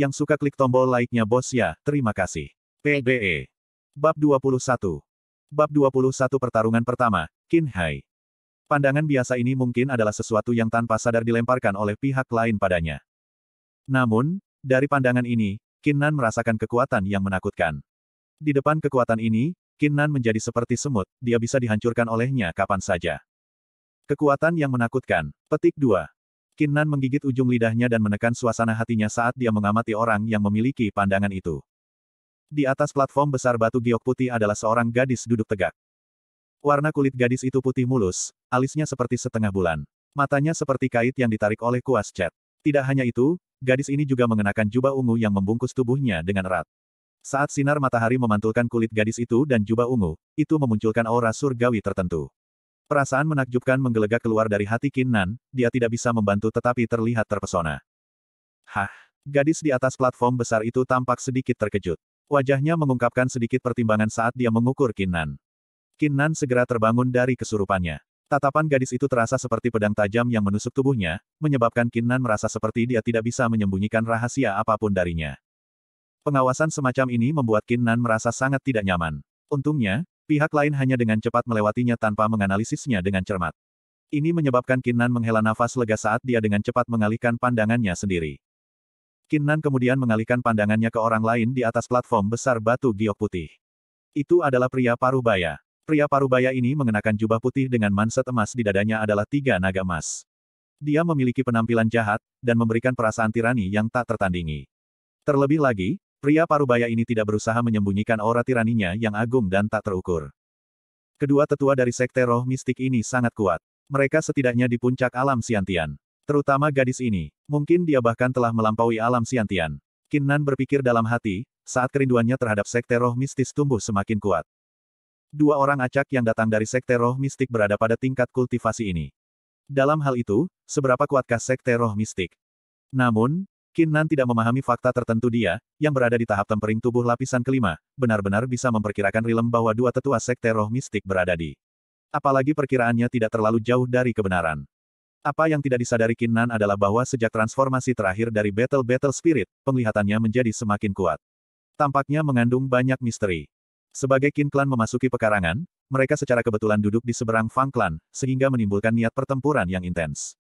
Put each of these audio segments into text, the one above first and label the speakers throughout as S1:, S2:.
S1: yang suka klik tombol like-nya bos ya, terima kasih. PBE Bab 21. Bab 21 Pertarungan Pertama, Qin Hai. Pandangan biasa ini mungkin adalah sesuatu yang tanpa sadar dilemparkan oleh pihak lain padanya. Namun, dari pandangan ini, Nan merasakan kekuatan yang menakutkan. Di depan kekuatan ini, Nan menjadi seperti semut, dia bisa dihancurkan olehnya kapan saja. Kekuatan yang menakutkan. Petik 2. Kinnan menggigit ujung lidahnya dan menekan suasana hatinya saat dia mengamati orang yang memiliki pandangan itu. Di atas platform besar batu giok putih adalah seorang gadis duduk tegak. Warna kulit gadis itu putih mulus, alisnya seperti setengah bulan. Matanya seperti kait yang ditarik oleh kuas cat. Tidak hanya itu, gadis ini juga mengenakan jubah ungu yang membungkus tubuhnya dengan erat. Saat sinar matahari memantulkan kulit gadis itu dan jubah ungu, itu memunculkan aura surgawi tertentu. Perasaan menakjubkan menggelegak keluar dari hati Kinnan, dia tidak bisa membantu tetapi terlihat terpesona. Hah, gadis di atas platform besar itu tampak sedikit terkejut. Wajahnya mengungkapkan sedikit pertimbangan saat dia mengukur Kinnan. Kinnan segera terbangun dari kesurupannya. Tatapan gadis itu terasa seperti pedang tajam yang menusuk tubuhnya, menyebabkan Kinnan merasa seperti dia tidak bisa menyembunyikan rahasia apapun darinya. Pengawasan semacam ini membuat Kinnan merasa sangat tidak nyaman. Untungnya, Pihak lain hanya dengan cepat melewatinya tanpa menganalisisnya dengan cermat. Ini menyebabkan Kinnan menghela nafas lega saat dia dengan cepat mengalihkan pandangannya sendiri. Kinnan kemudian mengalihkan pandangannya ke orang lain di atas platform besar batu giok putih. Itu adalah pria parubaya. Pria parubaya ini mengenakan jubah putih dengan manset emas di dadanya adalah tiga naga emas. Dia memiliki penampilan jahat, dan memberikan perasaan tirani yang tak tertandingi. Terlebih lagi, Pria parubaya ini tidak berusaha menyembunyikan aura tiraninya yang agung dan tak terukur. Kedua tetua dari sekte roh mistik ini sangat kuat. Mereka setidaknya di puncak alam siantian. Terutama gadis ini. Mungkin dia bahkan telah melampaui alam siantian. Kinnan berpikir dalam hati, saat kerinduannya terhadap sekte roh mistis tumbuh semakin kuat. Dua orang acak yang datang dari sekte roh mistik berada pada tingkat kultivasi ini. Dalam hal itu, seberapa kuatkah sekte roh mistik? Namun, Kinnan tidak memahami fakta tertentu dia, yang berada di tahap tempering tubuh lapisan kelima, benar-benar bisa memperkirakan Rilem bahwa dua tetua sekte roh mistik berada di. Apalagi perkiraannya tidak terlalu jauh dari kebenaran. Apa yang tidak disadari Kinnan adalah bahwa sejak transformasi terakhir dari Battle Battle Spirit, penglihatannya menjadi semakin kuat. Tampaknya mengandung banyak misteri. Sebagai Kin Clan memasuki pekarangan, mereka secara kebetulan duduk di seberang Fang Clan, sehingga menimbulkan niat pertempuran yang intens.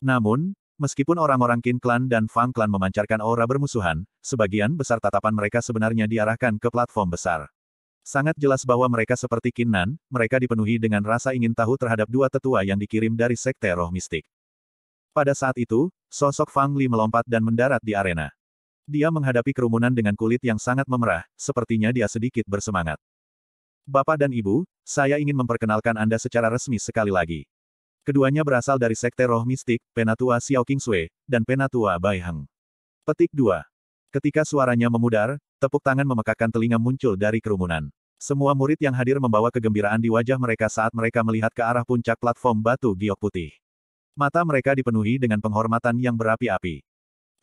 S1: Namun, Meskipun orang-orang Qin Clan dan Fang Clan memancarkan aura bermusuhan, sebagian besar tatapan mereka sebenarnya diarahkan ke platform besar. Sangat jelas bahwa mereka seperti Nan. mereka dipenuhi dengan rasa ingin tahu terhadap dua tetua yang dikirim dari Sekte Roh Mistik. Pada saat itu, sosok Fang Li melompat dan mendarat di arena. Dia menghadapi kerumunan dengan kulit yang sangat memerah, sepertinya dia sedikit bersemangat. Bapak dan Ibu, saya ingin memperkenalkan Anda secara resmi sekali lagi. Keduanya berasal dari sekte roh mistik, Penatua Xiao Kingsui, dan Penatua Bai Heng. Petik 2. Ketika suaranya memudar, tepuk tangan memekakkan telinga muncul dari kerumunan. Semua murid yang hadir membawa kegembiraan di wajah mereka saat mereka melihat ke arah puncak platform batu giok putih. Mata mereka dipenuhi dengan penghormatan yang berapi-api.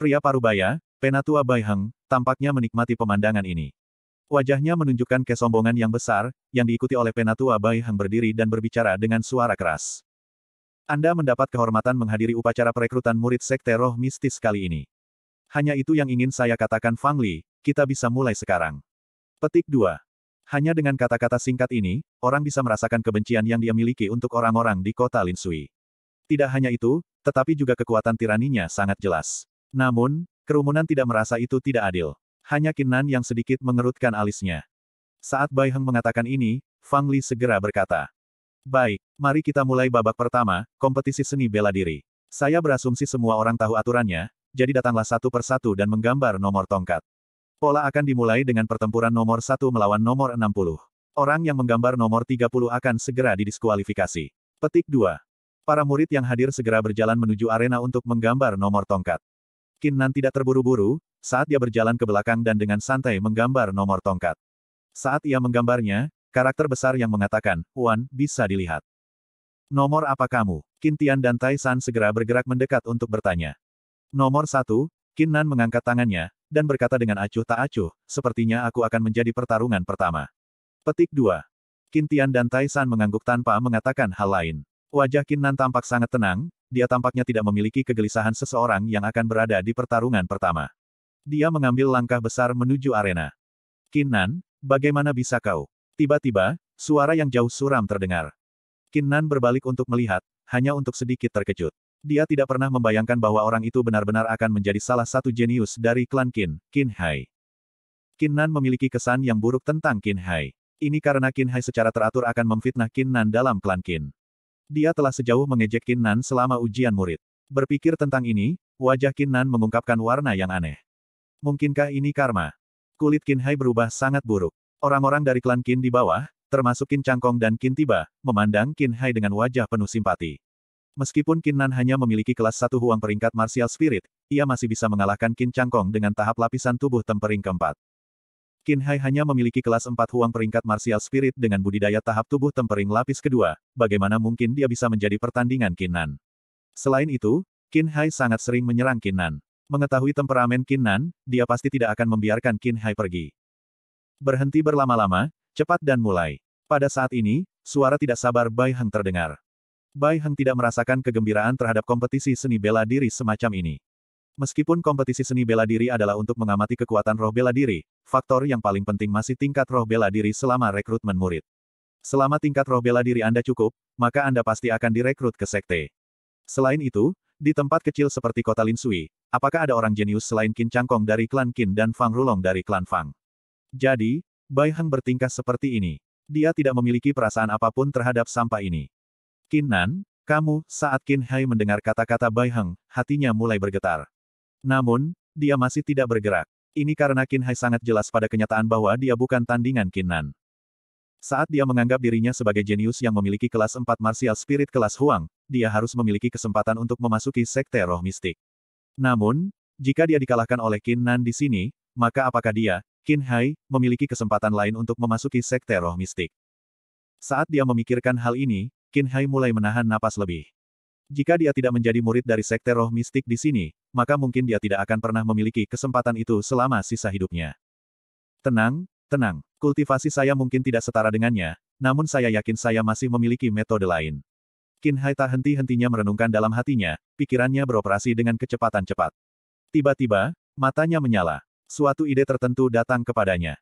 S1: Pria parubaya, Penatua Bai Heng, tampaknya menikmati pemandangan ini. Wajahnya menunjukkan kesombongan yang besar, yang diikuti oleh Penatua Bai Heng berdiri dan berbicara dengan suara keras. Anda mendapat kehormatan menghadiri upacara perekrutan murid Sekte Roh Mistis kali ini. Hanya itu yang ingin saya katakan Fang Li, kita bisa mulai sekarang. Petik 2. Hanya dengan kata-kata singkat ini, orang bisa merasakan kebencian yang dia miliki untuk orang-orang di kota Linsui. Tidak hanya itu, tetapi juga kekuatan tiraninya sangat jelas. Namun, kerumunan tidak merasa itu tidak adil. Hanya Kinan yang sedikit mengerutkan alisnya. Saat Bai Heng mengatakan ini, Fang Li segera berkata, Baik, mari kita mulai babak pertama, kompetisi seni bela diri. Saya berasumsi semua orang tahu aturannya, jadi datanglah satu persatu dan menggambar nomor tongkat. Pola akan dimulai dengan pertempuran nomor 1 melawan nomor 60. Orang yang menggambar nomor 30 akan segera didiskualifikasi. Petik 2. Para murid yang hadir segera berjalan menuju arena untuk menggambar nomor tongkat. Kinnan tidak terburu-buru, saat dia berjalan ke belakang dan dengan santai menggambar nomor tongkat. Saat ia menggambarnya, karakter besar yang mengatakan, Wan, bisa dilihat. Nomor apa kamu? Kintian dan Tai segera bergerak mendekat untuk bertanya. Nomor satu, Kinnan mengangkat tangannya, dan berkata dengan acuh tak acuh, sepertinya aku akan menjadi pertarungan pertama. Petik dua. Kintian dan Tai mengangguk tanpa mengatakan hal lain. Wajah Kinnan tampak sangat tenang, dia tampaknya tidak memiliki kegelisahan seseorang yang akan berada di pertarungan pertama. Dia mengambil langkah besar menuju arena. Kinnan, bagaimana bisa kau? Tiba-tiba, suara yang jauh suram terdengar. Kinnan berbalik untuk melihat, hanya untuk sedikit terkejut. Dia tidak pernah membayangkan bahwa orang itu benar-benar akan menjadi salah satu jenius dari klan Kin. Kin Hai. Kinnan memiliki kesan yang buruk tentang Kin Hai. Ini karena Kin Hai secara teratur akan memfitnah Kinnan dalam klan Kin. Dia telah sejauh mengejek Kinnan selama ujian murid. Berpikir tentang ini, wajah Kinnan mengungkapkan warna yang aneh. Mungkinkah ini karma? Kulit Kin Hai berubah sangat buruk. Orang-orang dari klan Qin di bawah, termasuk Qin Changkong dan Qin Tiba, memandang Qin Hai dengan wajah penuh simpati. Meskipun Qin Nan hanya memiliki kelas satu huang peringkat martial spirit, ia masih bisa mengalahkan Qin Changkong dengan tahap lapisan tubuh tempering keempat. Qin Hai hanya memiliki kelas empat huang peringkat martial spirit dengan budidaya tahap tubuh tempering lapis kedua, bagaimana mungkin dia bisa menjadi pertandingan Qin Nan? Selain itu, Qin Hai sangat sering menyerang Qin Nan. Mengetahui temperamen Qin Nan, dia pasti tidak akan membiarkan Qin Hai pergi. Berhenti berlama-lama, cepat dan mulai. Pada saat ini, suara tidak sabar Bai Heng terdengar. Bai Heng tidak merasakan kegembiraan terhadap kompetisi seni bela diri semacam ini. Meskipun kompetisi seni bela diri adalah untuk mengamati kekuatan roh bela diri, faktor yang paling penting masih tingkat roh bela diri selama rekrutmen murid. Selama tingkat roh bela diri Anda cukup, maka Anda pasti akan direkrut ke sekte. Selain itu, di tempat kecil seperti kota Lin Sui, apakah ada orang jenius selain Qin Changkong dari klan Qin dan Fang Rulong dari klan Fang? Jadi, Bai Heng bertingkah seperti ini. Dia tidak memiliki perasaan apapun terhadap sampah ini. Nan, kamu, saat Qin Hai mendengar kata-kata Bai Heng, hatinya mulai bergetar. Namun, dia masih tidak bergerak. Ini karena Qin Hai sangat jelas pada kenyataan bahwa dia bukan tandingan Nan. Saat dia menganggap dirinya sebagai jenius yang memiliki kelas 4 martial spirit kelas Huang, dia harus memiliki kesempatan untuk memasuki sekte roh mistik. Namun, jika dia dikalahkan oleh Nan di sini, maka apakah dia, Qin Hai memiliki kesempatan lain untuk memasuki sekte roh mistik. Saat dia memikirkan hal ini, Qin Hai mulai menahan napas lebih. Jika dia tidak menjadi murid dari sekte roh mistik di sini, maka mungkin dia tidak akan pernah memiliki kesempatan itu selama sisa hidupnya. Tenang, tenang, kultivasi saya mungkin tidak setara dengannya, namun saya yakin saya masih memiliki metode lain. Qin Hai tak henti-hentinya merenungkan dalam hatinya, pikirannya beroperasi dengan kecepatan cepat. Tiba-tiba, matanya menyala. Suatu ide tertentu datang kepadanya.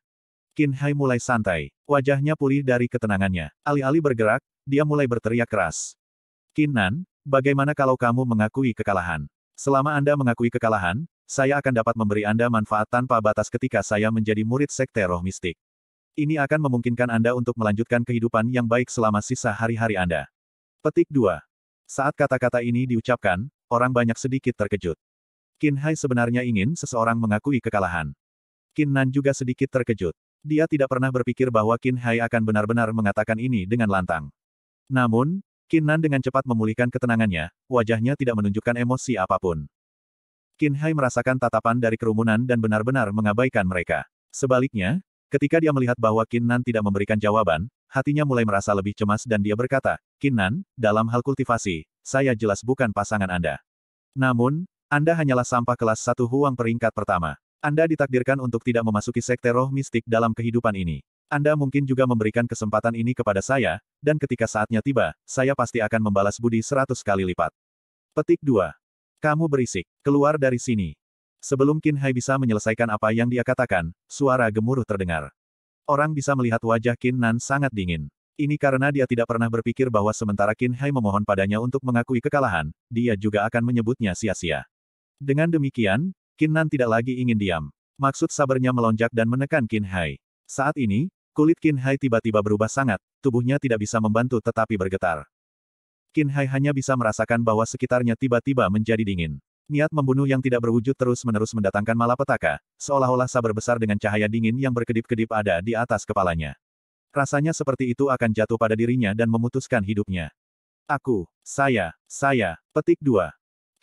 S1: Qin Hai mulai santai. Wajahnya pulih dari ketenangannya. Alih-alih bergerak, dia mulai berteriak keras. Qin Nan, bagaimana kalau kamu mengakui kekalahan? Selama Anda mengakui kekalahan, saya akan dapat memberi Anda manfaat tanpa batas ketika saya menjadi murid sekte roh mistik. Ini akan memungkinkan Anda untuk melanjutkan kehidupan yang baik selama sisa hari-hari Anda. Petik 2. Saat kata-kata ini diucapkan, orang banyak sedikit terkejut. Qin Hai sebenarnya ingin seseorang mengakui kekalahan. Qin Nan juga sedikit terkejut. Dia tidak pernah berpikir bahwa Qin Hai akan benar-benar mengatakan ini dengan lantang. Namun, Qin Nan dengan cepat memulihkan ketenangannya, wajahnya tidak menunjukkan emosi apapun. Qin Hai merasakan tatapan dari kerumunan dan benar-benar mengabaikan mereka. Sebaliknya, ketika dia melihat bahwa Qin Nan tidak memberikan jawaban, hatinya mulai merasa lebih cemas dan dia berkata, Qin Nan, dalam hal kultivasi, saya jelas bukan pasangan Anda. Namun, anda hanyalah sampah kelas satu huang peringkat pertama. Anda ditakdirkan untuk tidak memasuki sekte roh mistik dalam kehidupan ini. Anda mungkin juga memberikan kesempatan ini kepada saya, dan ketika saatnya tiba, saya pasti akan membalas budi seratus kali lipat. Petik 2. Kamu berisik, keluar dari sini. Sebelum Qin Hai bisa menyelesaikan apa yang dia katakan, suara gemuruh terdengar. Orang bisa melihat wajah Qin Nan sangat dingin. Ini karena dia tidak pernah berpikir bahwa sementara Qin Hai memohon padanya untuk mengakui kekalahan, dia juga akan menyebutnya sia-sia. Dengan demikian, Kinnan tidak lagi ingin diam. Maksud sabarnya melonjak dan menekan Qin Hai. Saat ini, kulit Qin Hai tiba-tiba berubah sangat, tubuhnya tidak bisa membantu tetapi bergetar. Qin Hai hanya bisa merasakan bahwa sekitarnya tiba-tiba menjadi dingin. Niat membunuh yang tidak berwujud terus-menerus mendatangkan malapetaka, seolah-olah sabar besar dengan cahaya dingin yang berkedip-kedip ada di atas kepalanya. Rasanya seperti itu akan jatuh pada dirinya dan memutuskan hidupnya. Aku, saya, saya, petik dua.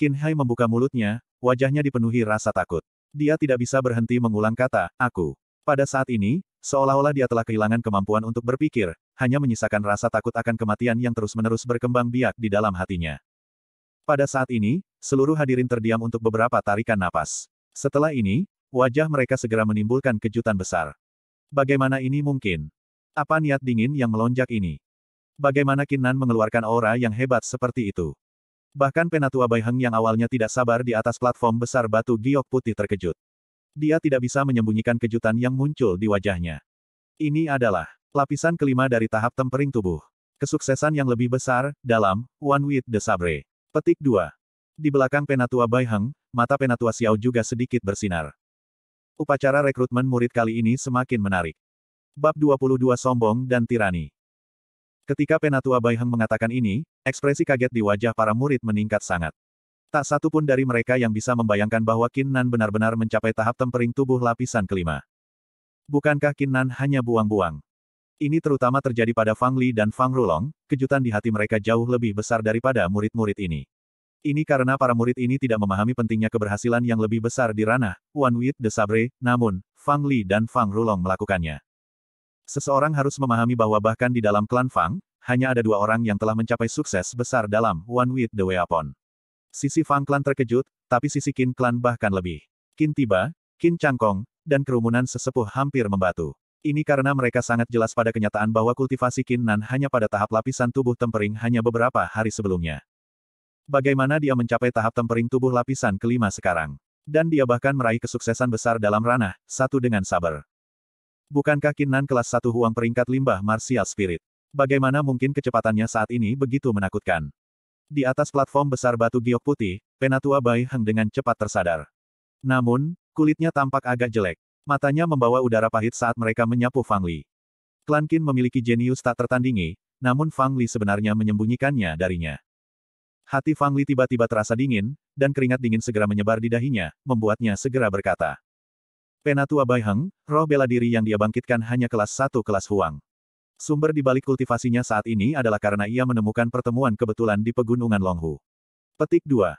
S1: Qin Hai membuka mulutnya, wajahnya dipenuhi rasa takut. Dia tidak bisa berhenti mengulang kata, aku. Pada saat ini, seolah-olah dia telah kehilangan kemampuan untuk berpikir, hanya menyisakan rasa takut akan kematian yang terus-menerus berkembang biak di dalam hatinya. Pada saat ini, seluruh hadirin terdiam untuk beberapa tarikan napas. Setelah ini, wajah mereka segera menimbulkan kejutan besar. Bagaimana ini mungkin? Apa niat dingin yang melonjak ini? Bagaimana Kinan mengeluarkan aura yang hebat seperti itu? Bahkan Penatua Baiheng yang awalnya tidak sabar di atas platform besar batu giok putih terkejut. Dia tidak bisa menyembunyikan kejutan yang muncul di wajahnya. Ini adalah lapisan kelima dari tahap tempering tubuh. Kesuksesan yang lebih besar, dalam, One with the Sabre. Petik 2. Di belakang Penatua Baiheng, mata Penatua Xiao juga sedikit bersinar. Upacara rekrutmen murid kali ini semakin menarik. Bab 22 Sombong dan Tirani Ketika Penatua Baiheng mengatakan ini, Ekspresi kaget di wajah para murid meningkat sangat. Tak satu pun dari mereka yang bisa membayangkan bahwa Kinnan benar-benar mencapai tahap tempering tubuh lapisan kelima. Bukankah Kinnan hanya buang-buang? Ini terutama terjadi pada Fang Li dan Fang Rulong, kejutan di hati mereka jauh lebih besar daripada murid-murid ini. Ini karena para murid ini tidak memahami pentingnya keberhasilan yang lebih besar di ranah, One with the Sabre, namun, Fang Li dan Fang Rulong melakukannya. Seseorang harus memahami bahwa bahkan di dalam klan Fang, hanya ada dua orang yang telah mencapai sukses besar dalam One with the Weapon. Sisi Fang Clan terkejut, tapi sisi Qin Clan bahkan lebih. Qin tiba, Qin Changkong, dan kerumunan sesepuh hampir membatu. Ini karena mereka sangat jelas pada kenyataan bahwa kultivasi Nan hanya pada tahap lapisan tubuh tempering hanya beberapa hari sebelumnya. Bagaimana dia mencapai tahap tempering tubuh lapisan kelima sekarang? Dan dia bahkan meraih kesuksesan besar dalam ranah, satu dengan sabar. Bukankah Nan kelas satu huang peringkat limbah martial spirit? Bagaimana mungkin kecepatannya saat ini begitu menakutkan? Di atas platform besar batu giok putih, Penatua Bai Heng dengan cepat tersadar. Namun, kulitnya tampak agak jelek. Matanya membawa udara pahit saat mereka menyapu Fang Li. Klan Qin memiliki jenius tak tertandingi, namun Fang Li sebenarnya menyembunyikannya darinya. Hati Fang Li tiba-tiba terasa dingin, dan keringat dingin segera menyebar di dahinya, membuatnya segera berkata. Penatua Bai Heng, roh bela diri yang dia bangkitkan hanya kelas satu kelas Huang. Sumber di balik kultivasinya saat ini adalah karena ia menemukan pertemuan kebetulan di pegunungan Longhu. Petik 2.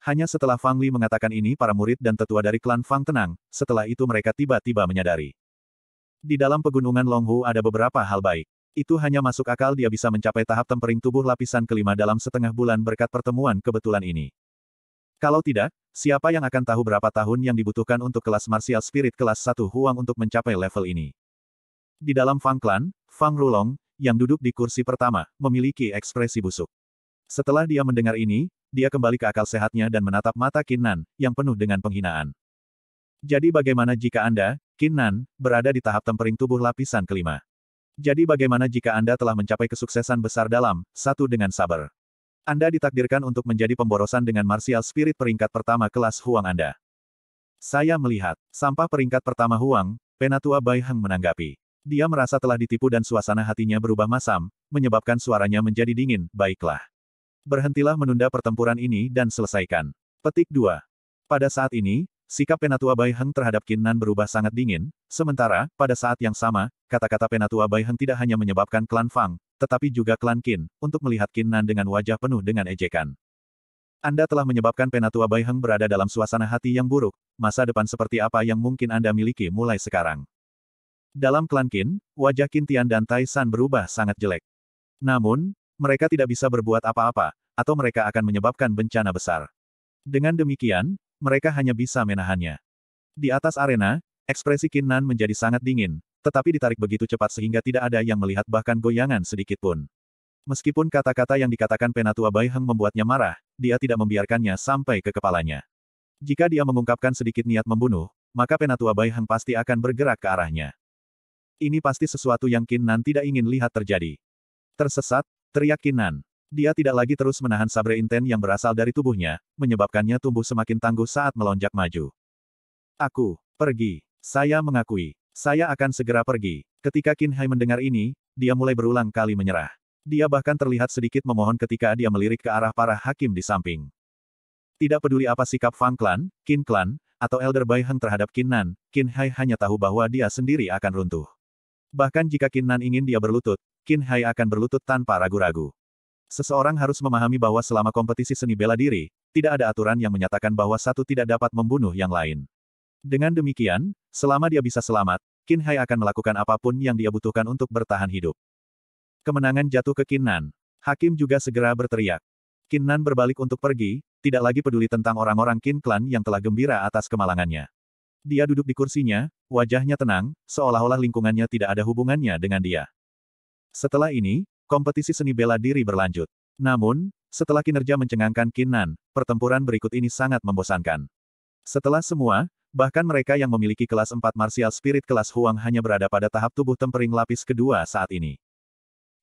S1: Hanya setelah Fang Li mengatakan ini para murid dan tetua dari klan Fang tenang, setelah itu mereka tiba-tiba menyadari. Di dalam pegunungan Longhu ada beberapa hal baik. Itu hanya masuk akal dia bisa mencapai tahap tempering tubuh lapisan kelima dalam setengah bulan berkat pertemuan kebetulan ini. Kalau tidak, siapa yang akan tahu berapa tahun yang dibutuhkan untuk kelas martial spirit kelas 1 Huang untuk mencapai level ini? Di dalam Fang Clan, Fang Rulong, yang duduk di kursi pertama, memiliki ekspresi busuk. Setelah dia mendengar ini, dia kembali ke akal sehatnya dan menatap mata Nan, yang penuh dengan penghinaan. Jadi bagaimana jika Anda, Nan, berada di tahap tempering tubuh lapisan kelima? Jadi bagaimana jika Anda telah mencapai kesuksesan besar dalam, satu dengan sabar? Anda ditakdirkan untuk menjadi pemborosan dengan martial spirit peringkat pertama kelas Huang Anda. Saya melihat, sampah peringkat pertama Huang, Penatua Bai Heng menanggapi. Dia merasa telah ditipu dan suasana hatinya berubah masam, menyebabkan suaranya menjadi dingin, baiklah. Berhentilah menunda pertempuran ini dan selesaikan. Petik 2. Pada saat ini, sikap Penatua Bai Heng terhadap Nan berubah sangat dingin, sementara, pada saat yang sama, kata-kata Penatua Bai Heng tidak hanya menyebabkan klan Fang, tetapi juga klan Kin, untuk melihat Nan dengan wajah penuh dengan ejekan. Anda telah menyebabkan Penatua Bai Heng berada dalam suasana hati yang buruk, masa depan seperti apa yang mungkin Anda miliki mulai sekarang. Dalam klan Qin, wajah Qin Tian dan Tai San berubah sangat jelek. Namun, mereka tidak bisa berbuat apa-apa, atau mereka akan menyebabkan bencana besar. Dengan demikian, mereka hanya bisa menahannya. Di atas arena, ekspresi Qin Nan menjadi sangat dingin, tetapi ditarik begitu cepat sehingga tidak ada yang melihat bahkan goyangan sedikit pun. Meskipun kata-kata yang dikatakan Penatua Bai Heng membuatnya marah, dia tidak membiarkannya sampai ke kepalanya. Jika dia mengungkapkan sedikit niat membunuh, maka Penatua Bai Heng pasti akan bergerak ke arahnya. Ini pasti sesuatu yang Nan tidak ingin lihat terjadi. Tersesat, teriak Nan. Dia tidak lagi terus menahan sabre inten yang berasal dari tubuhnya, menyebabkannya tumbuh semakin tangguh saat melonjak maju. Aku, pergi. Saya mengakui. Saya akan segera pergi. Ketika Kin Hai mendengar ini, dia mulai berulang kali menyerah. Dia bahkan terlihat sedikit memohon ketika dia melirik ke arah para hakim di samping. Tidak peduli apa sikap Fang Clan, Kin Clan, atau Elder Bai Heng terhadap Qin Nan, Qin Hai hanya tahu bahwa dia sendiri akan runtuh. Bahkan jika Qin Nan ingin dia berlutut, Qin Hai akan berlutut tanpa ragu-ragu. Seseorang harus memahami bahwa selama kompetisi seni bela diri, tidak ada aturan yang menyatakan bahwa satu tidak dapat membunuh yang lain. Dengan demikian, selama dia bisa selamat, Qin Hai akan melakukan apapun yang dia butuhkan untuk bertahan hidup. Kemenangan jatuh ke Qin Nan. Hakim juga segera berteriak. Qin Nan berbalik untuk pergi, tidak lagi peduli tentang orang-orang Qin Clan yang telah gembira atas kemalangannya. Dia duduk di kursinya, wajahnya tenang, seolah-olah lingkungannya tidak ada hubungannya dengan dia. Setelah ini, kompetisi seni bela diri berlanjut. Namun, setelah kinerja mencengangkan Kinan, pertempuran berikut ini sangat membosankan. Setelah semua, bahkan mereka yang memiliki kelas 4 martial spirit kelas Huang hanya berada pada tahap tubuh tempering lapis kedua saat ini.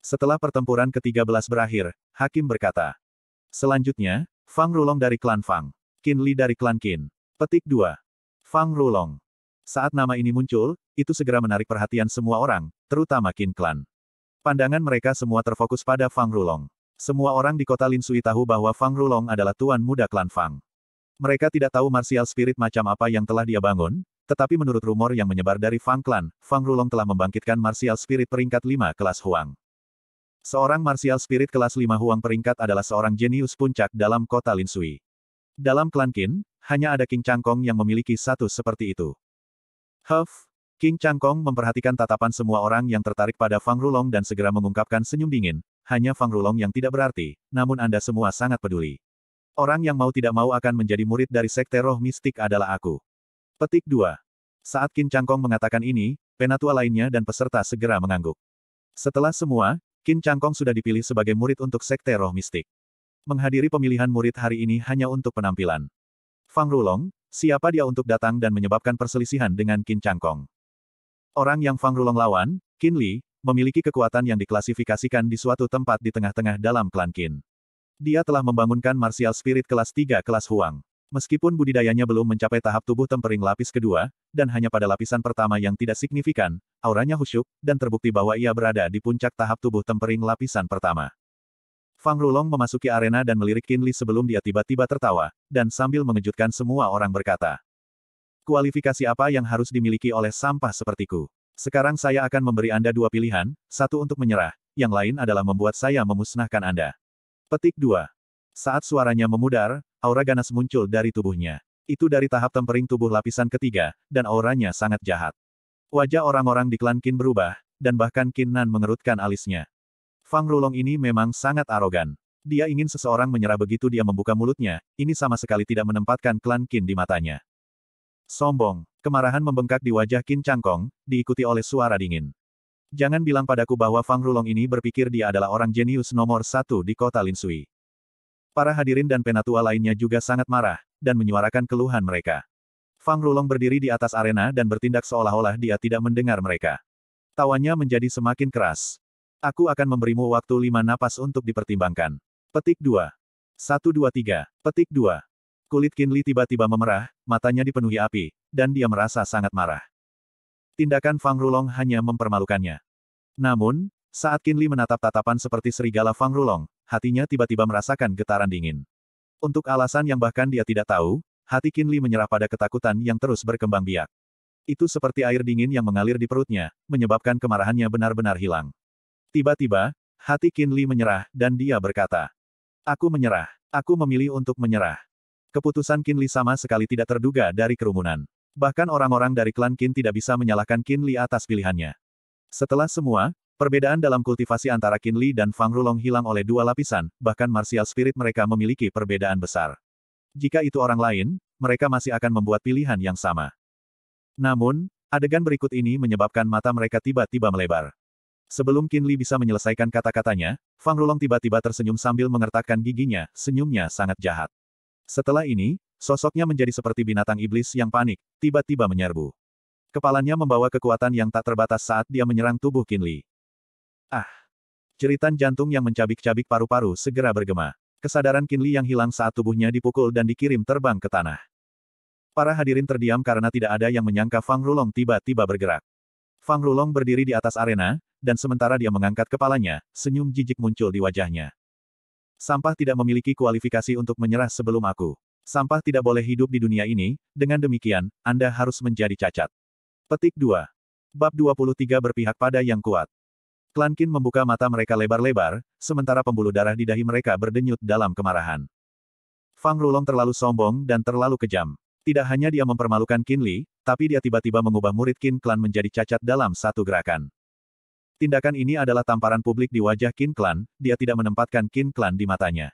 S1: Setelah pertempuran ke-13 berakhir, Hakim berkata. Selanjutnya, Fang Rulong dari klan Fang. Kin Li dari klan Kin. Petik 2. Fang Rulong. Saat nama ini muncul, itu segera menarik perhatian semua orang, terutama Qin Clan. Pandangan mereka semua terfokus pada Fang Rulong. Semua orang di kota Linsui tahu bahwa Fang Rulong adalah tuan muda klan Fang. Mereka tidak tahu martial spirit macam apa yang telah dia bangun, tetapi menurut rumor yang menyebar dari Fang Clan, Fang Rulong telah membangkitkan martial spirit peringkat 5 kelas Huang. Seorang martial spirit kelas 5 Huang peringkat adalah seorang jenius puncak dalam kota Linsui. Dalam klan Qin, hanya ada King Changkong yang memiliki satu seperti itu. Huff! King Changkong memperhatikan tatapan semua orang yang tertarik pada Fang Rulong dan segera mengungkapkan senyum dingin, hanya Fang Rulong yang tidak berarti, namun Anda semua sangat peduli. Orang yang mau tidak mau akan menjadi murid dari Sekte Roh Mistik adalah aku. Petik 2. Saat King Changkong mengatakan ini, penatua lainnya dan peserta segera mengangguk. Setelah semua, King Changkong sudah dipilih sebagai murid untuk Sekte Roh Mistik. Menghadiri pemilihan murid hari ini hanya untuk penampilan. Fang Rulong, siapa dia untuk datang dan menyebabkan perselisihan dengan Qin Changkong? Orang yang Fang Rulong lawan, Qin Li, memiliki kekuatan yang diklasifikasikan di suatu tempat di tengah-tengah dalam klan Qin. Dia telah membangunkan martial spirit kelas 3 kelas Huang. Meskipun budidayanya belum mencapai tahap tubuh tempering lapis kedua, dan hanya pada lapisan pertama yang tidak signifikan, auranya khusyuk, dan terbukti bahwa ia berada di puncak tahap tubuh tempering lapisan pertama. Fang Rulong memasuki arena dan melirik Qin Li sebelum dia tiba-tiba tertawa, dan sambil mengejutkan semua orang berkata. Kualifikasi apa yang harus dimiliki oleh sampah sepertiku? Sekarang saya akan memberi Anda dua pilihan, satu untuk menyerah, yang lain adalah membuat saya memusnahkan Anda. Petik 2. Saat suaranya memudar, aura ganas muncul dari tubuhnya. Itu dari tahap tempering tubuh lapisan ketiga, dan auranya sangat jahat. Wajah orang-orang di klan Qin berubah, dan bahkan Qin Nan mengerutkan alisnya. Fang Rulong ini memang sangat arogan. Dia ingin seseorang menyerah begitu dia membuka mulutnya, ini sama sekali tidak menempatkan klan Qin di matanya. Sombong, kemarahan membengkak di wajah Qin Changkong, diikuti oleh suara dingin. Jangan bilang padaku bahwa Fang Rulong ini berpikir dia adalah orang jenius nomor satu di kota Lin Sui. Para hadirin dan penatua lainnya juga sangat marah, dan menyuarakan keluhan mereka. Fang Rulong berdiri di atas arena dan bertindak seolah-olah dia tidak mendengar mereka. Tawanya menjadi semakin keras. Aku akan memberimu waktu lima napas untuk dipertimbangkan. Petik 2. 3. Petik 2. Kulit Kinli tiba-tiba memerah, matanya dipenuhi api, dan dia merasa sangat marah. Tindakan Fang Rulong hanya mempermalukannya. Namun, saat Kinli menatap tatapan seperti serigala Fang Rulong, hatinya tiba-tiba merasakan getaran dingin. Untuk alasan yang bahkan dia tidak tahu, hati Kinli menyerah pada ketakutan yang terus berkembang biak. Itu seperti air dingin yang mengalir di perutnya, menyebabkan kemarahannya benar-benar hilang. Tiba-tiba, hati Li menyerah, dan dia berkata, Aku menyerah. Aku memilih untuk menyerah. Keputusan Li sama sekali tidak terduga dari kerumunan. Bahkan orang-orang dari klan Kin tidak bisa menyalahkan Li atas pilihannya. Setelah semua, perbedaan dalam kultivasi antara Li dan Fang Rulong hilang oleh dua lapisan, bahkan martial spirit mereka memiliki perbedaan besar. Jika itu orang lain, mereka masih akan membuat pilihan yang sama. Namun, adegan berikut ini menyebabkan mata mereka tiba-tiba melebar. Sebelum Qin Li bisa menyelesaikan kata-katanya, Fang Rulong tiba-tiba tersenyum sambil mengertakkan giginya, senyumnya sangat jahat. Setelah ini, sosoknya menjadi seperti binatang iblis yang panik, tiba-tiba menyerbu. Kepalanya membawa kekuatan yang tak terbatas saat dia menyerang tubuh Qin Li. Ah! Ceritan jantung yang mencabik-cabik paru-paru segera bergema. Kesadaran Qin Li yang hilang saat tubuhnya dipukul dan dikirim terbang ke tanah. Para hadirin terdiam karena tidak ada yang menyangka Fang Rulong tiba-tiba bergerak. Fang Rulong berdiri di atas arena, dan sementara dia mengangkat kepalanya, senyum jijik muncul di wajahnya. Sampah tidak memiliki kualifikasi untuk menyerah sebelum aku. Sampah tidak boleh hidup di dunia ini, dengan demikian, Anda harus menjadi cacat. Petik 2. Bab 23 berpihak pada yang kuat. Klan Kin membuka mata mereka lebar-lebar, sementara pembuluh darah di dahi mereka berdenyut dalam kemarahan. Fang Rulong terlalu sombong dan terlalu kejam. Tidak hanya dia mempermalukan Qin Li, tapi dia tiba-tiba mengubah murid Qin Clan menjadi cacat dalam satu gerakan. Tindakan ini adalah tamparan publik di wajah Qin Clan, dia tidak menempatkan Qin Clan di matanya.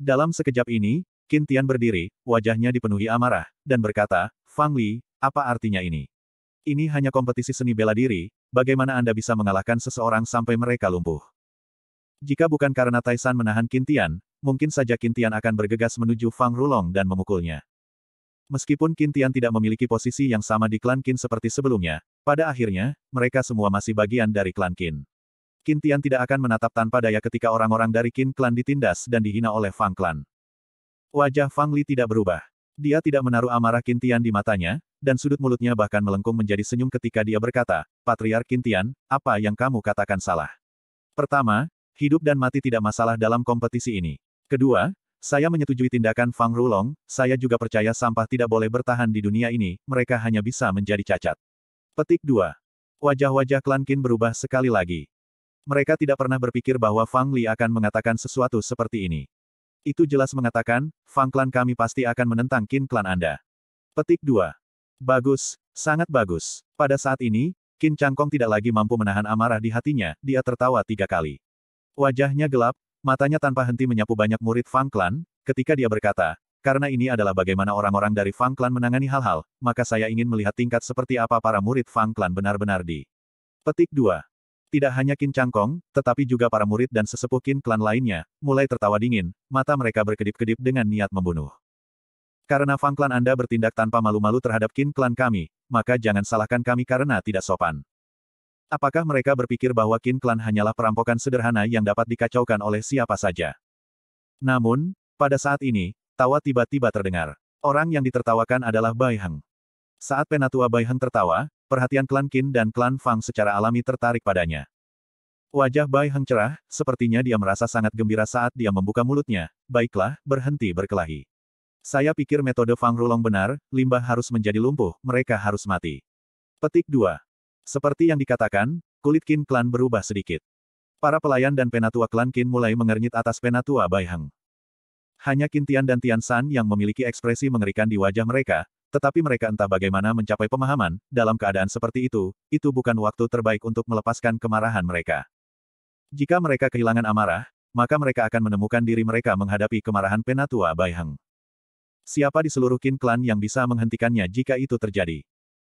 S1: Dalam sekejap ini, Qin Tian berdiri, wajahnya dipenuhi amarah, dan berkata, Fang Li, apa artinya ini? Ini hanya kompetisi seni bela diri, bagaimana Anda bisa mengalahkan seseorang sampai mereka lumpuh? Jika bukan karena Taisan menahan Qin Tian, mungkin saja Qin Tian akan bergegas menuju Fang Rulong dan memukulnya. Meskipun Qin Tian tidak memiliki posisi yang sama di klan Qin seperti sebelumnya, pada akhirnya, mereka semua masih bagian dari klan Qin. Qin Tian tidak akan menatap tanpa daya ketika orang-orang dari Qin klan ditindas dan dihina oleh Fang klan. Wajah Fang Li tidak berubah. Dia tidak menaruh amarah Qin Tian di matanya, dan sudut mulutnya bahkan melengkung menjadi senyum ketika dia berkata, Patriark Qin Tian, apa yang kamu katakan salah? Pertama, hidup dan mati tidak masalah dalam kompetisi ini. Kedua, saya menyetujui tindakan Fang Rulong, saya juga percaya sampah tidak boleh bertahan di dunia ini, mereka hanya bisa menjadi cacat. Petik 2. Wajah-wajah klan Qin berubah sekali lagi. Mereka tidak pernah berpikir bahwa Fang Li akan mengatakan sesuatu seperti ini. Itu jelas mengatakan, Fang klan kami pasti akan menentang Qin klan Anda. Petik 2. Bagus, sangat bagus. Pada saat ini, Qin Changkong tidak lagi mampu menahan amarah di hatinya, dia tertawa tiga kali. Wajahnya gelap, Matanya tanpa henti menyapu banyak murid Fang Clan, ketika dia berkata, karena ini adalah bagaimana orang-orang dari Fang Clan menangani hal-hal, maka saya ingin melihat tingkat seperti apa para murid Fang Clan benar-benar di. Petik 2. Tidak hanya Qin Changkong, tetapi juga para murid dan sesepuh Kin Clan lainnya, mulai tertawa dingin, mata mereka berkedip-kedip dengan niat membunuh. Karena Fang Clan Anda bertindak tanpa malu-malu terhadap Kin Clan kami, maka jangan salahkan kami karena tidak sopan. Apakah mereka berpikir bahwa Kin Klan hanyalah perampokan sederhana yang dapat dikacaukan oleh siapa saja? Namun, pada saat ini, tawa tiba-tiba terdengar. Orang yang ditertawakan adalah Bai Heng. Saat penatua Bai Heng tertawa, perhatian klan Qin dan klan Fang secara alami tertarik padanya. Wajah Bai Heng cerah, sepertinya dia merasa sangat gembira saat dia membuka mulutnya. Baiklah, berhenti berkelahi. Saya pikir metode Fang Rulong benar, limbah harus menjadi lumpuh, mereka harus mati. Petik 2. Seperti yang dikatakan, kulit Kin klan berubah sedikit. Para pelayan dan penatua klan Kin mulai mengernyit atas penatua Bai Heng. Hanya Kin Tian dan Tian San yang memiliki ekspresi mengerikan di wajah mereka, tetapi mereka entah bagaimana mencapai pemahaman, dalam keadaan seperti itu, itu bukan waktu terbaik untuk melepaskan kemarahan mereka. Jika mereka kehilangan amarah, maka mereka akan menemukan diri mereka menghadapi kemarahan penatua Bai Heng. Siapa di seluruh Kin Klan yang bisa menghentikannya jika itu terjadi?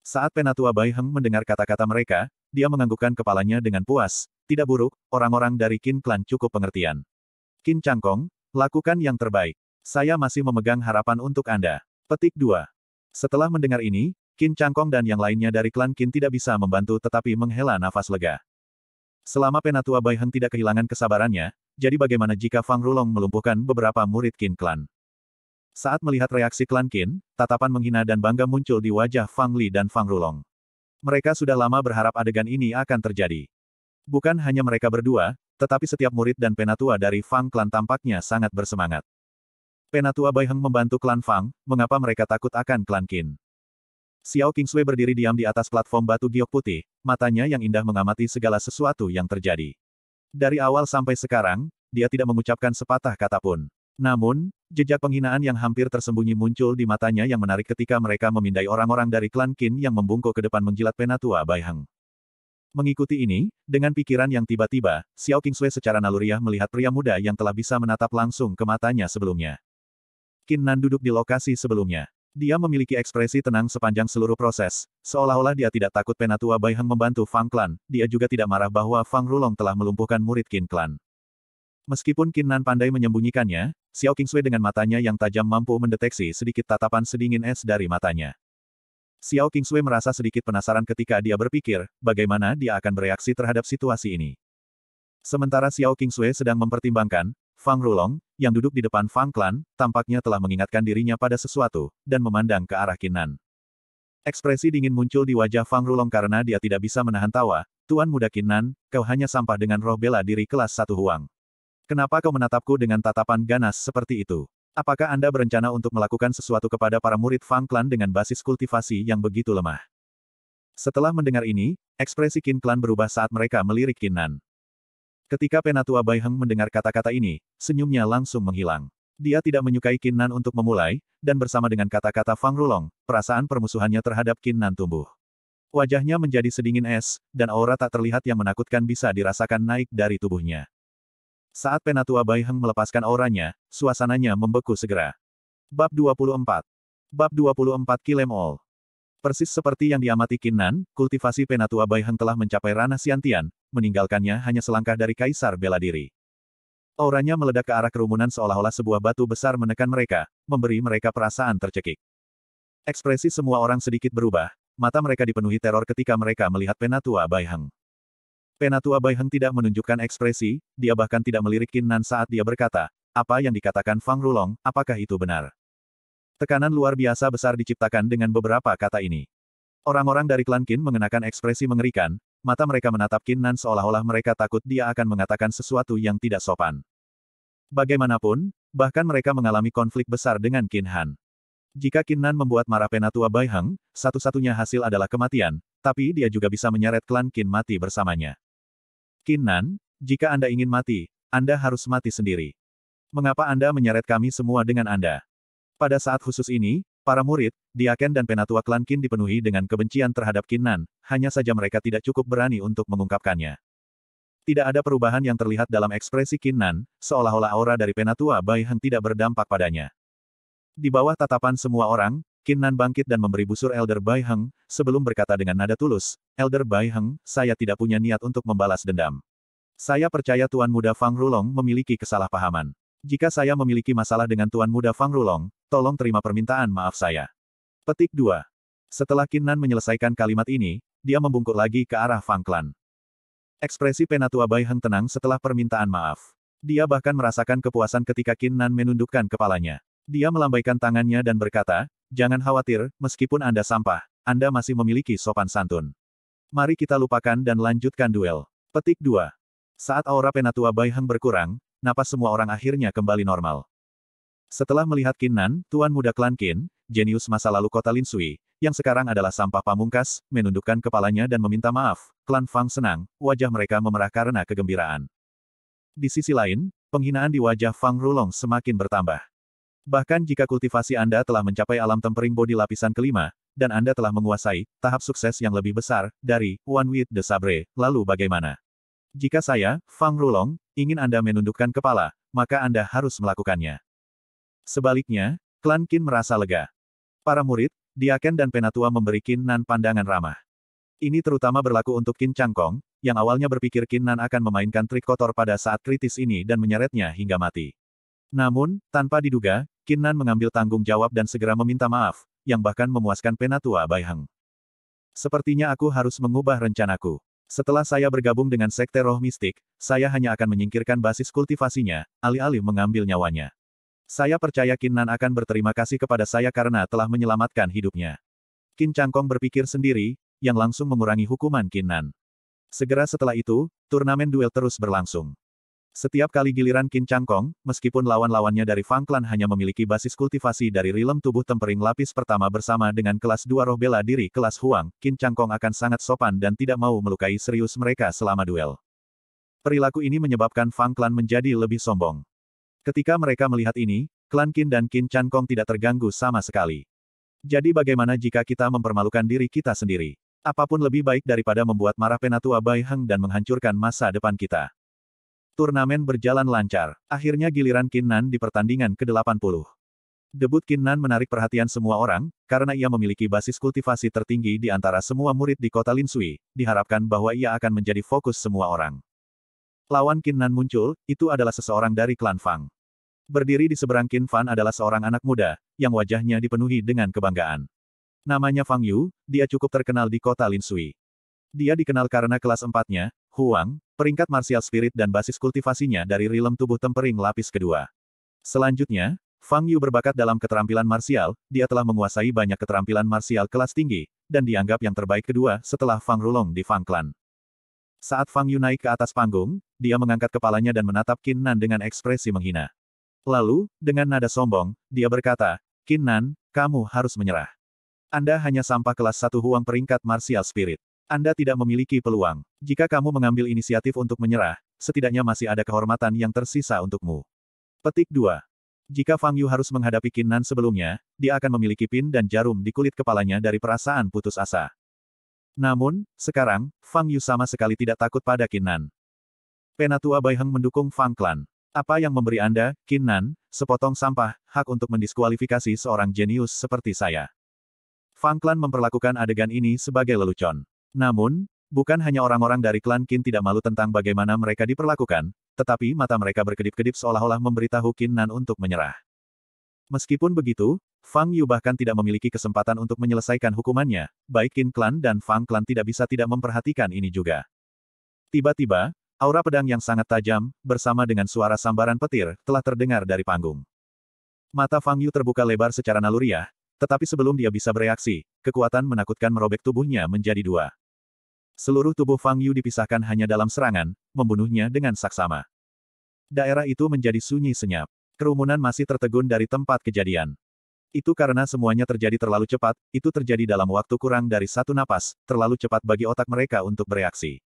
S1: Saat Penatua Bai Heng mendengar kata-kata mereka, dia menganggukkan kepalanya dengan puas. Tidak buruk, orang-orang dari Qin Klan cukup pengertian. Qin Changkong, lakukan yang terbaik. Saya masih memegang harapan untuk Anda. Petik 2. Setelah mendengar ini, Qin Changkong dan yang lainnya dari klan Qin tidak bisa membantu tetapi menghela nafas lega. Selama Penatua Bai Heng tidak kehilangan kesabarannya, jadi bagaimana jika Fang Rulong melumpuhkan beberapa murid Qin Klan? Saat melihat reaksi klan Qin, tatapan menghina dan bangga muncul di wajah Fang Li dan Fang Rulong. Mereka sudah lama berharap adegan ini akan terjadi. Bukan hanya mereka berdua, tetapi setiap murid dan penatua dari Fang klan tampaknya sangat bersemangat. Penatua Bai Heng membantu klan Fang, mengapa mereka takut akan klan Qin. Xiao Kingsui berdiri diam di atas platform batu giok putih, matanya yang indah mengamati segala sesuatu yang terjadi. Dari awal sampai sekarang, dia tidak mengucapkan sepatah kata pun. Namun, jejak penghinaan yang hampir tersembunyi muncul di matanya yang menarik ketika mereka memindai orang-orang dari klan Qin yang membungkuk ke depan menjilat penatua Bai Heng. Mengikuti ini, dengan pikiran yang tiba-tiba, Xiao Kingsui secara naluriah melihat pria muda yang telah bisa menatap langsung ke matanya sebelumnya. Qin Nan duduk di lokasi sebelumnya. Dia memiliki ekspresi tenang sepanjang seluruh proses, seolah-olah dia tidak takut Penatua Bai Heng membantu Fang Clan. dia juga tidak marah bahwa Fang Rulong telah melumpuhkan murid Qin Klan. Meskipun Qin Nan pandai menyembunyikannya, Xiao Qingsui dengan matanya yang tajam mampu mendeteksi sedikit tatapan sedingin es dari matanya. Xiao Qingsui merasa sedikit penasaran ketika dia berpikir, bagaimana dia akan bereaksi terhadap situasi ini. Sementara Xiao Qingsui sedang mempertimbangkan, Fang Rulong, yang duduk di depan Fang Clan, tampaknya telah mengingatkan dirinya pada sesuatu, dan memandang ke arah Kinan. Ekspresi dingin muncul di wajah Fang Rulong karena dia tidak bisa menahan tawa, Tuan Muda Kinan, kau hanya sampah dengan roh bela diri kelas satu huang. Kenapa kau menatapku dengan tatapan ganas seperti itu? Apakah Anda berencana untuk melakukan sesuatu kepada para murid Fang Clan dengan basis kultivasi yang begitu lemah? Setelah mendengar ini, ekspresi Qin Clan berubah saat mereka melirik Nan. Ketika Penatua Bai Heng mendengar kata-kata ini, senyumnya langsung menghilang. Dia tidak menyukai Nan untuk memulai, dan bersama dengan kata-kata Fang Rulong, perasaan permusuhannya terhadap Nan tumbuh. Wajahnya menjadi sedingin es, dan aura tak terlihat yang menakutkan bisa dirasakan naik dari tubuhnya. Saat Penatua Bai Heng melepaskan auranya, suasananya membeku segera. Bab 24 Bab 24 Kilem All Persis seperti yang diamati Kinnan, kultivasi Penatua Bai Heng telah mencapai ranah Siantian, meninggalkannya hanya selangkah dari Kaisar bela diri. Auranya meledak ke arah kerumunan seolah-olah sebuah batu besar menekan mereka, memberi mereka perasaan tercekik. Ekspresi semua orang sedikit berubah, mata mereka dipenuhi teror ketika mereka melihat Penatua Bai Heng. Penatua Bai tidak menunjukkan ekspresi, dia bahkan tidak melirik Qin Nan saat dia berkata, apa yang dikatakan Fang Rulong, apakah itu benar? Tekanan luar biasa besar diciptakan dengan beberapa kata ini. Orang-orang dari klan Qin mengenakan ekspresi mengerikan, mata mereka menatap Qin Nan seolah-olah mereka takut dia akan mengatakan sesuatu yang tidak sopan. Bagaimanapun, bahkan mereka mengalami konflik besar dengan Qin Han. Jika Qin Nan membuat marah Penatua Bai satu-satunya hasil adalah kematian, tapi dia juga bisa menyeret klan Qin mati bersamanya. Kinan, jika Anda ingin mati, Anda harus mati sendiri. Mengapa Anda menyeret kami semua dengan Anda? Pada saat khusus ini, para murid, Diaken dan Penatua Klan Kin dipenuhi dengan kebencian terhadap Kinan, hanya saja mereka tidak cukup berani untuk mengungkapkannya. Tidak ada perubahan yang terlihat dalam ekspresi Kinan, seolah-olah aura dari Penatua Bai Heng tidak berdampak padanya. Di bawah tatapan semua orang, Qin Nan bangkit dan memberi busur Elder Bai Heng, sebelum berkata dengan nada tulus, Elder Bai Heng, saya tidak punya niat untuk membalas dendam. Saya percaya Tuan Muda Fang Rulong memiliki kesalahpahaman. Jika saya memiliki masalah dengan Tuan Muda Fang Rulong, tolong terima permintaan maaf saya. Petik 2. Setelah Qin Nan menyelesaikan kalimat ini, dia membungkuk lagi ke arah Fang Klan. Ekspresi Penatua Bai Heng tenang setelah permintaan maaf. Dia bahkan merasakan kepuasan ketika Qin Nan menundukkan kepalanya. Dia melambaikan tangannya dan berkata, Jangan khawatir, meskipun Anda sampah, Anda masih memiliki sopan santun. Mari kita lupakan dan lanjutkan duel. Petik 2. Saat aura penatua Bai Heng berkurang, napas semua orang akhirnya kembali normal. Setelah melihat Kinnan, tuan muda klan Kin, jenius masa lalu kota Lin Sui, yang sekarang adalah sampah pamungkas, menundukkan kepalanya dan meminta maaf, klan Fang senang, wajah mereka memerah karena kegembiraan. Di sisi lain, penghinaan di wajah Fang Rulong semakin bertambah. Bahkan jika kultivasi Anda telah mencapai alam tempering bodi lapisan kelima, dan Anda telah menguasai tahap sukses yang lebih besar dari One with the Sabre, lalu bagaimana? Jika saya, Fang Rulong, ingin Anda menundukkan kepala, maka Anda harus melakukannya. Sebaliknya, klan Qin merasa lega. Para murid, Diaken dan Penatua memberi Qin Nan pandangan ramah. Ini terutama berlaku untuk Qin Changkong, yang awalnya berpikir Qin Nan akan memainkan trik kotor pada saat kritis ini dan menyeretnya hingga mati. Namun, tanpa diduga, Kinnan mengambil tanggung jawab dan segera meminta maaf, yang bahkan memuaskan Penatua Bai Sepertinya aku harus mengubah rencanaku. Setelah saya bergabung dengan Sekte Roh Mistik, saya hanya akan menyingkirkan basis kultivasinya, alih-alih mengambil nyawanya. Saya percaya Kinnan akan berterima kasih kepada saya karena telah menyelamatkan hidupnya. Kin Changkong berpikir sendiri, yang langsung mengurangi hukuman Kinnan. Segera setelah itu, turnamen duel terus berlangsung. Setiap kali giliran Qin Changkong, meskipun lawan-lawannya dari Fang Clan hanya memiliki basis kultivasi dari rilem tubuh tempering lapis pertama bersama dengan kelas dua roh bela diri kelas Huang, Qin Changkong akan sangat sopan dan tidak mau melukai serius mereka selama duel. Perilaku ini menyebabkan Fang Clan menjadi lebih sombong. Ketika mereka melihat ini, klan Qin dan Qin Changkong tidak terganggu sama sekali. Jadi bagaimana jika kita mempermalukan diri kita sendiri? Apapun lebih baik daripada membuat marah Penatua Bai Heng dan menghancurkan masa depan kita. Turnamen berjalan lancar, akhirnya giliran Kinnan di pertandingan ke-80. Debut Kinnan menarik perhatian semua orang, karena ia memiliki basis kultivasi tertinggi di antara semua murid di kota Linsui, diharapkan bahwa ia akan menjadi fokus semua orang. Lawan Kinnan muncul, itu adalah seseorang dari klan Fang. Berdiri di seberang Kin Fan adalah seorang anak muda, yang wajahnya dipenuhi dengan kebanggaan. Namanya Fang Yu, dia cukup terkenal di kota Linsui. Dia dikenal karena kelas empatnya, Huang, peringkat martial spirit dan basis kultivasinya dari rilem tubuh tempering lapis kedua. Selanjutnya, Fang Yu berbakat dalam keterampilan martial. dia telah menguasai banyak keterampilan martial kelas tinggi, dan dianggap yang terbaik kedua setelah Fang Rulong di Fang Clan. Saat Fang Yu naik ke atas panggung, dia mengangkat kepalanya dan menatap Qin Nan dengan ekspresi menghina. Lalu, dengan nada sombong, dia berkata, Qin Nan, kamu harus menyerah. Anda hanya sampah kelas satu huang peringkat martial spirit. Anda tidak memiliki peluang. Jika kamu mengambil inisiatif untuk menyerah, setidaknya masih ada kehormatan yang tersisa untukmu. Petik 2. Jika Fang Yu harus menghadapi Nan sebelumnya, dia akan memiliki pin dan jarum di kulit kepalanya dari perasaan putus asa. Namun, sekarang, Fang Yu sama sekali tidak takut pada Nan. Penatua Bai Heng mendukung Fang Clan. Apa yang memberi Anda, Nan, sepotong sampah, hak untuk mendiskualifikasi seorang jenius seperti saya? Fang Clan memperlakukan adegan ini sebagai lelucon. Namun, bukan hanya orang-orang dari klan Qin tidak malu tentang bagaimana mereka diperlakukan, tetapi mata mereka berkedip-kedip seolah-olah memberitahu Qin Nan untuk menyerah. Meskipun begitu, Fang Yu bahkan tidak memiliki kesempatan untuk menyelesaikan hukumannya, baik Qin Clan dan Fang Clan tidak bisa tidak memperhatikan ini juga. Tiba-tiba, aura pedang yang sangat tajam, bersama dengan suara sambaran petir, telah terdengar dari panggung. Mata Fang Yu terbuka lebar secara naluriah, tetapi sebelum dia bisa bereaksi, kekuatan menakutkan merobek tubuhnya menjadi dua. Seluruh tubuh Fang Yu dipisahkan hanya dalam serangan, membunuhnya dengan saksama. Daerah itu menjadi sunyi senyap. Kerumunan masih tertegun dari tempat kejadian. Itu karena semuanya terjadi terlalu cepat, itu terjadi dalam waktu kurang dari satu napas, terlalu cepat bagi otak mereka untuk bereaksi.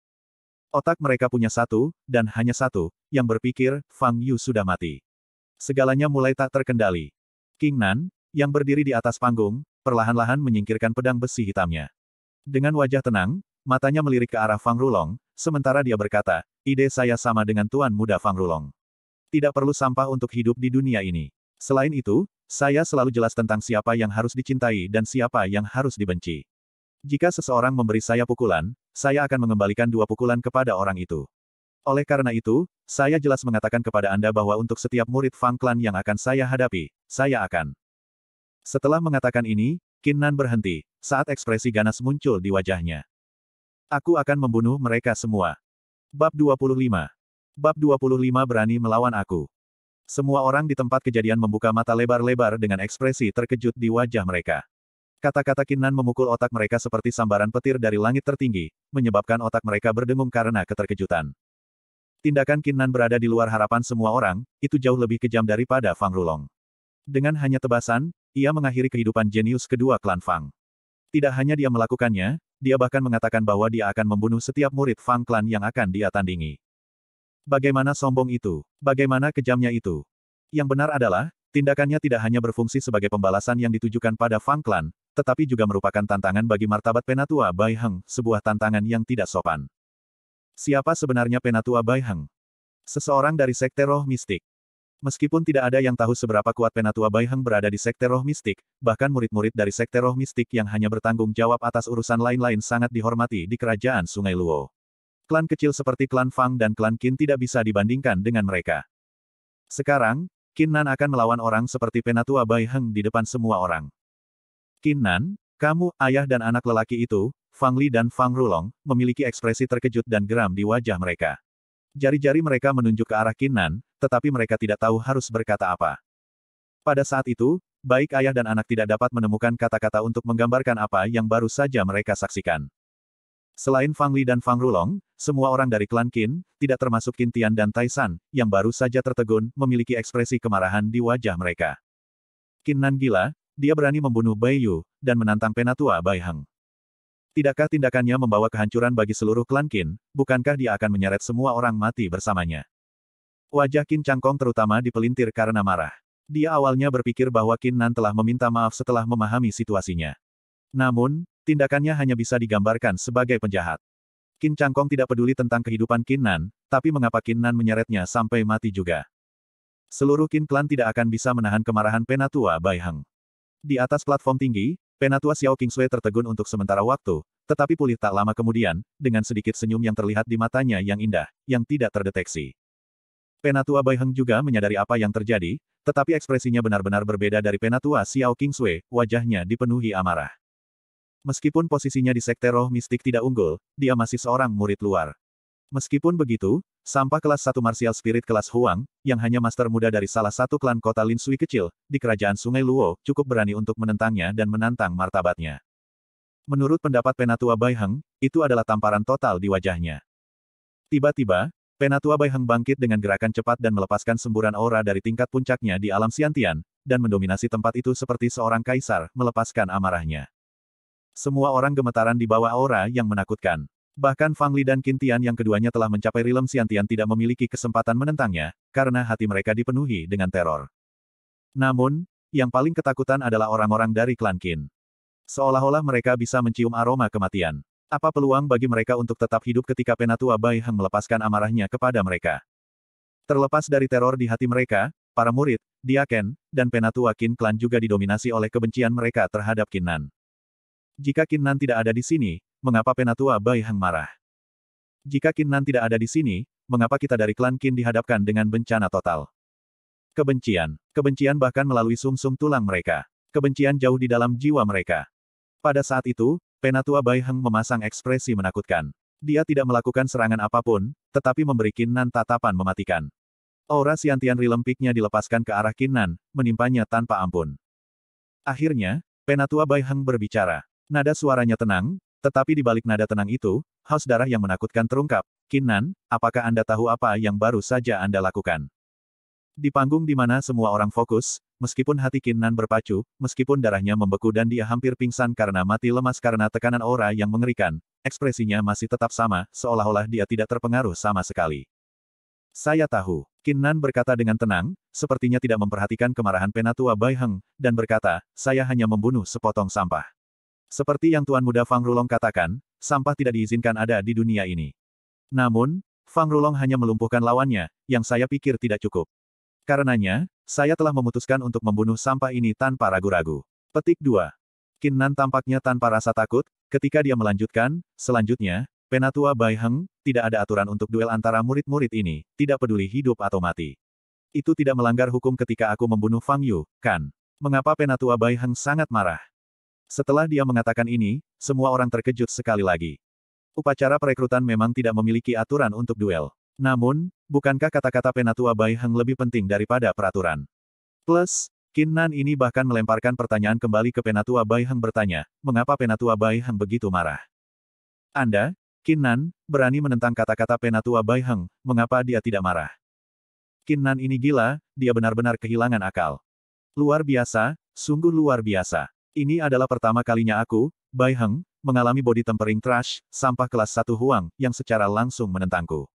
S1: Otak mereka punya satu, dan hanya satu, yang berpikir, Fang Yu sudah mati. Segalanya mulai tak terkendali. King Nan, yang berdiri di atas panggung, perlahan-lahan menyingkirkan pedang besi hitamnya. Dengan wajah tenang, matanya melirik ke arah Fang Rulong, sementara dia berkata, ide saya sama dengan Tuan Muda Fang Rulong. Tidak perlu sampah untuk hidup di dunia ini. Selain itu, saya selalu jelas tentang siapa yang harus dicintai dan siapa yang harus dibenci. Jika seseorang memberi saya pukulan, saya akan mengembalikan dua pukulan kepada orang itu. Oleh karena itu, saya jelas mengatakan kepada Anda bahwa untuk setiap murid Fang Clan yang akan saya hadapi, saya akan. Setelah mengatakan ini, Kinnan berhenti, saat ekspresi ganas muncul di wajahnya. Aku akan membunuh mereka semua. Bab 25. Bab 25 berani melawan aku. Semua orang di tempat kejadian membuka mata lebar-lebar dengan ekspresi terkejut di wajah mereka. Kata-kata Kinnan memukul otak mereka seperti sambaran petir dari langit tertinggi, menyebabkan otak mereka berdengung karena keterkejutan. Tindakan Kinnan berada di luar harapan semua orang, itu jauh lebih kejam daripada Fang Rulong. Dengan hanya tebasan, ia mengakhiri kehidupan jenius kedua klan Fang. Tidak hanya dia melakukannya, dia bahkan mengatakan bahwa dia akan membunuh setiap murid Fang Clan yang akan dia tandingi. Bagaimana sombong itu? Bagaimana kejamnya itu? Yang benar adalah, tindakannya tidak hanya berfungsi sebagai pembalasan yang ditujukan pada Fang Clan, tetapi juga merupakan tantangan bagi martabat Penatua Bai Heng, sebuah tantangan yang tidak sopan. Siapa sebenarnya Penatua Bai Heng? Seseorang dari Sekte Roh Mistik. Meskipun tidak ada yang tahu seberapa kuat Penatua Baiheng berada di Sekte Roh Mistik, bahkan murid-murid dari Sekte Roh Mistik yang hanya bertanggung jawab atas urusan lain-lain sangat dihormati di Kerajaan Sungai Luo. Klan kecil seperti klan Fang dan klan Qin tidak bisa dibandingkan dengan mereka. Sekarang, Qin Nan akan melawan orang seperti Penatua Baiheng di depan semua orang. Qin Nan, kamu, ayah dan anak lelaki itu, Fang Li dan Fang Rulong, memiliki ekspresi terkejut dan geram di wajah mereka. Jari-jari mereka menunjuk ke arah Qin Nan tetapi mereka tidak tahu harus berkata apa. Pada saat itu, baik ayah dan anak tidak dapat menemukan kata-kata untuk menggambarkan apa yang baru saja mereka saksikan. Selain Fang Li dan Fang Rulong, semua orang dari klan Qin, tidak termasuk Qin Tian dan Tai San, yang baru saja tertegun, memiliki ekspresi kemarahan di wajah mereka. Qin Nan gila, dia berani membunuh Bai Yu, dan menantang penatua Bai Heng. Tidakkah tindakannya membawa kehancuran bagi seluruh klan Qin, bukankah dia akan menyeret semua orang mati bersamanya? Wajah Kin Changkong terutama dipelintir karena marah. Dia awalnya berpikir bahwa Kin Nan telah meminta maaf setelah memahami situasinya. Namun, tindakannya hanya bisa digambarkan sebagai penjahat. Kin Changkong tidak peduli tentang kehidupan Kin Nan, tapi mengapa Kin Nan menyeretnya sampai mati juga? Seluruh Kin Clan tidak akan bisa menahan kemarahan Penatua Bai Heng. Di atas platform tinggi, Penatua Xiao King Sui tertegun untuk sementara waktu, tetapi pulih tak lama kemudian, dengan sedikit senyum yang terlihat di matanya yang indah, yang tidak terdeteksi. Penatua Bai Heng juga menyadari apa yang terjadi, tetapi ekspresinya benar-benar berbeda dari Penatua Xiao King Sui, wajahnya dipenuhi amarah. Meskipun posisinya di sekte roh mistik tidak unggul, dia masih seorang murid luar. Meskipun begitu, sampah kelas satu Martial Spirit kelas Huang, yang hanya master muda dari salah satu klan kota Lin Sui kecil, di kerajaan Sungai Luo, cukup berani untuk menentangnya dan menantang martabatnya. Menurut pendapat Penatua Bai Heng, itu adalah tamparan total di wajahnya. Tiba-tiba, Penatua Bai Heng bangkit dengan gerakan cepat dan melepaskan semburan aura dari tingkat puncaknya di alam Siantian, dan mendominasi tempat itu seperti seorang kaisar melepaskan amarahnya. Semua orang gemetaran di bawah aura yang menakutkan. Bahkan Fang Li dan Kintian yang keduanya telah mencapai rilem Siantian tidak memiliki kesempatan menentangnya, karena hati mereka dipenuhi dengan teror. Namun, yang paling ketakutan adalah orang-orang dari klan Qin. Seolah-olah mereka bisa mencium aroma kematian. Apa peluang bagi mereka untuk tetap hidup ketika Penatua Bai Heng melepaskan amarahnya kepada mereka? Terlepas dari teror di hati mereka, para murid, Diaken, dan Penatua Qin Klan juga didominasi oleh kebencian mereka terhadap Kinnan. Jika Kinnan tidak ada di sini, mengapa Penatua Bai Heng marah? Jika Kinnan tidak ada di sini, mengapa kita dari klan Qin dihadapkan dengan bencana total? Kebencian. Kebencian bahkan melalui sum -sum tulang mereka. Kebencian jauh di dalam jiwa mereka. Pada saat itu, Penatua Bai Heng memasang ekspresi menakutkan. Dia tidak melakukan serangan apapun, tetapi memberi Kinnan tatapan mematikan. Aura siantian rilempiknya dilepaskan ke arah Kinnan, menimpanya tanpa ampun. Akhirnya, Penatua Bai Heng berbicara. Nada suaranya tenang, tetapi di balik nada tenang itu, haus darah yang menakutkan terungkap. Kinnan, apakah Anda tahu apa yang baru saja Anda lakukan? Di panggung di mana semua orang fokus, meskipun hati Kinnan berpacu, meskipun darahnya membeku dan dia hampir pingsan karena mati lemas karena tekanan aura yang mengerikan, ekspresinya masih tetap sama, seolah-olah dia tidak terpengaruh sama sekali. Saya tahu, Kinnan berkata dengan tenang, sepertinya tidak memperhatikan kemarahan penatua Bai Heng, dan berkata, saya hanya membunuh sepotong sampah. Seperti yang Tuan Muda Fang Rulong katakan, sampah tidak diizinkan ada di dunia ini. Namun, Fang Rulong hanya melumpuhkan lawannya, yang saya pikir tidak cukup. Karenanya, saya telah memutuskan untuk membunuh sampah ini tanpa ragu-ragu. Petik 2. Kinnan tampaknya tanpa rasa takut, ketika dia melanjutkan, selanjutnya, Penatua Bai Heng, tidak ada aturan untuk duel antara murid-murid ini, tidak peduli hidup atau mati. Itu tidak melanggar hukum ketika aku membunuh Fang Yu, kan? Mengapa Penatua Bai Heng sangat marah? Setelah dia mengatakan ini, semua orang terkejut sekali lagi. Upacara perekrutan memang tidak memiliki aturan untuk duel. Namun, bukankah kata-kata penatua Bai Heng lebih penting daripada peraturan? Plus, Qin Nan ini bahkan melemparkan pertanyaan kembali ke penatua Bai Heng bertanya, mengapa penatua Bai Heng begitu marah? Anda, Qin Nan, berani menentang kata-kata penatua Bai Heng, mengapa dia tidak marah? Qin Nan ini gila, dia benar-benar kehilangan akal. Luar biasa, sungguh luar biasa. Ini adalah pertama kalinya aku, Bai Heng, mengalami body tempering trash, sampah kelas satu Huang, yang secara langsung menentangku.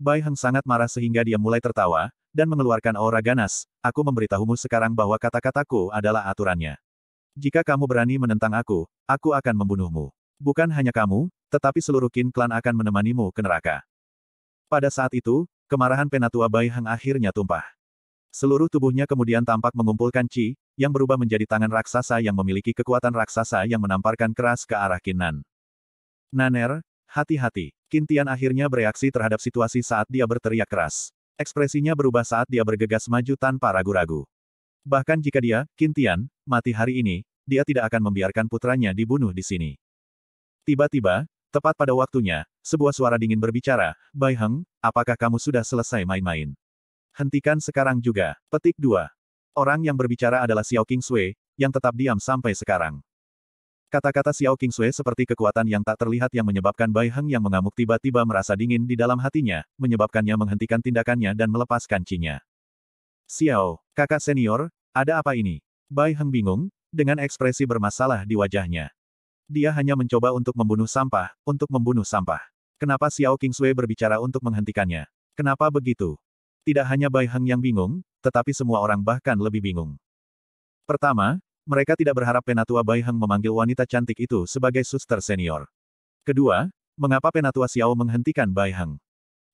S1: Bai Heng sangat marah sehingga dia mulai tertawa, dan mengeluarkan aura ganas, aku memberitahumu sekarang bahwa kata-kataku adalah aturannya. Jika kamu berani menentang aku, aku akan membunuhmu. Bukan hanya kamu, tetapi seluruh kin klan akan menemanimu ke neraka. Pada saat itu, kemarahan penatua Bai Heng akhirnya tumpah. Seluruh tubuhnya kemudian tampak mengumpulkan Qi, yang berubah menjadi tangan raksasa yang memiliki kekuatan raksasa yang menamparkan keras ke arah Kinan. Naner, Hati-hati. Kintian akhirnya bereaksi terhadap situasi saat dia berteriak keras. Ekspresinya berubah saat dia bergegas maju tanpa ragu-ragu. Bahkan jika dia, Kintian, mati hari ini, dia tidak akan membiarkan putranya dibunuh di sini. Tiba-tiba, tepat pada waktunya, sebuah suara dingin berbicara, Bai Heng, apakah kamu sudah selesai main-main? Hentikan sekarang juga. Petik 2. Orang yang berbicara adalah Xiao King Sui, yang tetap diam sampai sekarang. Kata-kata Xiao Sui seperti kekuatan yang tak terlihat yang menyebabkan Bai Heng yang mengamuk tiba-tiba merasa dingin di dalam hatinya, menyebabkannya menghentikan tindakannya dan melepaskan cinya. Xiao, kakak senior, ada apa ini? Bai Heng bingung, dengan ekspresi bermasalah di wajahnya. Dia hanya mencoba untuk membunuh sampah, untuk membunuh sampah. Kenapa Xiao Sui berbicara untuk menghentikannya? Kenapa begitu? Tidak hanya Bai Heng yang bingung, tetapi semua orang bahkan lebih bingung. Pertama, mereka tidak berharap Penatua Bai Heng memanggil wanita cantik itu sebagai suster senior. Kedua, mengapa Penatua Xiao menghentikan Bai Heng?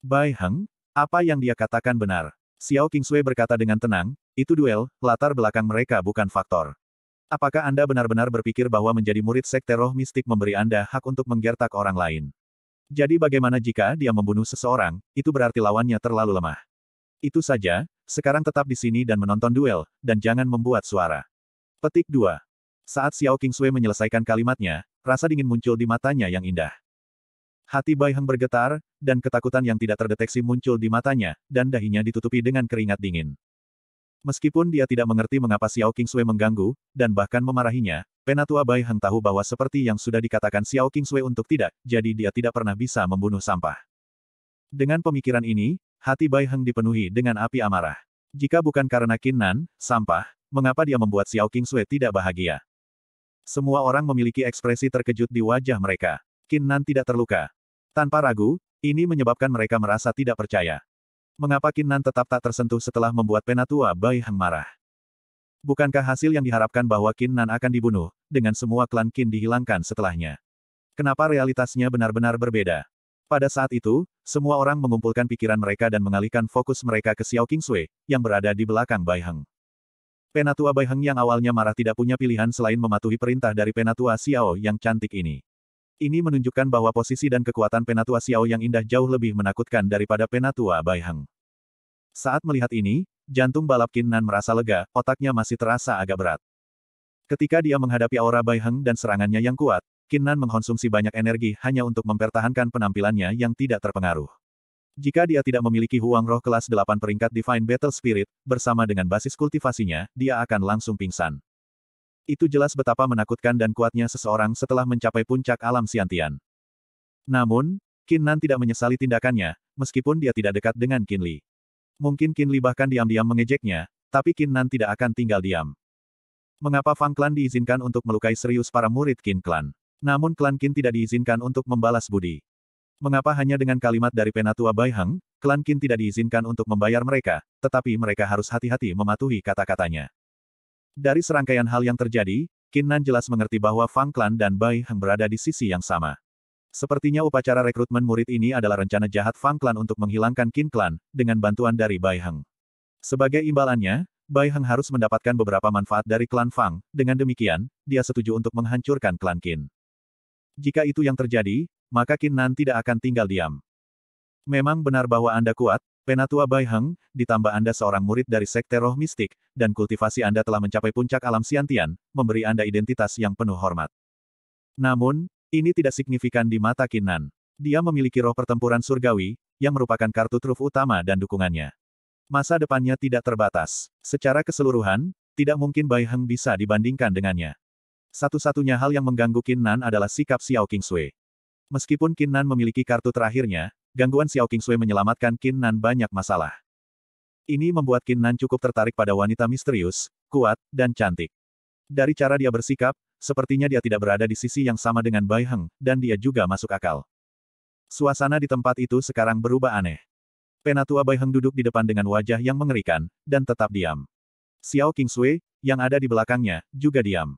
S1: Bai Heng, apa yang dia katakan benar? Xiao Sui berkata dengan tenang, itu duel, latar belakang mereka bukan faktor. Apakah Anda benar-benar berpikir bahwa menjadi murid sekte roh mistik memberi Anda hak untuk menggertak orang lain? Jadi bagaimana jika dia membunuh seseorang, itu berarti lawannya terlalu lemah. Itu saja, sekarang tetap di sini dan menonton duel, dan jangan membuat suara. Petik 2. Saat Xiao Qingsui menyelesaikan kalimatnya, rasa dingin muncul di matanya yang indah. Hati Bai Heng bergetar, dan ketakutan yang tidak terdeteksi muncul di matanya, dan dahinya ditutupi dengan keringat dingin. Meskipun dia tidak mengerti mengapa Xiao Qingsui mengganggu, dan bahkan memarahinya, Penatua Bai Heng tahu bahwa seperti yang sudah dikatakan Xiao Qingsui untuk tidak, jadi dia tidak pernah bisa membunuh sampah. Dengan pemikiran ini, hati Bai Heng dipenuhi dengan api amarah. Jika bukan karena Kinnan, sampah, mengapa dia membuat Xiao Qing Sui tidak bahagia. Semua orang memiliki ekspresi terkejut di wajah mereka. Qin Nan tidak terluka. Tanpa ragu, ini menyebabkan mereka merasa tidak percaya. Mengapa Qin Nan tetap tak tersentuh setelah membuat penatua Bai Heng marah? Bukankah hasil yang diharapkan bahwa Qin Nan akan dibunuh, dengan semua klan Qin dihilangkan setelahnya? Kenapa realitasnya benar-benar berbeda? Pada saat itu, semua orang mengumpulkan pikiran mereka dan mengalihkan fokus mereka ke Xiao Qing Qingsui, yang berada di belakang Bai Heng. Penatua Bai yang awalnya marah tidak punya pilihan selain mematuhi perintah dari Penatua Xiao yang cantik ini. Ini menunjukkan bahwa posisi dan kekuatan Penatua Xiao yang indah jauh lebih menakutkan daripada Penatua Bai Saat melihat ini, jantung balap Nan merasa lega, otaknya masih terasa agak berat. Ketika dia menghadapi aura Bai dan serangannya yang kuat, Nan mengkonsumsi banyak energi hanya untuk mempertahankan penampilannya yang tidak terpengaruh. Jika dia tidak memiliki huang roh kelas 8 peringkat Divine Battle Spirit, bersama dengan basis kultivasinya, dia akan langsung pingsan. Itu jelas betapa menakutkan dan kuatnya seseorang setelah mencapai puncak alam siantian. Namun, Nan tidak menyesali tindakannya, meskipun dia tidak dekat dengan Li. Mungkin Li bahkan diam-diam mengejeknya, tapi Nan tidak akan tinggal diam. Mengapa Fang Klan diizinkan untuk melukai serius para murid Kin Klan? Namun Klan Kin tidak diizinkan untuk membalas budi. Mengapa hanya dengan kalimat dari Penatua Baihang, klan Qin tidak diizinkan untuk membayar mereka, tetapi mereka harus hati-hati mematuhi kata-katanya. Dari serangkaian hal yang terjadi, Nan jelas mengerti bahwa Fang Klan dan Bai Heng berada di sisi yang sama. Sepertinya upacara rekrutmen murid ini adalah rencana jahat Fang Klan untuk menghilangkan Qin Klan, dengan bantuan dari Bai Heng. Sebagai imbalannya, Bai Heng harus mendapatkan beberapa manfaat dari klan Fang, dengan demikian, dia setuju untuk menghancurkan klan Qin. Jika itu yang terjadi, maka Qin Nan tidak akan tinggal diam. Memang benar bahwa Anda kuat, Penatua Bai Heng, ditambah Anda seorang murid dari Sekte Roh Mistik, dan kultivasi Anda telah mencapai puncak alam siantian, memberi Anda identitas yang penuh hormat. Namun, ini tidak signifikan di mata Kinan. Dia memiliki roh pertempuran surgawi, yang merupakan kartu truf utama dan dukungannya. Masa depannya tidak terbatas. Secara keseluruhan, tidak mungkin Bai Heng bisa dibandingkan dengannya. Satu-satunya hal yang mengganggu Kinan adalah sikap Xiao Qingsui. Meskipun Qin Nan memiliki kartu terakhirnya, gangguan Xiao King Sui menyelamatkan Qin Nan banyak masalah. Ini membuat Qin Nan cukup tertarik pada wanita misterius, kuat, dan cantik. Dari cara dia bersikap, sepertinya dia tidak berada di sisi yang sama dengan Bai Heng, dan dia juga masuk akal. Suasana di tempat itu sekarang berubah aneh. Penatua Bai Heng duduk di depan dengan wajah yang mengerikan, dan tetap diam. Xiao King Sui, yang ada di belakangnya, juga diam.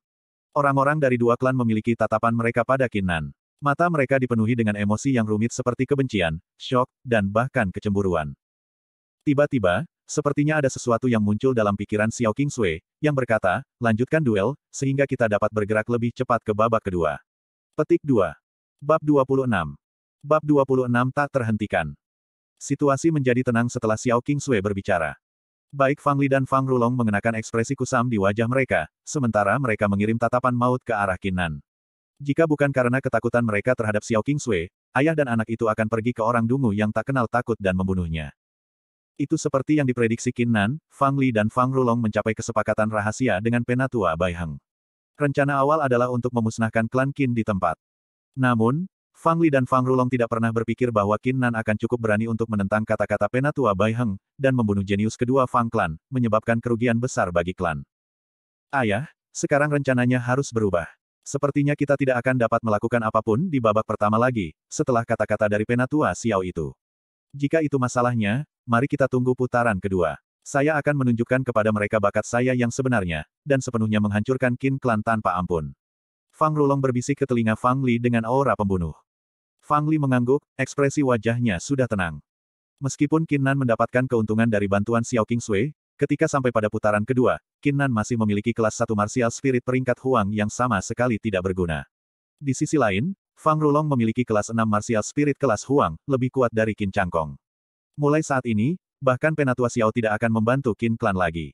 S1: Orang-orang dari dua klan memiliki tatapan mereka pada Qin Nan. Mata mereka dipenuhi dengan emosi yang rumit seperti kebencian, shock, dan bahkan kecemburuan. Tiba-tiba, sepertinya ada sesuatu yang muncul dalam pikiran Xiao King Sui, yang berkata, lanjutkan duel, sehingga kita dapat bergerak lebih cepat ke babak kedua. Petik 2. Bab 26. Bab 26 tak terhentikan. Situasi menjadi tenang setelah Xiao King Sui berbicara. Baik Fang Li dan Fang Rulong mengenakan ekspresi kusam di wajah mereka, sementara mereka mengirim tatapan maut ke arah Kinan. Jika bukan karena ketakutan mereka terhadap Xiao King Sui, ayah dan anak itu akan pergi ke orang dungu yang tak kenal takut dan membunuhnya. Itu seperti yang diprediksi Qin Nan, Fang Li dan Fang Rulong mencapai kesepakatan rahasia dengan penatua Bai Heng. Rencana awal adalah untuk memusnahkan klan Qin di tempat. Namun, Fang Li dan Fang Rulong tidak pernah berpikir bahwa Qin Nan akan cukup berani untuk menentang kata-kata Penatua Bai Heng, dan membunuh jenius kedua Fang Klan, menyebabkan kerugian besar bagi klan. Ayah, sekarang rencananya harus berubah. Sepertinya kita tidak akan dapat melakukan apapun di babak pertama lagi, setelah kata-kata dari Penatua Xiao itu. Jika itu masalahnya, mari kita tunggu putaran kedua. Saya akan menunjukkan kepada mereka bakat saya yang sebenarnya, dan sepenuhnya menghancurkan Qin Clan tanpa ampun. Fang Rulong berbisik ke telinga Fang Li dengan aura pembunuh. Fang Li mengangguk, ekspresi wajahnya sudah tenang. Meskipun Qin Nan mendapatkan keuntungan dari bantuan Xiao King Sui, Ketika sampai pada putaran kedua, Kinnan masih memiliki kelas satu martial spirit peringkat Huang yang sama sekali tidak berguna. Di sisi lain, Fang Rulong memiliki kelas enam martial spirit kelas Huang, lebih kuat dari Qin Changkong. Mulai saat ini, bahkan Penatua Xiao tidak akan membantu Qin Clan lagi.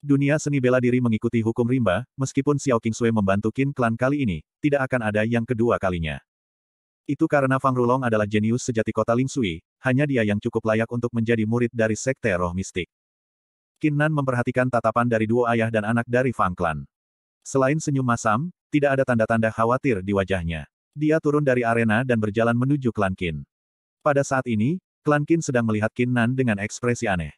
S1: Dunia seni bela diri mengikuti hukum rimba, meskipun Xiao Sui membantu Qin Clan kali ini, tidak akan ada yang kedua kalinya. Itu karena Fang Rulong adalah jenius sejati kota Ling Sui, hanya dia yang cukup layak untuk menjadi murid dari Sekte Roh Mistik. Kinnan memperhatikan tatapan dari dua ayah dan anak dari Fang Clan. Selain senyum masam, tidak ada tanda-tanda khawatir di wajahnya. Dia turun dari arena dan berjalan menuju Klan Kin. Pada saat ini, Klan Kin sedang melihat Kinnan dengan ekspresi aneh.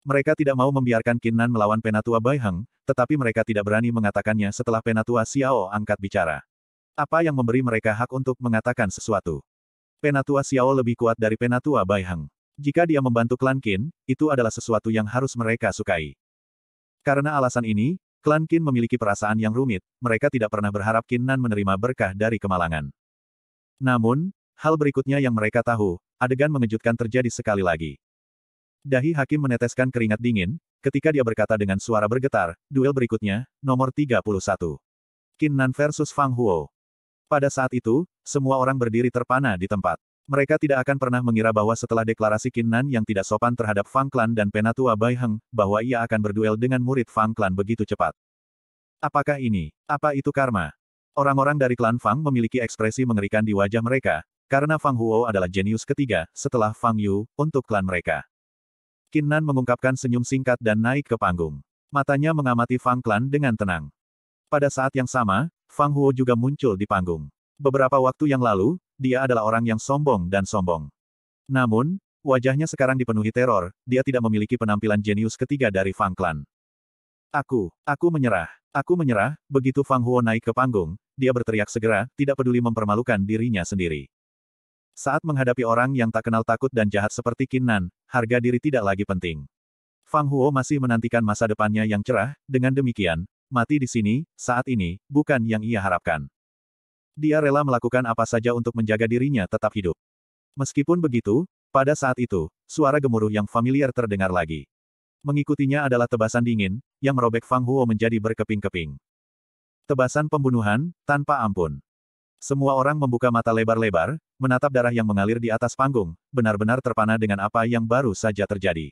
S1: Mereka tidak mau membiarkan Kinnan melawan Penatua Bai Heng, tetapi mereka tidak berani mengatakannya setelah Penatua Xiao angkat bicara. Apa yang memberi mereka hak untuk mengatakan sesuatu? Penatua Xiao lebih kuat dari Penatua Bai Heng. Jika dia membantu klan Qin, itu adalah sesuatu yang harus mereka sukai. Karena alasan ini, klan Qin memiliki perasaan yang rumit, mereka tidak pernah berharap Nan menerima berkah dari kemalangan. Namun, hal berikutnya yang mereka tahu, adegan mengejutkan terjadi sekali lagi. Dahi Hakim meneteskan keringat dingin, ketika dia berkata dengan suara bergetar, duel berikutnya, nomor 31. Nan versus Fang Huo. Pada saat itu, semua orang berdiri terpana di tempat. Mereka tidak akan pernah mengira bahwa setelah deklarasi Kinnan yang tidak sopan terhadap Fang Clan dan Penatua Bai Heng, bahwa ia akan berduel dengan murid Fang Clan begitu cepat. Apakah ini? Apa itu karma? Orang-orang dari klan Fang memiliki ekspresi mengerikan di wajah mereka, karena Fang Huo adalah jenius ketiga, setelah Fang Yu, untuk klan mereka. Kinnan mengungkapkan senyum singkat dan naik ke panggung. Matanya mengamati Fang Clan dengan tenang. Pada saat yang sama, Fang Huo juga muncul di panggung. Beberapa waktu yang lalu, dia adalah orang yang sombong dan sombong. Namun, wajahnya sekarang dipenuhi teror, dia tidak memiliki penampilan jenius ketiga dari Fang Clan. Aku, aku menyerah, aku menyerah, begitu Fang Huo naik ke panggung, dia berteriak segera, tidak peduli mempermalukan dirinya sendiri. Saat menghadapi orang yang tak kenal takut dan jahat seperti Nan, harga diri tidak lagi penting. Fang Huo masih menantikan masa depannya yang cerah, dengan demikian, mati di sini, saat ini, bukan yang ia harapkan. Dia rela melakukan apa saja untuk menjaga dirinya tetap hidup. Meskipun begitu, pada saat itu, suara gemuruh yang familiar terdengar lagi. Mengikutinya adalah tebasan dingin, yang merobek Fang Huo menjadi berkeping-keping. Tebasan pembunuhan, tanpa ampun. Semua orang membuka mata lebar-lebar, menatap darah yang mengalir di atas panggung, benar-benar terpana dengan apa yang baru saja terjadi.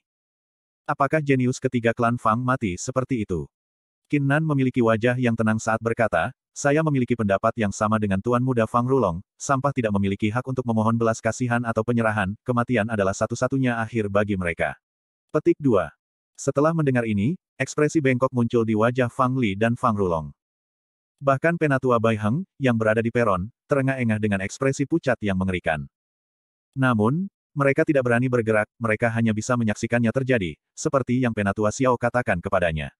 S1: Apakah jenius ketiga klan Fang mati seperti itu? Kinnan memiliki wajah yang tenang saat berkata, saya memiliki pendapat yang sama dengan Tuan Muda Fang Rulong, sampah tidak memiliki hak untuk memohon belas kasihan atau penyerahan, kematian adalah satu-satunya akhir bagi mereka. Petik 2. Setelah mendengar ini, ekspresi bengkok muncul di wajah Fang Li dan Fang Rulong. Bahkan Penatua Bai Heng, yang berada di peron, terengah-engah dengan ekspresi pucat yang mengerikan. Namun, mereka tidak berani bergerak, mereka hanya bisa menyaksikannya terjadi, seperti yang Penatua Xiao katakan kepadanya.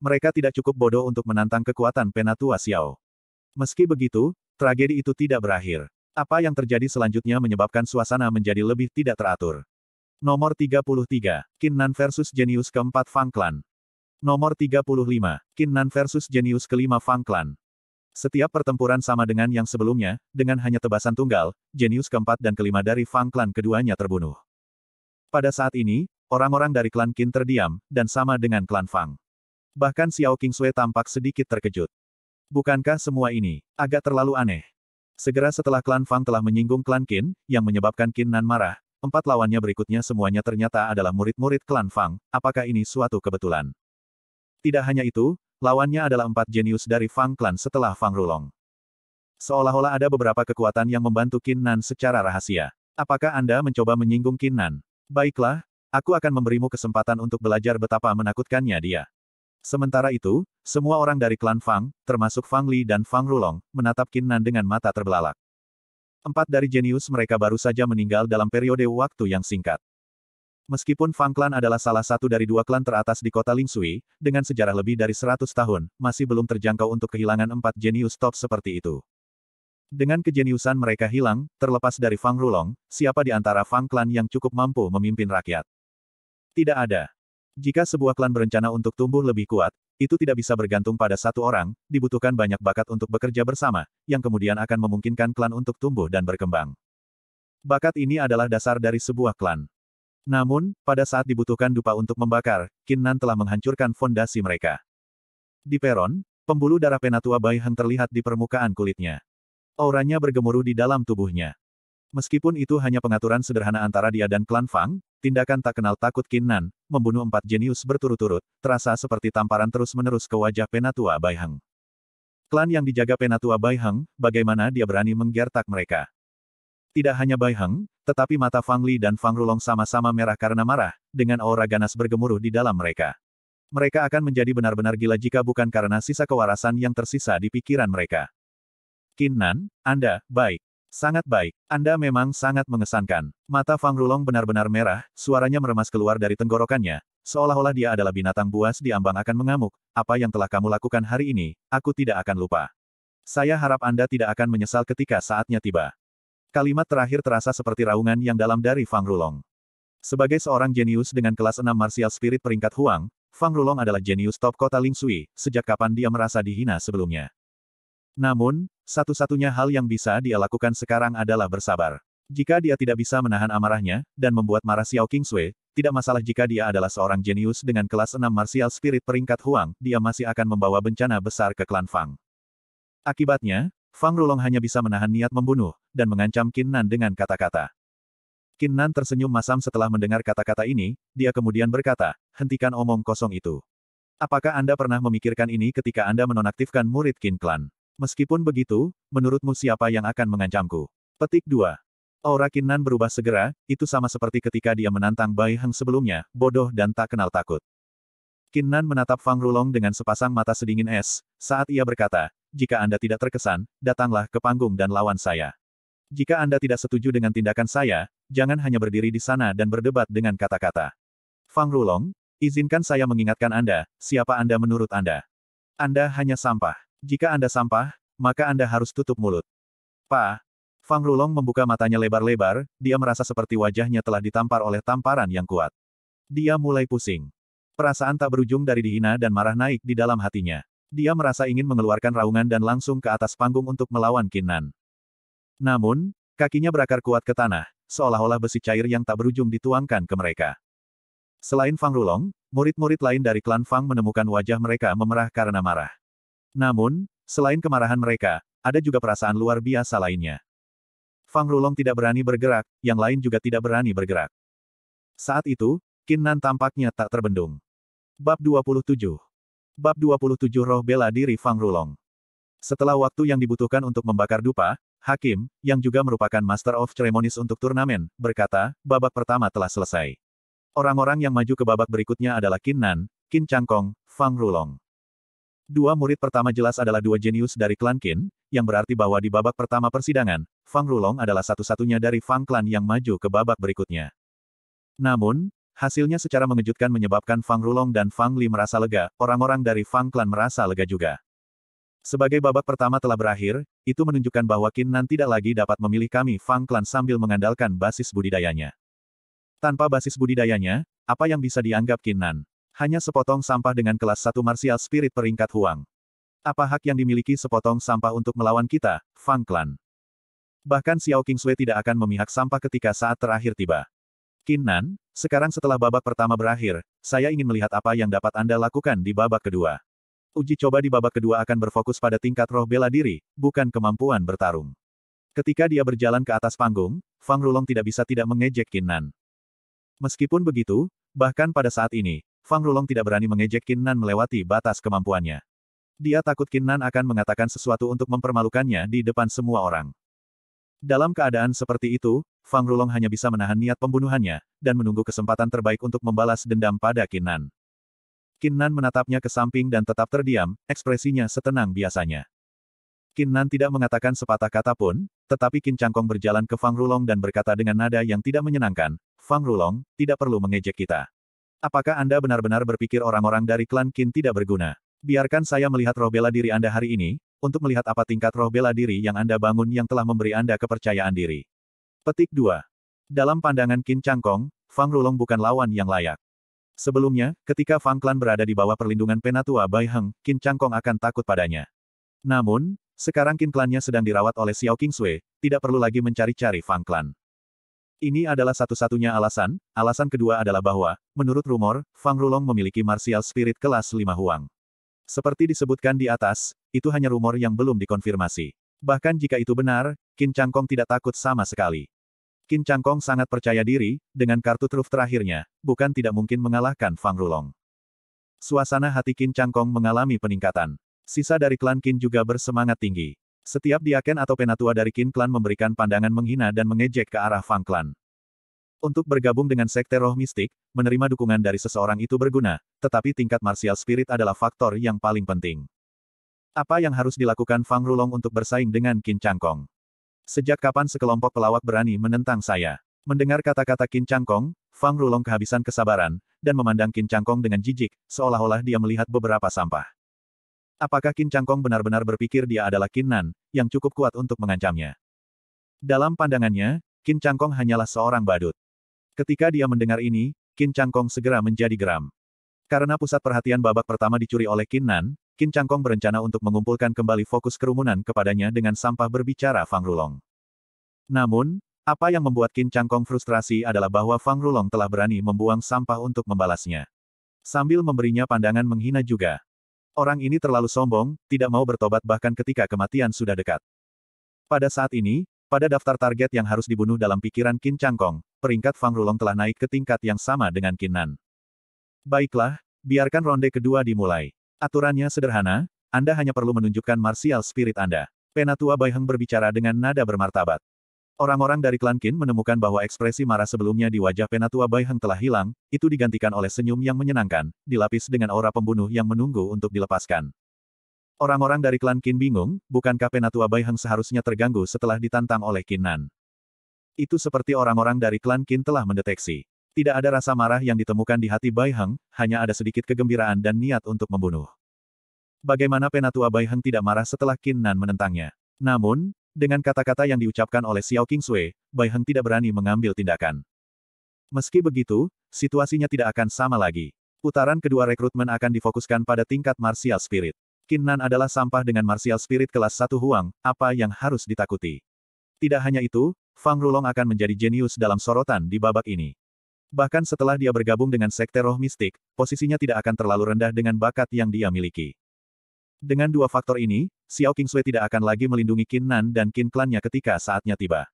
S1: Mereka tidak cukup bodoh untuk menantang kekuatan Penatua Xiao. Meski begitu, tragedi itu tidak berakhir. Apa yang terjadi selanjutnya menyebabkan suasana menjadi lebih tidak teratur. Nomor 33, Kinnan versus Genius keempat Fang Clan. Nomor 35, Kinnan versus Genius kelima Fang Clan. Setiap pertempuran sama dengan yang sebelumnya, dengan hanya tebasan tunggal, Genius keempat dan kelima dari Fang Clan keduanya terbunuh. Pada saat ini, orang-orang dari klan Qin terdiam, dan sama dengan klan Fang. Bahkan Xiao Qingxue tampak sedikit terkejut. Bukankah semua ini agak terlalu aneh? Segera setelah klan Fang telah menyinggung klan Qin, yang menyebabkan Qin Nan marah, empat lawannya berikutnya semuanya ternyata adalah murid-murid klan Fang, apakah ini suatu kebetulan? Tidak hanya itu, lawannya adalah empat jenius dari Fang klan setelah Fang Rulong. Seolah-olah ada beberapa kekuatan yang membantu Qin Nan secara rahasia. Apakah Anda mencoba menyinggung Qin Nan? Baiklah, aku akan memberimu kesempatan untuk belajar betapa menakutkannya dia. Sementara itu, semua orang dari klan Fang, termasuk Fang Li dan Fang Rulong, menatap Qin Nan dengan mata terbelalak. Empat dari jenius mereka baru saja meninggal dalam periode waktu yang singkat. Meskipun Fang Clan adalah salah satu dari dua klan teratas di kota Lingsui, dengan sejarah lebih dari seratus tahun, masih belum terjangkau untuk kehilangan empat jenius top seperti itu. Dengan kejeniusan mereka hilang, terlepas dari Fang Rulong, siapa di antara Fang Clan yang cukup mampu memimpin rakyat? Tidak ada. Jika sebuah klan berencana untuk tumbuh lebih kuat, itu tidak bisa bergantung pada satu orang, dibutuhkan banyak bakat untuk bekerja bersama, yang kemudian akan memungkinkan klan untuk tumbuh dan berkembang. Bakat ini adalah dasar dari sebuah klan. Namun, pada saat dibutuhkan dupa untuk membakar, Kinnan telah menghancurkan fondasi mereka. Di peron, pembuluh darah Penatua Bai Heng terlihat di permukaan kulitnya. Auranya bergemuruh di dalam tubuhnya. Meskipun itu hanya pengaturan sederhana antara dia dan klan Fang, Tindakan tak kenal takut Kinnan, membunuh empat jenius berturut-turut, terasa seperti tamparan terus-menerus ke wajah Penatua Baiheng. Klan yang dijaga Penatua Baiheng, bagaimana dia berani menggertak mereka? Tidak hanya Baiheng, tetapi mata Fang Li dan Fang Rulong sama-sama merah karena marah, dengan aura ganas bergemuruh di dalam mereka. Mereka akan menjadi benar-benar gila jika bukan karena sisa kewarasan yang tersisa di pikiran mereka. Kinnan, Anda, baik. Sangat baik, Anda memang sangat mengesankan. Mata Fang Rulong benar-benar merah, suaranya meremas keluar dari tenggorokannya, seolah-olah dia adalah binatang buas di ambang akan mengamuk. Apa yang telah kamu lakukan hari ini, aku tidak akan lupa. Saya harap Anda tidak akan menyesal ketika saatnya tiba. Kalimat terakhir terasa seperti raungan yang dalam dari Fang Rulong. Sebagai seorang jenius dengan kelas 6 martial spirit peringkat Huang, Fang Rulong adalah jenius top kota Ling Sui, sejak kapan dia merasa dihina sebelumnya. Namun, satu-satunya hal yang bisa dia lakukan sekarang adalah bersabar. Jika dia tidak bisa menahan amarahnya, dan membuat marah Xiao Sui, tidak masalah jika dia adalah seorang jenius dengan kelas 6 martial spirit peringkat Huang, dia masih akan membawa bencana besar ke klan Fang. Akibatnya, Fang Rulong hanya bisa menahan niat membunuh, dan mengancam Qin Nan dengan kata-kata. Qin Nan tersenyum masam setelah mendengar kata-kata ini, dia kemudian berkata, hentikan omong kosong itu. Apakah Anda pernah memikirkan ini ketika Anda menonaktifkan murid Qin Clan? Meskipun begitu, menurutmu siapa yang akan mengancamku? Petik 2. Aura Kinnan berubah segera, itu sama seperti ketika dia menantang Bai Heng sebelumnya, bodoh dan tak kenal takut. Kinnan menatap Fang Rulong dengan sepasang mata sedingin es, saat ia berkata, jika Anda tidak terkesan, datanglah ke panggung dan lawan saya. Jika Anda tidak setuju dengan tindakan saya, jangan hanya berdiri di sana dan berdebat dengan kata-kata. Fang Rulong, izinkan saya mengingatkan Anda, siapa Anda menurut Anda? Anda hanya sampah. Jika Anda sampah, maka Anda harus tutup mulut. Pa. Fang Rulong membuka matanya lebar-lebar, dia merasa seperti wajahnya telah ditampar oleh tamparan yang kuat. Dia mulai pusing. Perasaan tak berujung dari dihina dan marah naik di dalam hatinya. Dia merasa ingin mengeluarkan raungan dan langsung ke atas panggung untuk melawan Kinnan. Namun, kakinya berakar kuat ke tanah, seolah-olah besi cair yang tak berujung dituangkan ke mereka. Selain Fang Rulong, murid-murid lain dari klan Fang menemukan wajah mereka memerah karena marah. Namun, selain kemarahan mereka, ada juga perasaan luar biasa lainnya. Fang Rulong tidak berani bergerak, yang lain juga tidak berani bergerak. Saat itu, Kinnan tampaknya tak terbendung. Bab 27 Bab 27 Roh Bela Diri Fang Rulong Setelah waktu yang dibutuhkan untuk membakar dupa, Hakim, yang juga merupakan Master of Ceremonies untuk turnamen, berkata, babak pertama telah selesai. Orang-orang yang maju ke babak berikutnya adalah Kinnan, Kin Changkong, Fang Rulong. Dua murid pertama jelas adalah dua jenius dari klan Qin, yang berarti bahwa di babak pertama persidangan, Fang Rulong adalah satu-satunya dari Fang Klan yang maju ke babak berikutnya. Namun, hasilnya secara mengejutkan menyebabkan Fang Rulong dan Fang Li merasa lega, orang-orang dari Fang Klan merasa lega juga. Sebagai babak pertama telah berakhir, itu menunjukkan bahwa Nan tidak lagi dapat memilih kami Fang Klan sambil mengandalkan basis budidayanya. Tanpa basis budidayanya, apa yang bisa dianggap Nan? hanya sepotong sampah dengan kelas 1 martial spirit peringkat Huang. Apa hak yang dimiliki sepotong sampah untuk melawan kita, Fang Clan? Bahkan Xiao Kingsui tidak akan memihak sampah ketika saat terakhir tiba. Nan, sekarang setelah babak pertama berakhir, saya ingin melihat apa yang dapat Anda lakukan di babak kedua. Uji coba di babak kedua akan berfokus pada tingkat roh bela diri, bukan kemampuan bertarung. Ketika dia berjalan ke atas panggung, Fang Rulong tidak bisa tidak mengejek Nan. Meskipun begitu, bahkan pada saat ini, Fang Rulong tidak berani mengejek Nan melewati batas kemampuannya. Dia takut Nan akan mengatakan sesuatu untuk mempermalukannya di depan semua orang. Dalam keadaan seperti itu, Fang Rulong hanya bisa menahan niat pembunuhannya, dan menunggu kesempatan terbaik untuk membalas dendam pada Nan. Qin Nan menatapnya ke samping dan tetap terdiam, ekspresinya setenang biasanya. Nan tidak mengatakan sepatah kata pun, tetapi Kin Changkong berjalan ke Fang Rulong dan berkata dengan nada yang tidak menyenangkan, Fang Rulong, tidak perlu mengejek kita. Apakah Anda benar-benar berpikir orang-orang dari klan Qin tidak berguna? Biarkan saya melihat roh bela diri Anda hari ini, untuk melihat apa tingkat roh bela diri yang Anda bangun yang telah memberi Anda kepercayaan diri. Petik 2. Dalam pandangan Qin Changkong, Fang Rulong bukan lawan yang layak. Sebelumnya, ketika Fang Klan berada di bawah perlindungan Penatua Bai Heng, Qin Changkong akan takut padanya. Namun, sekarang Qin Klannya sedang dirawat oleh Xiao King tidak perlu lagi mencari-cari Fang Klan. Ini adalah satu-satunya alasan, alasan kedua adalah bahwa, menurut rumor, Fang Rulong memiliki martial spirit kelas 5 Huang. Seperti disebutkan di atas, itu hanya rumor yang belum dikonfirmasi. Bahkan jika itu benar, Qin Changkong tidak takut sama sekali. Qin Changkong sangat percaya diri, dengan kartu truf terakhirnya, bukan tidak mungkin mengalahkan Fang Rulong. Suasana hati Qin Changkong mengalami peningkatan. Sisa dari klan Qin juga bersemangat tinggi. Setiap diaken atau penatua dari Kin Clan memberikan pandangan menghina dan mengejek ke arah Fang Clan. Untuk bergabung dengan sekte roh mistik, menerima dukungan dari seseorang itu berguna, tetapi tingkat martial spirit adalah faktor yang paling penting. Apa yang harus dilakukan Fang Rulong untuk bersaing dengan Qin Changkong? Sejak kapan sekelompok pelawak berani menentang saya? Mendengar kata-kata Qin Changkong, Fang Rulong kehabisan kesabaran, dan memandang Qin Changkong dengan jijik, seolah-olah dia melihat beberapa sampah. Apakah Qin Changkong benar-benar berpikir dia adalah Nan yang cukup kuat untuk mengancamnya? Dalam pandangannya, Qin Changkong hanyalah seorang badut. Ketika dia mendengar ini, Qin Changkong segera menjadi geram. Karena pusat perhatian babak pertama dicuri oleh Nan, Qin Changkong berencana untuk mengumpulkan kembali fokus kerumunan kepadanya dengan sampah berbicara Fang Rulong. Namun, apa yang membuat Qin Changkong frustrasi adalah bahwa Fang Rulong telah berani membuang sampah untuk membalasnya. Sambil memberinya pandangan menghina juga, Orang ini terlalu sombong, tidak mau bertobat bahkan ketika kematian sudah dekat. Pada saat ini, pada daftar target yang harus dibunuh dalam pikiran Qin Changkong, peringkat Fang Rulong telah naik ke tingkat yang sama dengan Qin Nan. Baiklah, biarkan ronde kedua dimulai. Aturannya sederhana, Anda hanya perlu menunjukkan martial spirit Anda. Penatua Baiheng berbicara dengan nada bermartabat. Orang-orang dari klan Qin menemukan bahwa ekspresi marah sebelumnya di wajah penatua Bai Heng telah hilang, itu digantikan oleh senyum yang menyenangkan, dilapis dengan aura pembunuh yang menunggu untuk dilepaskan. Orang-orang dari klan Qin bingung, bukankah penatua Bai Heng seharusnya terganggu setelah ditantang oleh Nan? Itu seperti orang-orang dari klan Qin telah mendeteksi. Tidak ada rasa marah yang ditemukan di hati Bai Heng, hanya ada sedikit kegembiraan dan niat untuk membunuh. Bagaimana penatua Bai Heng tidak marah setelah Nan menentangnya? Namun, dengan kata-kata yang diucapkan oleh Xiao Qingsui, Bai Heng tidak berani mengambil tindakan. Meski begitu, situasinya tidak akan sama lagi. Putaran kedua rekrutmen akan difokuskan pada tingkat martial spirit. Kinnan adalah sampah dengan martial spirit kelas satu Huang, apa yang harus ditakuti. Tidak hanya itu, Fang Rulong akan menjadi jenius dalam sorotan di babak ini. Bahkan setelah dia bergabung dengan Sekte Roh Mistik, posisinya tidak akan terlalu rendah dengan bakat yang dia miliki. Dengan dua faktor ini, Xiao Qingsui tidak akan lagi melindungi Qin Nan dan Qin klannya ketika saatnya tiba.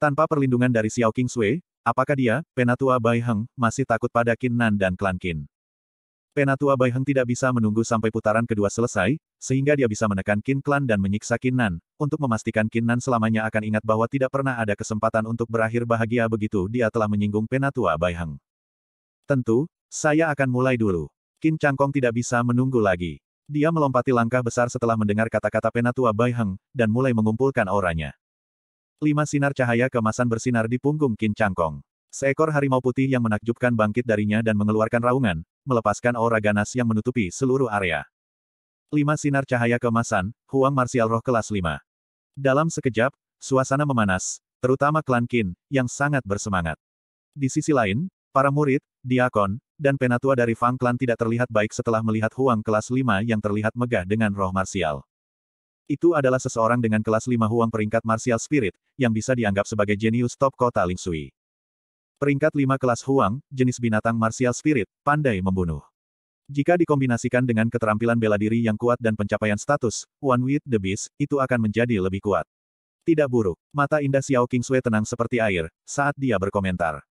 S1: Tanpa perlindungan dari Xiao Qingsui, apakah dia, Penatua Bai Heng, masih takut pada Qin Nan dan klan Qin? Penatua Bai Heng tidak bisa menunggu sampai putaran kedua selesai, sehingga dia bisa menekan Qin klan dan menyiksa Qin Nan, untuk memastikan Qin Nan selamanya akan ingat bahwa tidak pernah ada kesempatan untuk berakhir bahagia begitu dia telah menyinggung Penatua Bai Heng. Tentu, saya akan mulai dulu. Qin Kong tidak bisa menunggu lagi. Dia melompati langkah besar setelah mendengar kata-kata penatua Bai Heng, dan mulai mengumpulkan auranya. Lima sinar cahaya kemasan bersinar di punggung Qin Changkong. Seekor harimau putih yang menakjubkan bangkit darinya dan mengeluarkan raungan, melepaskan aura ganas yang menutupi seluruh area. Lima sinar cahaya kemasan, Huang Martial Roh kelas 5. Dalam sekejap, suasana memanas, terutama klan Qin, yang sangat bersemangat. Di sisi lain, para murid, diakon, dan penatua dari Fang Clan tidak terlihat baik setelah melihat Huang kelas 5 yang terlihat megah dengan roh marsial. Itu adalah seseorang dengan kelas 5 Huang peringkat martial spirit, yang bisa dianggap sebagai jenius top kota Ling Sui. Peringkat 5 kelas Huang, jenis binatang martial spirit, pandai membunuh. Jika dikombinasikan dengan keterampilan bela diri yang kuat dan pencapaian status, One with the Beast, itu akan menjadi lebih kuat. Tidak buruk, mata indah Xiao Sui tenang seperti air, saat dia berkomentar.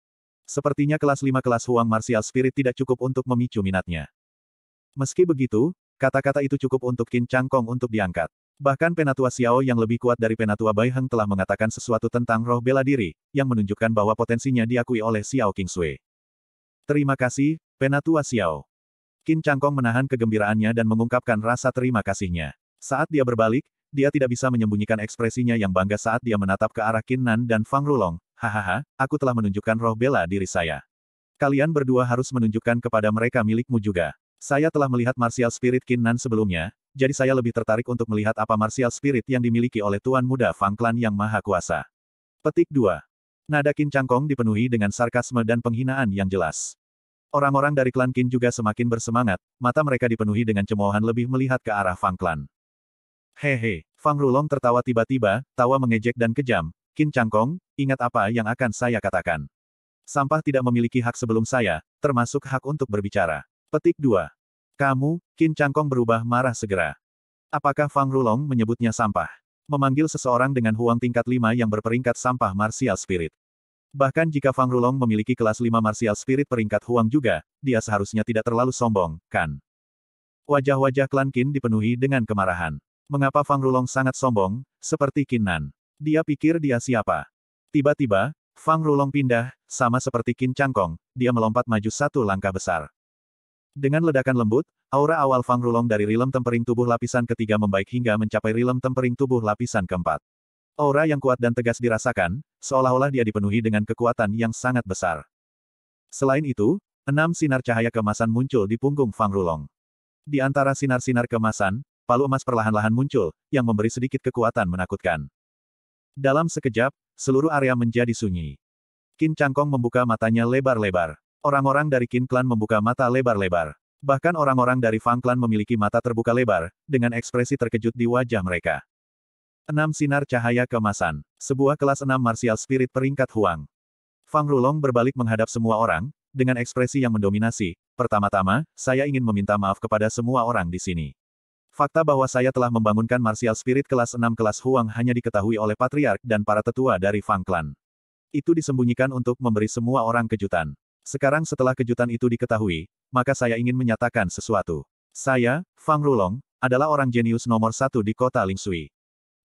S1: Sepertinya kelas 5 kelas Huang Martial Spirit tidak cukup untuk memicu minatnya. Meski begitu, kata-kata itu cukup untuk Qin Changkong untuk diangkat. Bahkan Penatua Xiao yang lebih kuat dari Penatua Bai Heng telah mengatakan sesuatu tentang roh bela diri, yang menunjukkan bahwa potensinya diakui oleh Xiao King Sui. Terima kasih, Penatua Xiao. Qin Changkong menahan kegembiraannya dan mengungkapkan rasa terima kasihnya. Saat dia berbalik, dia tidak bisa menyembunyikan ekspresinya yang bangga saat dia menatap ke arah Qin Nan dan Fang Rulong, Hahaha, aku telah menunjukkan roh bela diri saya. Kalian berdua harus menunjukkan kepada mereka milikmu juga. Saya telah melihat martial spirit Kinnan sebelumnya, jadi saya lebih tertarik untuk melihat apa martial spirit yang dimiliki oleh Tuan Muda Fang Klan yang Maha Kuasa. Petik 2. Nada Kin Cangkong dipenuhi dengan sarkasme dan penghinaan yang jelas. Orang-orang dari klan Kin juga semakin bersemangat, mata mereka dipenuhi dengan cemoohan lebih melihat ke arah Fang Klan. Hehe, Fang Rulong tertawa tiba-tiba, tawa mengejek dan kejam, Kin Changkong, ingat apa yang akan saya katakan. Sampah tidak memiliki hak sebelum saya, termasuk hak untuk berbicara. Petik 2. Kamu, Kin Changkong berubah marah segera. Apakah Fang Rulong menyebutnya sampah? Memanggil seseorang dengan huang tingkat 5 yang berperingkat sampah martial spirit. Bahkan jika Fang Rulong memiliki kelas 5 martial spirit peringkat huang juga, dia seharusnya tidak terlalu sombong, kan? Wajah-wajah klan Qin dipenuhi dengan kemarahan. Mengapa Fang Rulong sangat sombong, seperti Qin Nan? Dia pikir dia siapa. Tiba-tiba, Fang Rulong pindah, sama seperti Qin Changkong. dia melompat maju satu langkah besar. Dengan ledakan lembut, aura awal Fang Rulong dari rilem tempering tubuh lapisan ketiga membaik hingga mencapai rilem tempering tubuh lapisan keempat. Aura yang kuat dan tegas dirasakan, seolah-olah dia dipenuhi dengan kekuatan yang sangat besar. Selain itu, enam sinar cahaya kemasan muncul di punggung Fang Rulong. Di antara sinar-sinar kemasan, palu emas perlahan-lahan muncul, yang memberi sedikit kekuatan menakutkan. Dalam sekejap, seluruh area menjadi sunyi. Qin Changkong membuka matanya lebar-lebar. Orang-orang dari Qin Clan membuka mata lebar-lebar. Bahkan orang-orang dari Fang Clan memiliki mata terbuka lebar, dengan ekspresi terkejut di wajah mereka. Enam sinar cahaya kemasan. Sebuah kelas enam martial spirit peringkat Huang. Fang Rulong berbalik menghadap semua orang, dengan ekspresi yang mendominasi. Pertama-tama, saya ingin meminta maaf kepada semua orang di sini. Fakta bahwa saya telah membangunkan martial spirit kelas 6 kelas Huang hanya diketahui oleh patriark dan para tetua dari Fang Clan. Itu disembunyikan untuk memberi semua orang kejutan. Sekarang setelah kejutan itu diketahui, maka saya ingin menyatakan sesuatu. Saya, Fang Rulong, adalah orang jenius nomor satu di kota Lingsui.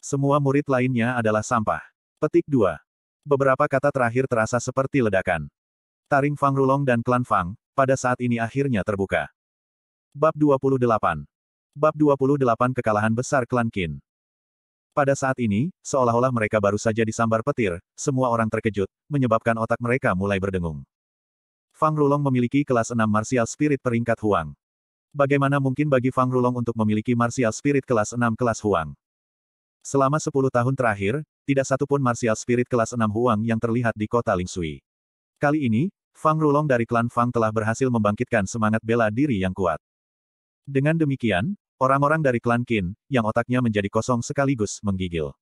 S1: Semua murid lainnya adalah sampah. Petik 2. Beberapa kata terakhir terasa seperti ledakan. Taring Fang Rulong dan klan Fang, pada saat ini akhirnya terbuka. Bab 28 Bab 28 Kekalahan Besar Klan Qin Pada saat ini, seolah-olah mereka baru saja disambar petir, semua orang terkejut, menyebabkan otak mereka mulai berdengung. Fang Rulong memiliki kelas 6 Martial Spirit peringkat Huang. Bagaimana mungkin bagi Fang Rulong untuk memiliki Martial Spirit kelas 6 kelas Huang? Selama 10 tahun terakhir, tidak satupun Martial Spirit kelas 6 Huang yang terlihat di kota Lingsui. Kali ini, Fang Rulong dari klan Fang telah berhasil membangkitkan semangat bela diri yang kuat. Dengan demikian, orang-orang dari klan Qin, yang otaknya menjadi kosong sekaligus menggigil.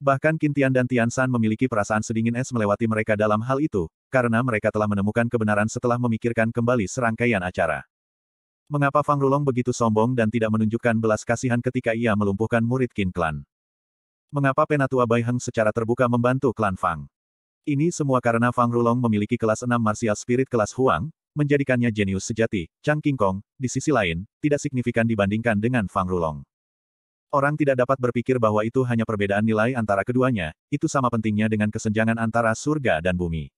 S1: Bahkan Kintian dan Tiansan memiliki perasaan sedingin es melewati mereka dalam hal itu, karena mereka telah menemukan kebenaran setelah memikirkan kembali serangkaian acara. Mengapa Fang Rulong begitu sombong dan tidak menunjukkan belas kasihan ketika ia melumpuhkan murid Qin Klan? Mengapa Penatua Bai Heng secara terbuka membantu klan Fang? Ini semua karena Fang Rulong memiliki kelas 6 martial spirit kelas Huang, menjadikannya jenius sejati, Chang King Kong, di sisi lain, tidak signifikan dibandingkan dengan Fang Rulong. Orang tidak dapat berpikir bahwa itu hanya perbedaan nilai antara keduanya, itu sama pentingnya dengan kesenjangan antara surga dan bumi.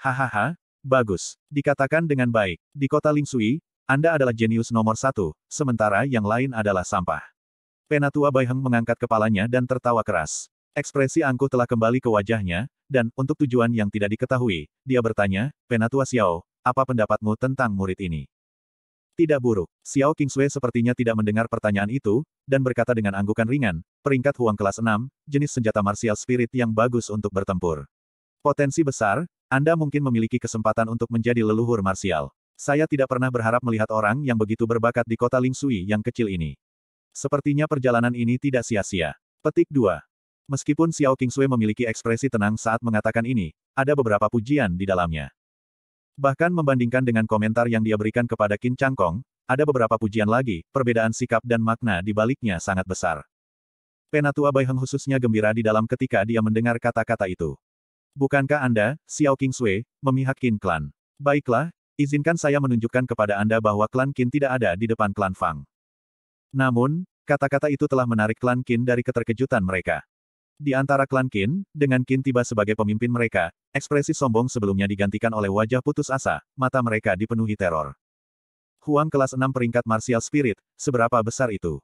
S1: Hahaha, bagus. Dikatakan dengan baik, di kota Lingsui, Anda adalah jenius nomor satu, sementara yang lain adalah sampah. Penatua Baiheng mengangkat kepalanya dan tertawa keras. Ekspresi angkuh telah kembali ke wajahnya, dan, untuk tujuan yang tidak diketahui, dia bertanya, Penatua Xiao, apa pendapatmu tentang murid ini? Tidak buruk. Xiao Kingsue sepertinya tidak mendengar pertanyaan itu, dan berkata dengan anggukan ringan, peringkat huang kelas 6, jenis senjata martial spirit yang bagus untuk bertempur. Potensi besar, Anda mungkin memiliki kesempatan untuk menjadi leluhur martial. Saya tidak pernah berharap melihat orang yang begitu berbakat di kota Lingsui yang kecil ini. Sepertinya perjalanan ini tidak sia-sia. Petik 2. Meskipun Xiao Kingsue memiliki ekspresi tenang saat mengatakan ini, ada beberapa pujian di dalamnya. Bahkan membandingkan dengan komentar yang dia berikan kepada Kin Changkong, ada beberapa pujian lagi, perbedaan sikap dan makna di baliknya sangat besar. Penatua Bai Heng khususnya gembira di dalam ketika dia mendengar kata-kata itu. Bukankah Anda, Xiao King Sui, memihak Kin Clan? Baiklah, izinkan saya menunjukkan kepada Anda bahwa klan Kin tidak ada di depan klan Fang. Namun, kata-kata itu telah menarik klan Kin dari keterkejutan mereka. Di antara klan Qin, dengan Qin tiba sebagai pemimpin mereka, ekspresi sombong sebelumnya digantikan oleh wajah putus asa, mata mereka dipenuhi teror. Huang kelas 6 peringkat martial spirit, seberapa besar itu?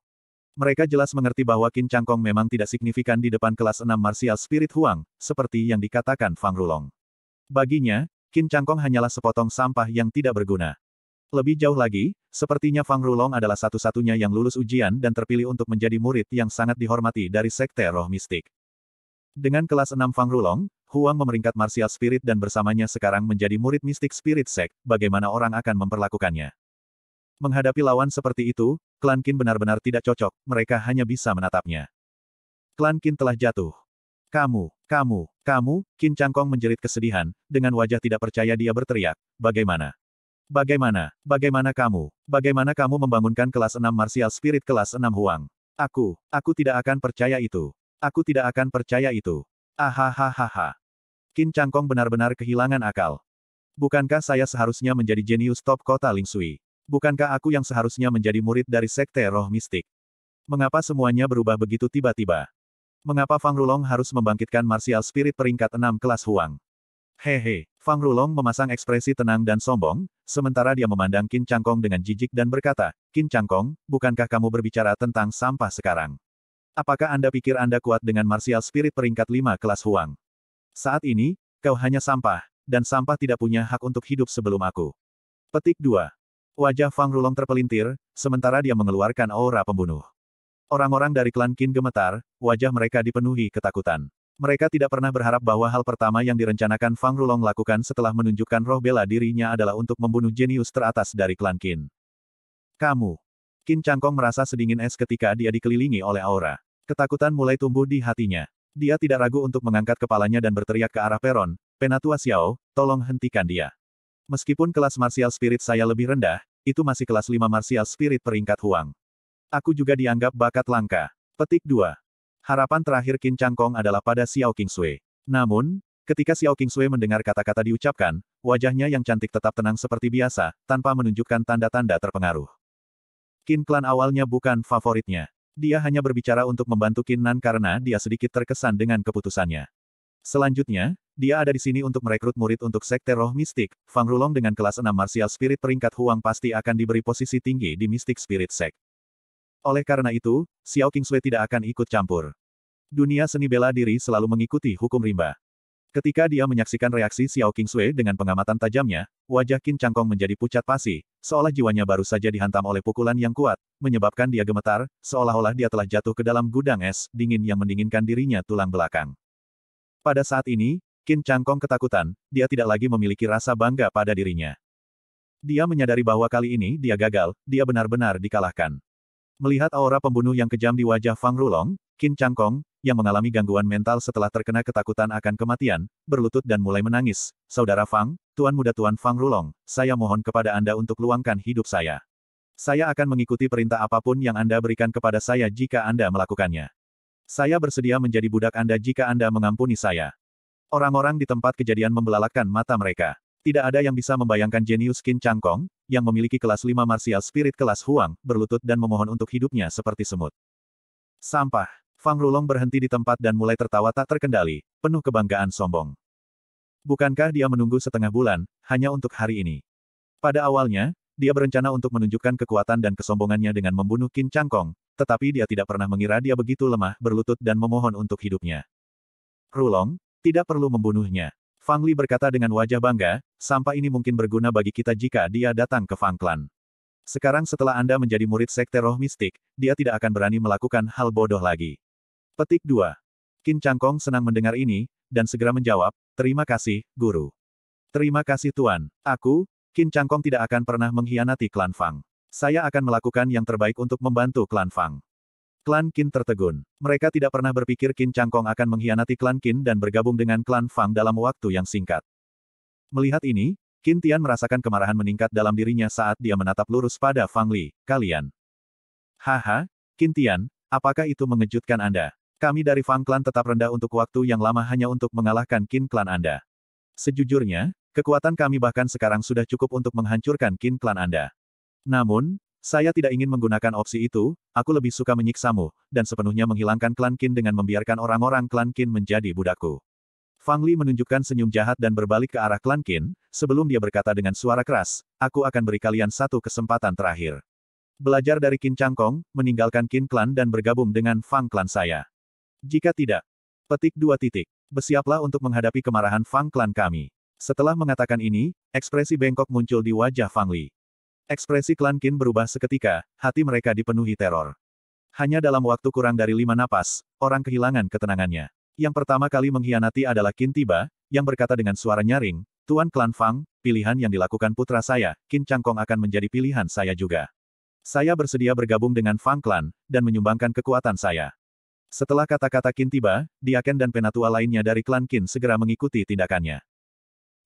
S1: Mereka jelas mengerti bahwa Qin Changkong memang tidak signifikan di depan kelas 6 martial spirit Huang, seperti yang dikatakan Fang Rulong. Baginya, Qin Changkong hanyalah sepotong sampah yang tidak berguna. Lebih jauh lagi, sepertinya Fang Rulong adalah satu-satunya yang lulus ujian dan terpilih untuk menjadi murid yang sangat dihormati dari Sekte Roh Mistik. Dengan kelas 6 Fang Rulong, Huang memeringkat martial spirit dan bersamanya sekarang menjadi murid mistik spirit sek, bagaimana orang akan memperlakukannya. Menghadapi lawan seperti itu, klan Qin benar-benar tidak cocok, mereka hanya bisa menatapnya. Klan Qin telah jatuh. Kamu, kamu, kamu, Qin Changkong menjerit kesedihan, dengan wajah tidak percaya dia berteriak, bagaimana? Bagaimana, bagaimana kamu, bagaimana kamu membangunkan kelas 6 martial spirit kelas 6 Huang? Aku, aku tidak akan percaya itu. Aku tidak akan percaya itu. Ahahaha. Qin Changkong benar-benar kehilangan akal. Bukankah saya seharusnya menjadi jenius top kota Ling Sui? Bukankah aku yang seharusnya menjadi murid dari sekte roh mistik? Mengapa semuanya berubah begitu tiba-tiba? Mengapa Fang Rulong harus membangkitkan martial spirit peringkat enam kelas Huang? Hehe, Fang Rulong memasang ekspresi tenang dan sombong, sementara dia memandang Qin Changkong dengan jijik dan berkata, Qin Changkong, bukankah kamu berbicara tentang sampah sekarang? Apakah Anda pikir Anda kuat dengan martial spirit peringkat 5 kelas Huang? Saat ini, kau hanya sampah, dan sampah tidak punya hak untuk hidup sebelum aku. Petik 2. Wajah Fang Rulong terpelintir, sementara dia mengeluarkan aura pembunuh. Orang-orang dari klan Qin gemetar, wajah mereka dipenuhi ketakutan. Mereka tidak pernah berharap bahwa hal pertama yang direncanakan Fang Rulong lakukan setelah menunjukkan roh bela dirinya adalah untuk membunuh jenius teratas dari klan Qin. Kamu. Kin Changkong merasa sedingin es ketika dia dikelilingi oleh aura. Ketakutan mulai tumbuh di hatinya. Dia tidak ragu untuk mengangkat kepalanya dan berteriak ke arah peron, Penatua Xiao, tolong hentikan dia. Meskipun kelas martial spirit saya lebih rendah, itu masih kelas 5 martial spirit peringkat Huang. Aku juga dianggap bakat langka. Petik 2. Harapan terakhir Kin Changkong adalah pada Xiao King Sui. Namun, Ketika Xiao King Sui mendengar kata-kata diucapkan, wajahnya yang cantik tetap tenang seperti biasa, tanpa menunjukkan tanda-tanda terpengaruh. Kin Klan awalnya bukan favoritnya. Dia hanya berbicara untuk membantu Kin Nan karena dia sedikit terkesan dengan keputusannya. Selanjutnya, dia ada di sini untuk merekrut murid untuk sekte roh mistik, Fang Rulong dengan kelas 6 martial spirit peringkat Huang pasti akan diberi posisi tinggi di Mystic Spirit Sek. Oleh karena itu, Xiao Qingzue tidak akan ikut campur. Dunia seni bela diri selalu mengikuti hukum rimba. Ketika dia menyaksikan reaksi Xiao King Sui dengan pengamatan tajamnya, wajah Qin Changkong menjadi pucat pasi, seolah jiwanya baru saja dihantam oleh pukulan yang kuat, menyebabkan dia gemetar, seolah-olah dia telah jatuh ke dalam gudang es dingin yang mendinginkan dirinya tulang belakang. Pada saat ini, Qin Changkong ketakutan, dia tidak lagi memiliki rasa bangga pada dirinya. Dia menyadari bahwa kali ini dia gagal, dia benar-benar dikalahkan. Melihat aura pembunuh yang kejam di wajah Fang Rulong, Qin Changkong, yang mengalami gangguan mental setelah terkena ketakutan akan kematian, berlutut dan mulai menangis. Saudara Fang, Tuan Muda Tuan Fang Rulong, saya mohon kepada Anda untuk luangkan hidup saya. Saya akan mengikuti perintah apapun yang Anda berikan kepada saya jika Anda melakukannya. Saya bersedia menjadi budak Anda jika Anda mengampuni saya. Orang-orang di tempat kejadian membelalakan mata mereka. Tidak ada yang bisa membayangkan jenius Qin Changkong, yang memiliki kelas 5 martial spirit kelas Huang, berlutut dan memohon untuk hidupnya seperti semut. Sampah. Fang Rulong berhenti di tempat dan mulai tertawa tak terkendali, penuh kebanggaan sombong. Bukankah dia menunggu setengah bulan, hanya untuk hari ini? Pada awalnya, dia berencana untuk menunjukkan kekuatan dan kesombongannya dengan membunuh Qin Changkong, tetapi dia tidak pernah mengira dia begitu lemah, berlutut dan memohon untuk hidupnya. Rulong, tidak perlu membunuhnya. Fang Li berkata dengan wajah bangga, sampah ini mungkin berguna bagi kita jika dia datang ke Fang Clan. Sekarang setelah Anda menjadi murid sekte roh mistik, dia tidak akan berani melakukan hal bodoh lagi. Petik 2. Kin Changkong senang mendengar ini, dan segera menjawab, Terima kasih, Guru. Terima kasih Tuan. Aku, Kin Changkong tidak akan pernah mengkhianati klan Fang. Saya akan melakukan yang terbaik untuk membantu klan Fang. Klan Kin tertegun. Mereka tidak pernah berpikir Kin Changkong akan mengkhianati klan Kin dan bergabung dengan klan Fang dalam waktu yang singkat. Melihat ini, Kin Tian merasakan kemarahan meningkat dalam dirinya saat dia menatap lurus pada Fang Li, kalian. Haha, Kin Tian, apakah itu mengejutkan Anda? Kami dari Fang Clan tetap rendah untuk waktu yang lama hanya untuk mengalahkan Kin Clan Anda. Sejujurnya, kekuatan kami bahkan sekarang sudah cukup untuk menghancurkan Kin Clan Anda. Namun, saya tidak ingin menggunakan opsi itu, aku lebih suka menyiksamu, dan sepenuhnya menghilangkan klan Kin dengan membiarkan orang-orang klan Kin menjadi budakku. Fang Li menunjukkan senyum jahat dan berbalik ke arah klan Kin, sebelum dia berkata dengan suara keras, aku akan beri kalian satu kesempatan terakhir. Belajar dari Kin Changkong, meninggalkan Kin Clan dan bergabung dengan Fang Clan saya. Jika tidak, petik dua titik. Bersiaplah untuk menghadapi kemarahan Fang Klan kami. Setelah mengatakan ini, ekspresi bengkok muncul di wajah Fang Li. Ekspresi Klan Qin berubah seketika, hati mereka dipenuhi teror. Hanya dalam waktu kurang dari lima napas, orang kehilangan ketenangannya. Yang pertama kali mengkhianati adalah Qin Tiba, yang berkata dengan suara nyaring, Tuan Klan Fang, pilihan yang dilakukan putra saya, Qin Changkong akan menjadi pilihan saya juga. Saya bersedia bergabung dengan Fang Klan, dan menyumbangkan kekuatan saya. Setelah kata-kata Kin tiba, Diaken dan penatua lainnya dari klan Kin segera mengikuti tindakannya.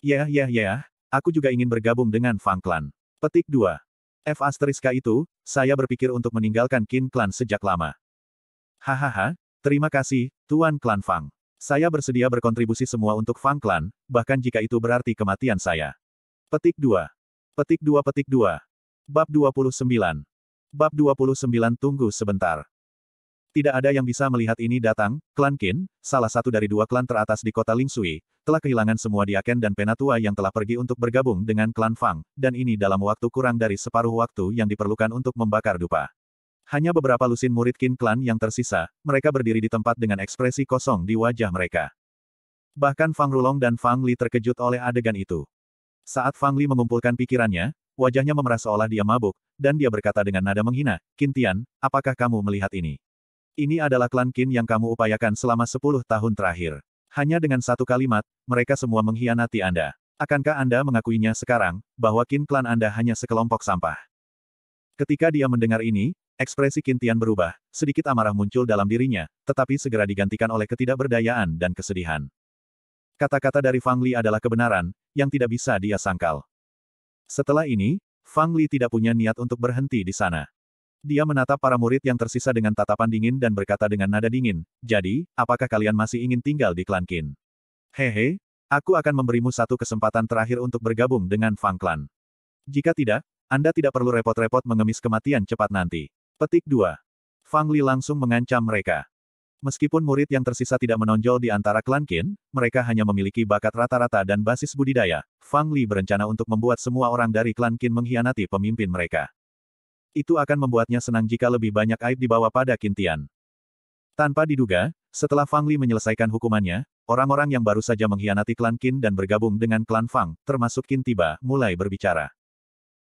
S1: Yah ya, yah, aku juga ingin bergabung dengan Fang Clan. Petik 2. F asteriska itu, saya berpikir untuk meninggalkan Kin Klan sejak lama. Hahaha, terima kasih, Tuan Klan Fang. Saya bersedia berkontribusi semua untuk Fang Clan, bahkan jika itu berarti kematian saya. Petik 2. Petik 2 Petik 2. Bab 29. Bab 29 Tunggu sebentar. Tidak ada yang bisa melihat ini datang, klan Qin, salah satu dari dua klan teratas di kota Lingsui, telah kehilangan semua diaken dan penatua yang telah pergi untuk bergabung dengan klan Fang, dan ini dalam waktu kurang dari separuh waktu yang diperlukan untuk membakar dupa. Hanya beberapa lusin murid Qin klan yang tersisa, mereka berdiri di tempat dengan ekspresi kosong di wajah mereka. Bahkan Fang Rulong dan Fang Li terkejut oleh adegan itu. Saat Fang Li mengumpulkan pikirannya, wajahnya memerah seolah dia mabuk, dan dia berkata dengan nada menghina, Kintian, apakah kamu melihat ini? Ini adalah klan Qin yang kamu upayakan selama sepuluh tahun terakhir. Hanya dengan satu kalimat, mereka semua mengkhianati Anda. Akankah Anda mengakuinya sekarang, bahwa Qin klan Anda hanya sekelompok sampah? Ketika dia mendengar ini, ekspresi Qin Tian berubah, sedikit amarah muncul dalam dirinya, tetapi segera digantikan oleh ketidakberdayaan dan kesedihan. Kata-kata dari Fang Li adalah kebenaran, yang tidak bisa dia sangkal. Setelah ini, Fang Li tidak punya niat untuk berhenti di sana. Dia menatap para murid yang tersisa dengan tatapan dingin dan berkata dengan nada dingin, jadi, apakah kalian masih ingin tinggal di klan Qin? Hehe, aku akan memberimu satu kesempatan terakhir untuk bergabung dengan Fang Clan. Jika tidak, Anda tidak perlu repot-repot mengemis kematian cepat nanti. Petik 2. Fang Li langsung mengancam mereka. Meskipun murid yang tersisa tidak menonjol di antara klan Qin, mereka hanya memiliki bakat rata-rata dan basis budidaya. Fang Li berencana untuk membuat semua orang dari klan Qin mengkhianati pemimpin mereka itu akan membuatnya senang jika lebih banyak aib dibawa pada Kintian. Tanpa diduga, setelah Fang Li menyelesaikan hukumannya, orang-orang yang baru saja mengkhianati klan Qin dan bergabung dengan klan Fang, termasuk Qin tiba, mulai berbicara.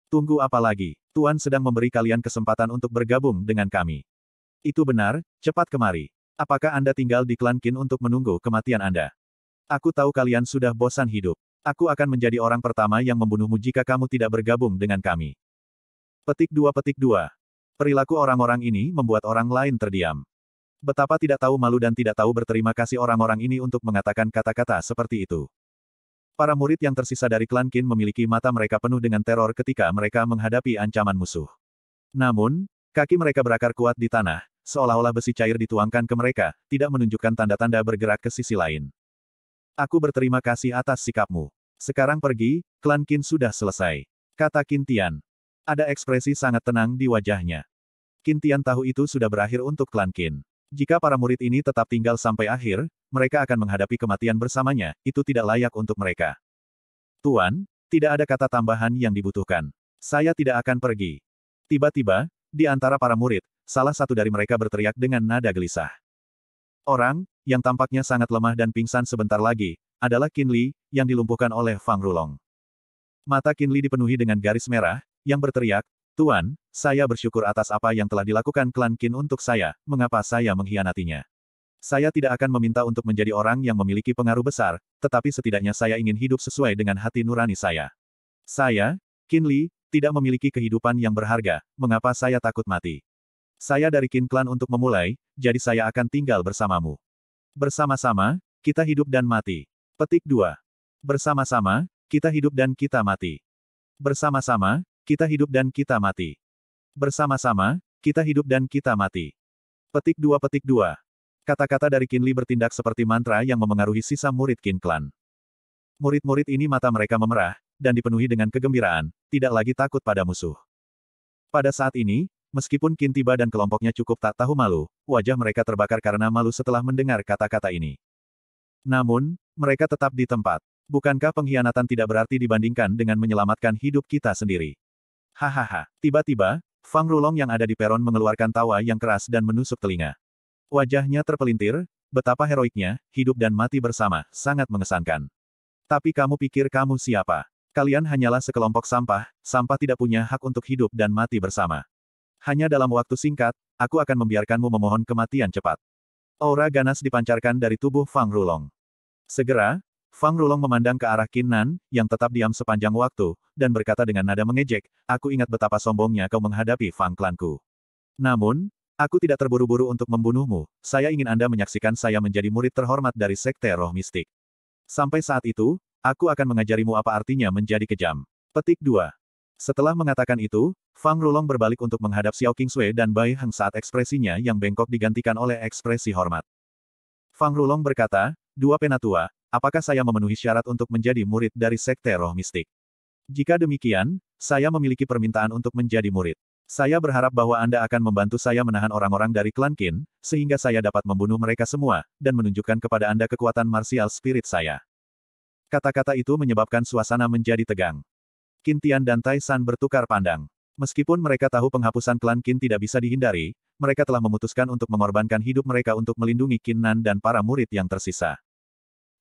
S1: Tunggu apa lagi? Tuan sedang memberi kalian kesempatan untuk bergabung dengan kami. Itu benar, cepat kemari. Apakah Anda tinggal di klan Qin untuk menunggu kematian Anda? Aku tahu kalian sudah bosan hidup. Aku akan menjadi orang pertama yang membunuhmu jika kamu tidak bergabung dengan kami. Petik dua petik dua. Perilaku orang-orang ini membuat orang lain terdiam. Betapa tidak tahu malu dan tidak tahu berterima kasih orang-orang ini untuk mengatakan kata-kata seperti itu. Para murid yang tersisa dari klan Qin memiliki mata mereka penuh dengan teror ketika mereka menghadapi ancaman musuh. Namun, kaki mereka berakar kuat di tanah, seolah-olah besi cair dituangkan ke mereka, tidak menunjukkan tanda-tanda bergerak ke sisi lain. Aku berterima kasih atas sikapmu. Sekarang pergi, klan Qin sudah selesai. Kata Qin Tian. Ada ekspresi sangat tenang di wajahnya. Kintian tahu itu sudah berakhir untuk klan Kin. Jika para murid ini tetap tinggal sampai akhir, mereka akan menghadapi kematian bersamanya, itu tidak layak untuk mereka. Tuan, tidak ada kata tambahan yang dibutuhkan. Saya tidak akan pergi. Tiba-tiba, di antara para murid, salah satu dari mereka berteriak dengan nada gelisah. Orang, yang tampaknya sangat lemah dan pingsan sebentar lagi, adalah Kinli, Li, yang dilumpuhkan oleh Fang Rulong. Mata Kinli Li dipenuhi dengan garis merah, yang berteriak, Tuan, saya bersyukur atas apa yang telah dilakukan klan Qin untuk saya, mengapa saya mengkhianatinya. Saya tidak akan meminta untuk menjadi orang yang memiliki pengaruh besar, tetapi setidaknya saya ingin hidup sesuai dengan hati nurani saya. Saya, Qin Li, tidak memiliki kehidupan yang berharga, mengapa saya takut mati? Saya dari Qin Clan untuk memulai, jadi saya akan tinggal bersamamu. Bersama-sama, kita hidup dan mati. Petik 2. Bersama-sama, kita hidup dan kita mati. Bersama-sama, kita hidup dan kita mati. Bersama-sama, kita hidup dan kita mati. Petik dua petik dua. Kata-kata dari Li bertindak seperti mantra yang memengaruhi sisa murid Qin Clan. Murid-murid ini mata mereka memerah, dan dipenuhi dengan kegembiraan, tidak lagi takut pada musuh. Pada saat ini, meskipun Qin tiba dan kelompoknya cukup tak tahu malu, wajah mereka terbakar karena malu setelah mendengar kata-kata ini. Namun, mereka tetap di tempat. Bukankah pengkhianatan tidak berarti dibandingkan dengan menyelamatkan hidup kita sendiri? Hahaha. Tiba-tiba, Fang Rulong yang ada di peron mengeluarkan tawa yang keras dan menusuk telinga. Wajahnya terpelintir, betapa heroiknya, hidup dan mati bersama, sangat mengesankan. Tapi kamu pikir kamu siapa? Kalian hanyalah sekelompok sampah, sampah tidak punya hak untuk hidup dan mati bersama. Hanya dalam waktu singkat, aku akan membiarkanmu memohon kematian cepat. Aura ganas dipancarkan dari tubuh Fang Rulong. Segera, Fang Rulong memandang ke arah Nan yang tetap diam sepanjang waktu, dan berkata dengan nada mengejek, aku ingat betapa sombongnya kau menghadapi Fang klanku. Namun, aku tidak terburu-buru untuk membunuhmu, saya ingin Anda menyaksikan saya menjadi murid terhormat dari Sekte Roh Mistik. Sampai saat itu, aku akan mengajarimu apa artinya menjadi kejam. Petik 2. Setelah mengatakan itu, Fang Rulong berbalik untuk menghadap Xiao Qingsui dan Bai Heng saat ekspresinya yang bengkok digantikan oleh ekspresi hormat. Fang Rulong berkata, Dua penatua, apakah saya memenuhi syarat untuk menjadi murid dari Sekte Roh Mistik? Jika demikian, saya memiliki permintaan untuk menjadi murid. Saya berharap bahwa Anda akan membantu saya menahan orang-orang dari klan Kin, sehingga saya dapat membunuh mereka semua, dan menunjukkan kepada Anda kekuatan martial spirit saya. Kata-kata itu menyebabkan suasana menjadi tegang. Kintian dan Tai San bertukar pandang. Meskipun mereka tahu penghapusan klan Kin tidak bisa dihindari, mereka telah memutuskan untuk mengorbankan hidup mereka untuk melindungi Kinan Nan dan para murid yang tersisa.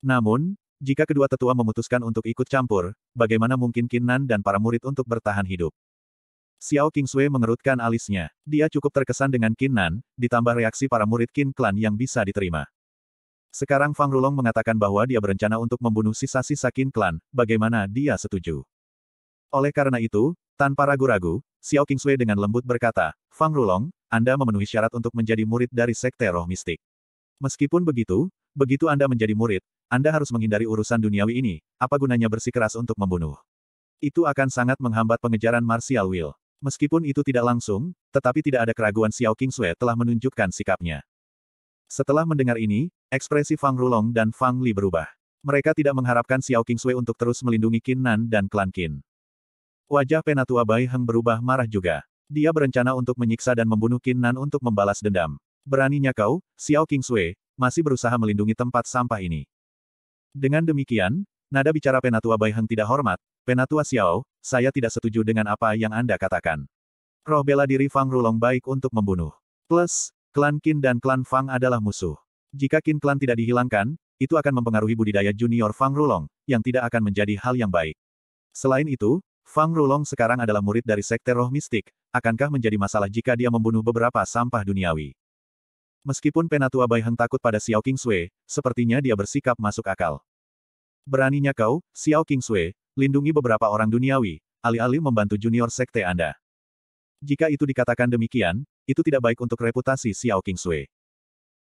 S1: Namun, jika kedua tetua memutuskan untuk ikut campur, bagaimana mungkin Kinnan dan para murid untuk bertahan hidup? Xiao Kingsui mengerutkan alisnya. Dia cukup terkesan dengan Kinnan, ditambah reaksi para murid Kin Clan yang bisa diterima. Sekarang Fang Rulong mengatakan bahwa dia berencana untuk membunuh sisa-sisa Kin Clan, bagaimana dia setuju. Oleh karena itu, tanpa ragu-ragu, Xiao Kingsui dengan lembut berkata, Fang Rulong, Anda memenuhi syarat untuk menjadi murid dari Sekte Roh Mistik. Meskipun begitu, begitu Anda menjadi murid, anda harus menghindari urusan duniawi ini, apa gunanya bersikeras untuk membunuh? Itu akan sangat menghambat pengejaran Martial Will. Meskipun itu tidak langsung, tetapi tidak ada keraguan Xiao Kingsue telah menunjukkan sikapnya. Setelah mendengar ini, ekspresi Fang Rulong dan Fang Li berubah. Mereka tidak mengharapkan Xiao Kingsue untuk terus melindungi Qin Nan dan klan Qin. Wajah Penatua Bai Heng berubah marah juga. Dia berencana untuk menyiksa dan membunuh Qin Nan untuk membalas dendam. Beraninya kau, Xiao Kingsue, masih berusaha melindungi tempat sampah ini. Dengan demikian, nada bicara Penatua Baiheng tidak hormat, Penatua Xiao, saya tidak setuju dengan apa yang Anda katakan. Roh bela diri Fang Rulong baik untuk membunuh. Plus, klan Qin dan klan Fang adalah musuh. Jika Qin klan tidak dihilangkan, itu akan mempengaruhi budidaya junior Fang Rulong, yang tidak akan menjadi hal yang baik. Selain itu, Fang Rulong sekarang adalah murid dari Sekte Roh Mistik, akankah menjadi masalah jika dia membunuh beberapa sampah duniawi? Meskipun Penatua Baiheng takut pada Xiao King Sui, sepertinya dia bersikap masuk akal. Beraninya kau, Xiao King Sui, lindungi beberapa orang duniawi, alih-alih membantu junior sekte Anda. Jika itu dikatakan demikian, itu tidak baik untuk reputasi Xiao King Sui.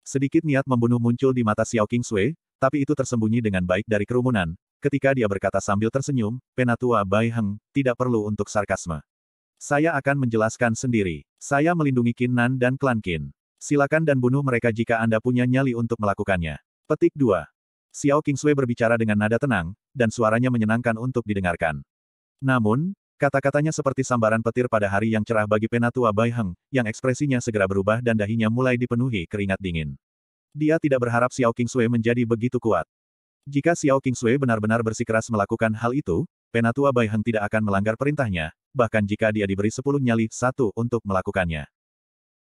S1: Sedikit niat membunuh muncul di mata Xiao King Sui, tapi itu tersembunyi dengan baik dari kerumunan. Ketika dia berkata sambil tersenyum, Penatua Baiheng, tidak perlu untuk sarkasme. Saya akan menjelaskan sendiri. Saya melindungi Kinnan dan klan Kin. Silakan dan bunuh mereka jika Anda punya nyali untuk melakukannya. Petik 2. Xiao Kingsui berbicara dengan nada tenang, dan suaranya menyenangkan untuk didengarkan. Namun, kata-katanya seperti sambaran petir pada hari yang cerah bagi penatua Bai Heng, yang ekspresinya segera berubah dan dahinya mulai dipenuhi keringat dingin. Dia tidak berharap Xiao Kingsui menjadi begitu kuat. Jika Xiao Kingsui benar-benar bersikeras melakukan hal itu, penatua Bai Heng tidak akan melanggar perintahnya, bahkan jika dia diberi sepuluh nyali satu untuk melakukannya.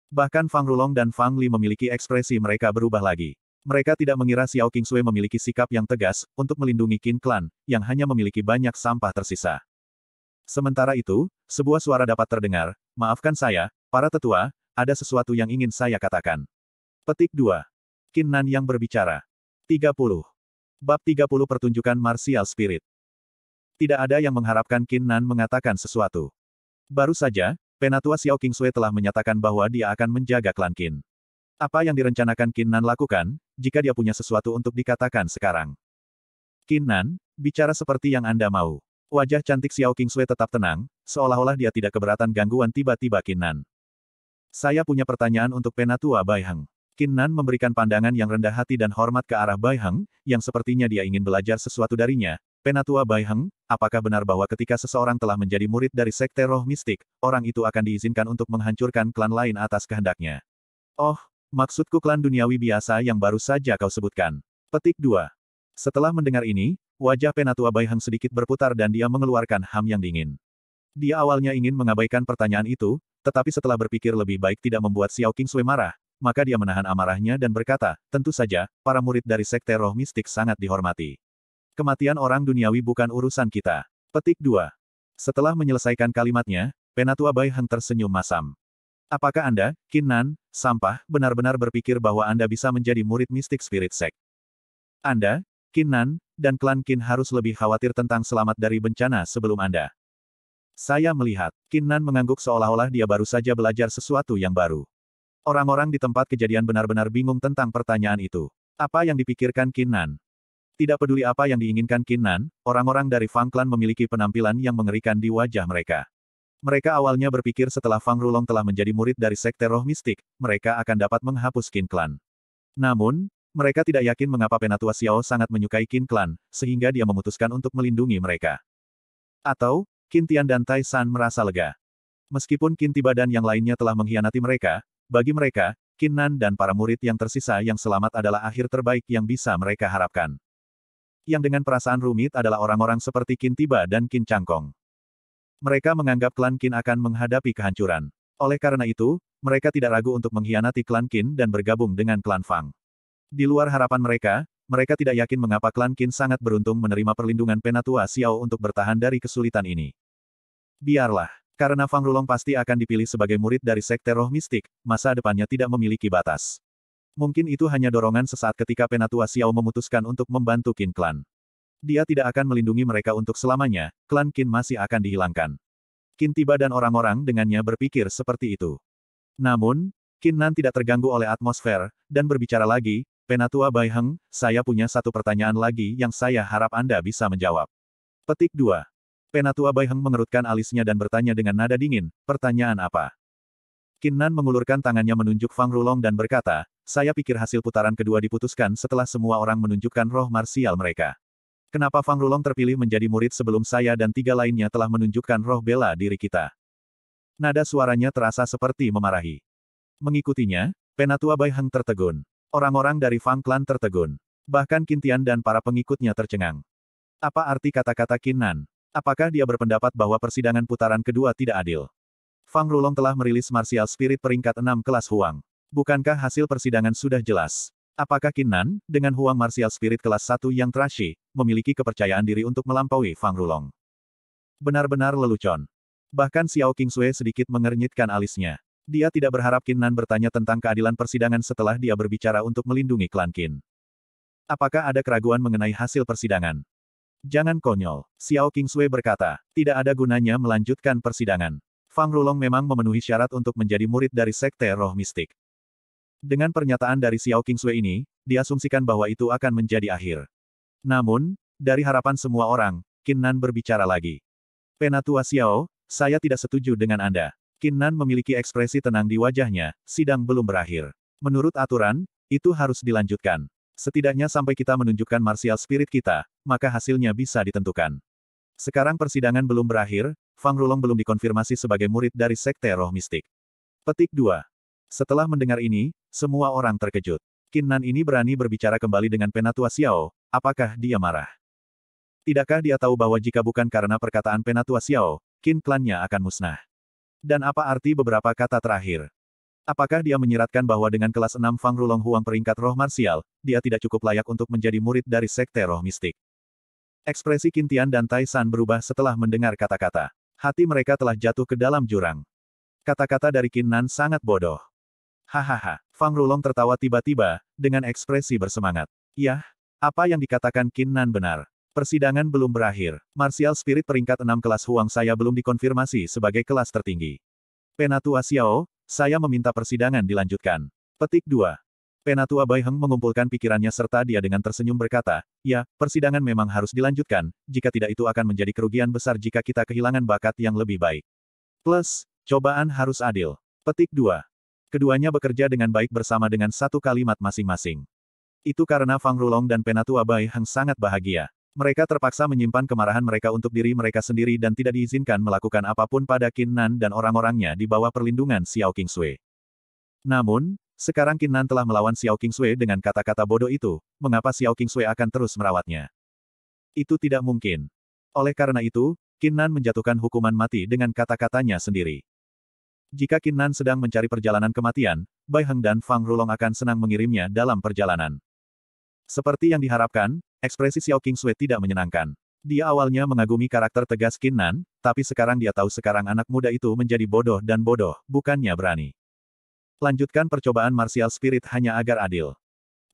S1: Bahkan Fang Rulong dan Fang Li memiliki ekspresi mereka berubah lagi. Mereka tidak mengira Xiao Sui memiliki sikap yang tegas untuk melindungi Qin Clan, yang hanya memiliki banyak sampah tersisa. Sementara itu, sebuah suara dapat terdengar, maafkan saya, para tetua, ada sesuatu yang ingin saya katakan. Petik 2. Qin Nan yang berbicara. 30. Bab 30 Pertunjukan Martial Spirit. Tidak ada yang mengharapkan Qin Nan mengatakan sesuatu. Baru saja, Penatua Xiao King Sui telah menyatakan bahwa dia akan menjaga klan Qin. Apa yang direncanakan Qin Nan lakukan, jika dia punya sesuatu untuk dikatakan sekarang? Qin Nan, bicara seperti yang Anda mau. Wajah cantik Xiao King Sui tetap tenang, seolah-olah dia tidak keberatan gangguan tiba-tiba Qin Nan. Saya punya pertanyaan untuk Penatua Bai Heng. Qin Nan memberikan pandangan yang rendah hati dan hormat ke arah Bai Heng, yang sepertinya dia ingin belajar sesuatu darinya, Penatua Bai Heng, apakah benar bahwa ketika seseorang telah menjadi murid dari sekte roh mistik, orang itu akan diizinkan untuk menghancurkan klan lain atas kehendaknya? Oh, maksudku klan duniawi biasa yang baru saja kau sebutkan. Petik 2. Setelah mendengar ini, wajah Penatua Bai Heng sedikit berputar dan dia mengeluarkan ham yang dingin. Dia awalnya ingin mengabaikan pertanyaan itu, tetapi setelah berpikir lebih baik tidak membuat Xiao King Sui marah, maka dia menahan amarahnya dan berkata, tentu saja, para murid dari sekte roh mistik sangat dihormati. Kematian orang duniawi bukan urusan kita. Petik 2. Setelah menyelesaikan kalimatnya, Penatua Bai Heng tersenyum masam. Apakah Anda, Kinnan, Sampah, benar-benar berpikir bahwa Anda bisa menjadi murid mistik spirit sek? Anda, Kinnan, dan klan Kin harus lebih khawatir tentang selamat dari bencana sebelum Anda. Saya melihat, Kinnan mengangguk seolah-olah dia baru saja belajar sesuatu yang baru. Orang-orang di tempat kejadian benar-benar bingung tentang pertanyaan itu. Apa yang dipikirkan Kinnan? Tidak peduli apa yang diinginkan Kinnan, orang-orang dari Fang Clan memiliki penampilan yang mengerikan di wajah mereka. Mereka awalnya berpikir setelah Fang Rulong telah menjadi murid dari Sekte Roh Mistik, mereka akan dapat menghapus Kin Clan. Namun, mereka tidak yakin mengapa Penatua Xiao sangat menyukai Kin Clan, sehingga dia memutuskan untuk melindungi mereka. Atau, Qin Tian dan Tai San merasa lega. Meskipun Qin Tiba dan yang lainnya telah mengkhianati mereka, bagi mereka, Nan dan para murid yang tersisa yang selamat adalah akhir terbaik yang bisa mereka harapkan yang dengan perasaan rumit adalah orang-orang seperti Kin Tiba dan Kin Cangkong. Mereka menganggap klan Kin akan menghadapi kehancuran. Oleh karena itu, mereka tidak ragu untuk mengkhianati klan Kin dan bergabung dengan klan Fang. Di luar harapan mereka, mereka tidak yakin mengapa klan Kin sangat beruntung menerima perlindungan Penatua Xiao untuk bertahan dari kesulitan ini. Biarlah, karena Fang Rulong pasti akan dipilih sebagai murid dari Sekte Roh Mistik, masa depannya tidak memiliki batas. Mungkin itu hanya dorongan sesaat ketika Penatua Xiao memutuskan untuk membantu Qin Clan. Dia tidak akan melindungi mereka untuk selamanya, klan Qin masih akan dihilangkan. Qin tiba dan orang-orang dengannya berpikir seperti itu. Namun, Qin Nan tidak terganggu oleh atmosfer, dan berbicara lagi, Penatua Bai Heng, saya punya satu pertanyaan lagi yang saya harap Anda bisa menjawab. Petik 2. Penatua Bai Heng mengerutkan alisnya dan bertanya dengan nada dingin, pertanyaan apa? Qin Nan mengulurkan tangannya menunjuk Fang Rulong dan berkata, saya pikir hasil putaran kedua diputuskan setelah semua orang menunjukkan roh marsial mereka. Kenapa Fang Rulong terpilih menjadi murid sebelum saya dan tiga lainnya telah menunjukkan roh bela diri kita? Nada suaranya terasa seperti memarahi. Mengikutinya, Penatua Bai Heng tertegun. Orang-orang dari Fang Clan tertegun. Bahkan Kintian dan para pengikutnya tercengang. Apa arti kata-kata Kinnan? Apakah dia berpendapat bahwa persidangan putaran kedua tidak adil? Fang Rulong telah merilis martial spirit peringkat 6 kelas Huang. Bukankah hasil persidangan sudah jelas? Apakah Kinnan, dengan huang martial spirit kelas 1 yang trashy, memiliki kepercayaan diri untuk melampaui Fang Rulong? Benar-benar lelucon. Bahkan Xiao Kingsue sedikit mengernyitkan alisnya. Dia tidak berharap Kinnan bertanya tentang keadilan persidangan setelah dia berbicara untuk melindungi klan Kin. Apakah ada keraguan mengenai hasil persidangan? Jangan konyol, Xiao Sui berkata, tidak ada gunanya melanjutkan persidangan. Fang Rulong memang memenuhi syarat untuk menjadi murid dari Sekte Roh Mistik. Dengan pernyataan dari Xiao Kingsue ini, diasumsikan bahwa itu akan menjadi akhir. Namun, dari harapan semua orang, Nan berbicara lagi. Penatua Xiao, saya tidak setuju dengan Anda. Nan memiliki ekspresi tenang di wajahnya, sidang belum berakhir. Menurut aturan, itu harus dilanjutkan. Setidaknya sampai kita menunjukkan martial spirit kita, maka hasilnya bisa ditentukan. Sekarang persidangan belum berakhir, Fang Rulong belum dikonfirmasi sebagai murid dari Sekte Roh Mistik. Petik 2. Setelah mendengar ini, semua orang terkejut. Kinnan ini berani berbicara kembali dengan Penatua Xiao, apakah dia marah? Tidakkah dia tahu bahwa jika bukan karena perkataan Penatua Xiao, Kin klannya akan musnah? Dan apa arti beberapa kata terakhir? Apakah dia menyiratkan bahwa dengan kelas 6 Fang Rulong Huang peringkat roh marsial, dia tidak cukup layak untuk menjadi murid dari sekte roh mistik? Ekspresi Kintian dan Tai San berubah setelah mendengar kata-kata. Hati mereka telah jatuh ke dalam jurang. Kata-kata dari Kinnan sangat bodoh. Hahaha, Fang Rulong tertawa tiba-tiba, dengan ekspresi bersemangat. Yah, apa yang dikatakan Qin Nan benar. Persidangan belum berakhir. Martial Spirit peringkat 6 kelas Huang saya belum dikonfirmasi sebagai kelas tertinggi. Penatua Xiao, saya meminta persidangan dilanjutkan. Petik 2. Penatua Bai Heng mengumpulkan pikirannya serta dia dengan tersenyum berkata, ya, persidangan memang harus dilanjutkan, jika tidak itu akan menjadi kerugian besar jika kita kehilangan bakat yang lebih baik. Plus, cobaan harus adil. Petik 2. Keduanya bekerja dengan baik bersama dengan satu kalimat masing-masing. Itu karena Fang Rulong dan Penatua Bai Heng sangat bahagia. Mereka terpaksa menyimpan kemarahan mereka untuk diri mereka sendiri dan tidak diizinkan melakukan apapun pada Qin Nan dan orang-orangnya di bawah perlindungan Xiao King Sui. Namun, sekarang Qin Nan telah melawan Xiao King Sui dengan kata-kata bodoh itu, mengapa Xiao King Sui akan terus merawatnya? Itu tidak mungkin. Oleh karena itu, Qin Nan menjatuhkan hukuman mati dengan kata-katanya sendiri. Jika Kinnan sedang mencari perjalanan kematian, Bai Heng dan Fang Rulong akan senang mengirimnya dalam perjalanan. Seperti yang diharapkan, ekspresi Xiao King Sui tidak menyenangkan. Dia awalnya mengagumi karakter tegas Kinnan, tapi sekarang dia tahu sekarang anak muda itu menjadi bodoh dan bodoh, bukannya berani. Lanjutkan percobaan martial spirit hanya agar adil.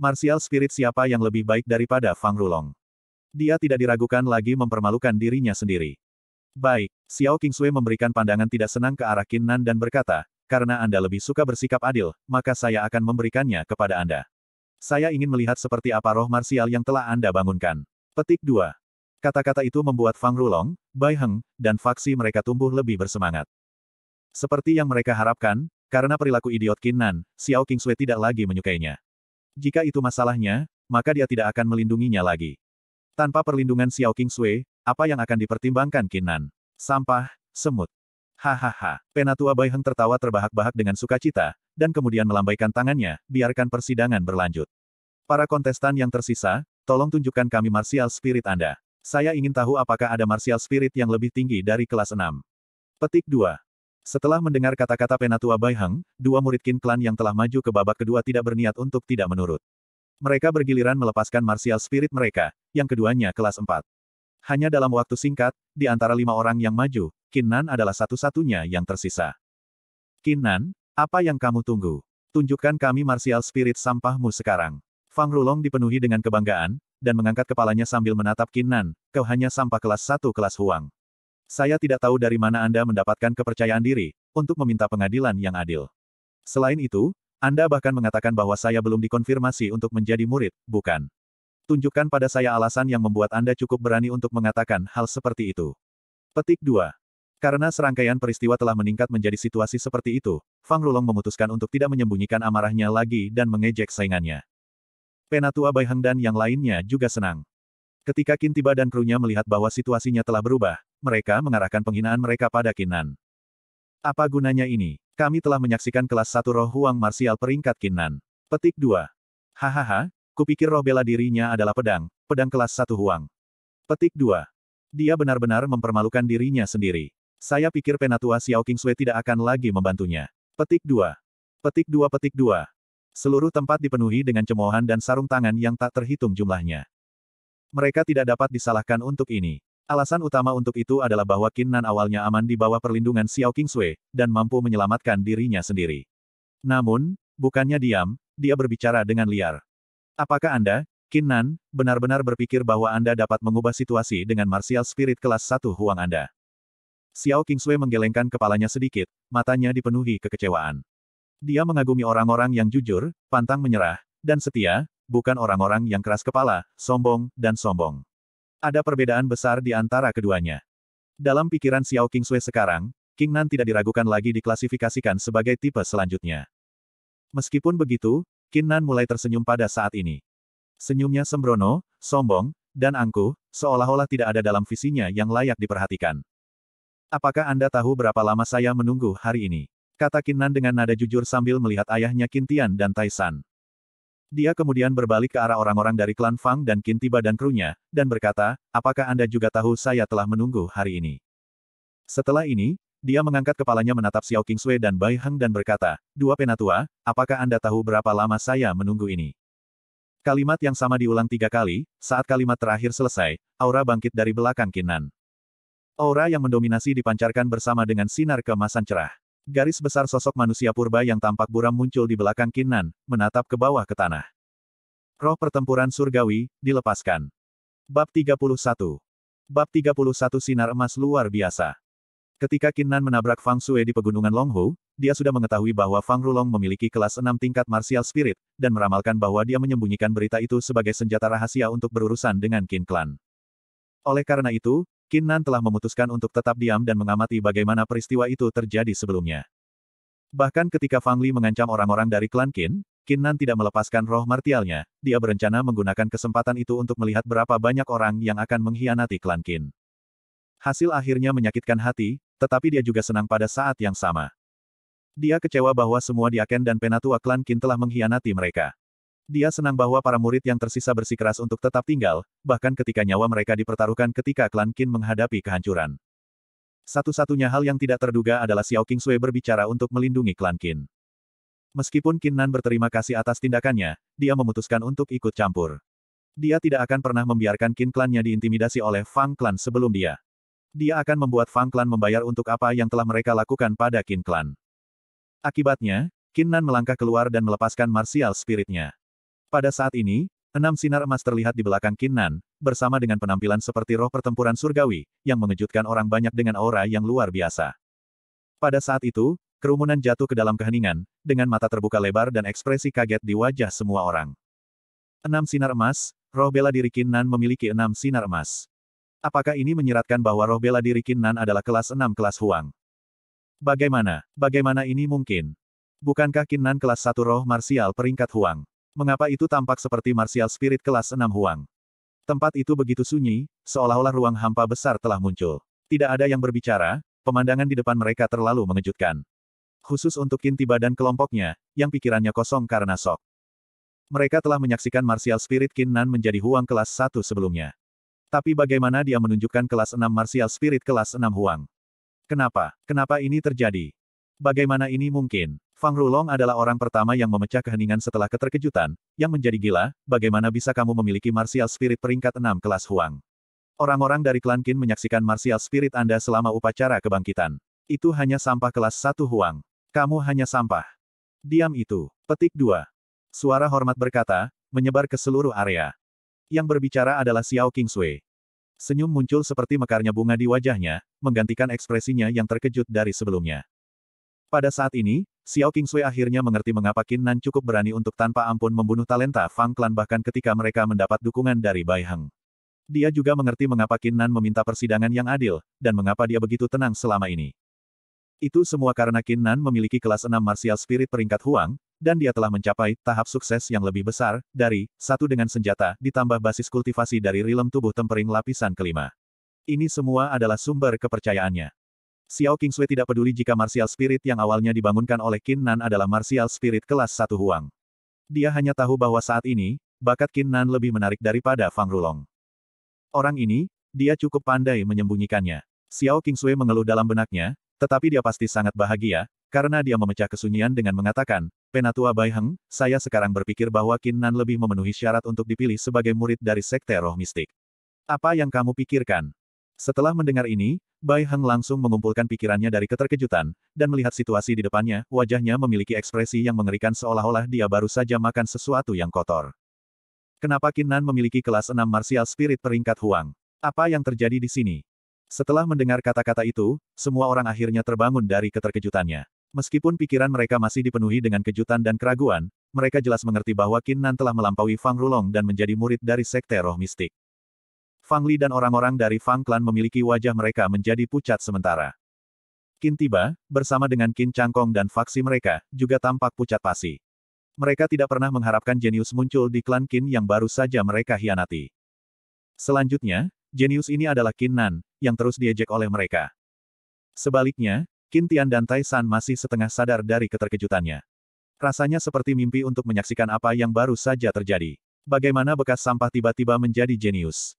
S1: Martial spirit siapa yang lebih baik daripada Fang Rulong? Dia tidak diragukan lagi mempermalukan dirinya sendiri. Baik, Xiao Qing Sui memberikan pandangan tidak senang ke arah Qin Nan dan berkata, karena Anda lebih suka bersikap adil, maka saya akan memberikannya kepada Anda. Saya ingin melihat seperti apa roh marsial yang telah Anda bangunkan. Petik 2. Kata-kata itu membuat Fang Rulong, Bai Heng, dan faksi mereka tumbuh lebih bersemangat. Seperti yang mereka harapkan, karena perilaku idiot Qin Nan, Xiao Sui tidak lagi menyukainya. Jika itu masalahnya, maka dia tidak akan melindunginya lagi. Tanpa perlindungan Xiao King Sui, apa yang akan dipertimbangkan Kinan? Sampah, semut. Hahaha, penatua Bai Heng tertawa terbahak-bahak dengan sukacita, dan kemudian melambaikan tangannya, biarkan persidangan berlanjut. Para kontestan yang tersisa, tolong tunjukkan kami martial spirit Anda. Saya ingin tahu apakah ada martial spirit yang lebih tinggi dari kelas 6. Petik 2. Setelah mendengar kata-kata penatua Bai Heng, dua murid Kin Klan yang telah maju ke babak kedua tidak berniat untuk tidak menurut. Mereka bergiliran melepaskan martial spirit mereka, yang keduanya kelas 4. Hanya dalam waktu singkat, di antara lima orang yang maju, Kinnan adalah satu-satunya yang tersisa. Kinnan, apa yang kamu tunggu? Tunjukkan kami martial spirit sampahmu sekarang. Fang Rulong dipenuhi dengan kebanggaan, dan mengangkat kepalanya sambil menatap Kinnan, kau hanya sampah kelas satu kelas Huang. Saya tidak tahu dari mana Anda mendapatkan kepercayaan diri, untuk meminta pengadilan yang adil. Selain itu, anda bahkan mengatakan bahwa saya belum dikonfirmasi untuk menjadi murid, bukan? Tunjukkan pada saya alasan yang membuat Anda cukup berani untuk mengatakan hal seperti itu. Petik 2. Karena serangkaian peristiwa telah meningkat menjadi situasi seperti itu, Fang Rulong memutuskan untuk tidak menyembunyikan amarahnya lagi dan mengejek saingannya. Penatua Bai Heng dan yang lainnya juga senang. Ketika Kin tiba dan krunya melihat bahwa situasinya telah berubah, mereka mengarahkan penghinaan mereka pada Kinan. Apa gunanya ini? Kami telah menyaksikan kelas satu roh huang marsial peringkat kinan. Petik 2. Hahaha, kupikir roh bela dirinya adalah pedang, pedang kelas satu huang. Petik 2. Dia benar-benar mempermalukan dirinya sendiri. Saya pikir Penatua Xiao Kingsui tidak akan lagi membantunya. Petik 2. Petik 2 petik 2. Seluruh tempat dipenuhi dengan cemoohan dan sarung tangan yang tak terhitung jumlahnya. Mereka tidak dapat disalahkan untuk ini. Alasan utama untuk itu adalah bahwa Nan awalnya aman di bawah perlindungan Xiao Kingsui, dan mampu menyelamatkan dirinya sendiri. Namun, bukannya diam, dia berbicara dengan liar. Apakah Anda, Nan, benar-benar berpikir bahwa Anda dapat mengubah situasi dengan martial spirit kelas 1 huang Anda? Xiao Kingsui menggelengkan kepalanya sedikit, matanya dipenuhi kekecewaan. Dia mengagumi orang-orang yang jujur, pantang menyerah, dan setia, bukan orang-orang yang keras kepala, sombong, dan sombong. Ada perbedaan besar di antara keduanya. Dalam pikiran Xiao King Sui sekarang, King Nan tidak diragukan lagi diklasifikasikan sebagai tipe selanjutnya. Meskipun begitu, King Nan mulai tersenyum pada saat ini. Senyumnya sembrono, sombong, dan angkuh, seolah-olah tidak ada dalam visinya yang layak diperhatikan. Apakah Anda tahu berapa lama saya menunggu hari ini? Kata Kinnan dengan nada jujur sambil melihat ayahnya Kintian dan Taisan. Dia kemudian berbalik ke arah orang-orang dari klan Fang dan Qin Tiba dan krunya, dan berkata, apakah Anda juga tahu saya telah menunggu hari ini? Setelah ini, dia mengangkat kepalanya menatap Xiao Qingxue dan Bai Heng dan berkata, Dua penatua, apakah Anda tahu berapa lama saya menunggu ini? Kalimat yang sama diulang tiga kali, saat kalimat terakhir selesai, aura bangkit dari belakang Kinan. Aura yang mendominasi dipancarkan bersama dengan sinar kemasan cerah. Garis besar sosok manusia purba yang tampak buram muncul di belakang Kinnan, menatap ke bawah ke tanah. Roh pertempuran surgawi, dilepaskan. Bab 31 Bab 31 Sinar Emas Luar Biasa Ketika Kinnan menabrak Fang Sue di pegunungan Longhu, dia sudah mengetahui bahwa Fang Rulong memiliki kelas 6 tingkat martial spirit, dan meramalkan bahwa dia menyembunyikan berita itu sebagai senjata rahasia untuk berurusan dengan Kin Clan. Oleh karena itu, Kinnan telah memutuskan untuk tetap diam dan mengamati bagaimana peristiwa itu terjadi sebelumnya. Bahkan ketika Fang Li mengancam orang-orang dari klan Qin, Nan tidak melepaskan roh martialnya, dia berencana menggunakan kesempatan itu untuk melihat berapa banyak orang yang akan mengkhianati klan Qin. Hasil akhirnya menyakitkan hati, tetapi dia juga senang pada saat yang sama. Dia kecewa bahwa semua diaken dan penatua klan Qin telah mengkhianati mereka. Dia senang bahwa para murid yang tersisa bersikeras untuk tetap tinggal, bahkan ketika nyawa mereka dipertaruhkan ketika klan Qin menghadapi kehancuran. Satu-satunya hal yang tidak terduga adalah Xiao King Sui berbicara untuk melindungi klan Qin. Meskipun Qin Nan berterima kasih atas tindakannya, dia memutuskan untuk ikut campur. Dia tidak akan pernah membiarkan Qin klannya diintimidasi oleh Fang klan sebelum dia. Dia akan membuat Fang klan membayar untuk apa yang telah mereka lakukan pada Qin klan. Akibatnya, Qin Nan melangkah keluar dan melepaskan martial spiritnya. Pada saat ini, enam sinar emas terlihat di belakang Kinnan, bersama dengan penampilan seperti roh pertempuran surgawi, yang mengejutkan orang banyak dengan aura yang luar biasa. Pada saat itu, kerumunan jatuh ke dalam keheningan, dengan mata terbuka lebar dan ekspresi kaget di wajah semua orang. Enam sinar emas, roh bela diri Kinnan memiliki enam sinar emas. Apakah ini menyiratkan bahwa roh bela diri Kinnan adalah kelas enam kelas Huang? Bagaimana? Bagaimana ini mungkin? Bukankah Kinnan kelas satu roh marsial peringkat Huang? Mengapa itu tampak seperti martial spirit kelas 6 Huang? Tempat itu begitu sunyi, seolah-olah ruang hampa besar telah muncul. Tidak ada yang berbicara, pemandangan di depan mereka terlalu mengejutkan. Khusus untuk Kinti badan kelompoknya, yang pikirannya kosong karena sok. Mereka telah menyaksikan martial spirit Kinnan menjadi Huang kelas 1 sebelumnya. Tapi bagaimana dia menunjukkan kelas 6 martial spirit kelas 6 Huang? Kenapa? Kenapa ini terjadi? Bagaimana ini mungkin? Fang Rulong adalah orang pertama yang memecah keheningan setelah keterkejutan, yang menjadi gila, bagaimana bisa kamu memiliki martial spirit peringkat 6 kelas Huang. Orang-orang dari klan Qin menyaksikan martial spirit Anda selama upacara kebangkitan. Itu hanya sampah kelas 1 Huang. Kamu hanya sampah. Diam itu. Petik 2. Suara hormat berkata, menyebar ke seluruh area. Yang berbicara adalah Xiao Kingsui. Senyum muncul seperti mekarnya bunga di wajahnya, menggantikan ekspresinya yang terkejut dari sebelumnya. Pada saat ini, Xiao Qingsui akhirnya mengerti mengapa Qin Nan cukup berani untuk tanpa ampun membunuh talenta Fang Clan bahkan ketika mereka mendapat dukungan dari Bai Heng. Dia juga mengerti mengapa Qin Nan meminta persidangan yang adil, dan mengapa dia begitu tenang selama ini. Itu semua karena Qin Nan memiliki kelas 6 martial spirit peringkat Huang, dan dia telah mencapai tahap sukses yang lebih besar, dari satu dengan senjata, ditambah basis kultivasi dari rilem tubuh tempering lapisan kelima. Ini semua adalah sumber kepercayaannya. Xiao Qingsui tidak peduli jika martial spirit yang awalnya dibangunkan oleh Qin Nan adalah martial spirit kelas satu Huang. Dia hanya tahu bahwa saat ini, bakat Qin Nan lebih menarik daripada Fang Rulong. Orang ini, dia cukup pandai menyembunyikannya. Xiao Qingsui mengeluh dalam benaknya, tetapi dia pasti sangat bahagia, karena dia memecah kesunyian dengan mengatakan, Penatua Bai Heng, saya sekarang berpikir bahwa Qin Nan lebih memenuhi syarat untuk dipilih sebagai murid dari Sekte Roh Mistik. Apa yang kamu pikirkan? Setelah mendengar ini, Bai Heng langsung mengumpulkan pikirannya dari keterkejutan, dan melihat situasi di depannya, wajahnya memiliki ekspresi yang mengerikan seolah-olah dia baru saja makan sesuatu yang kotor. Kenapa Nan memiliki kelas 6 martial spirit peringkat Huang? Apa yang terjadi di sini? Setelah mendengar kata-kata itu, semua orang akhirnya terbangun dari keterkejutannya. Meskipun pikiran mereka masih dipenuhi dengan kejutan dan keraguan, mereka jelas mengerti bahwa Nan telah melampaui Fang Rulong dan menjadi murid dari Sekte Roh Mistik. Fang Li dan orang-orang dari Fang Clan memiliki wajah mereka menjadi pucat sementara. Qin tiba, bersama dengan Qin Changkong dan faksi mereka, juga tampak pucat pasi. Mereka tidak pernah mengharapkan jenius muncul di klan Qin yang baru saja mereka hianati. Selanjutnya, jenius ini adalah Qin Nan, yang terus diejek oleh mereka. Sebaliknya, Qin Tian dan Tai San masih setengah sadar dari keterkejutannya. Rasanya seperti mimpi untuk menyaksikan apa yang baru saja terjadi. Bagaimana bekas sampah tiba-tiba menjadi jenius.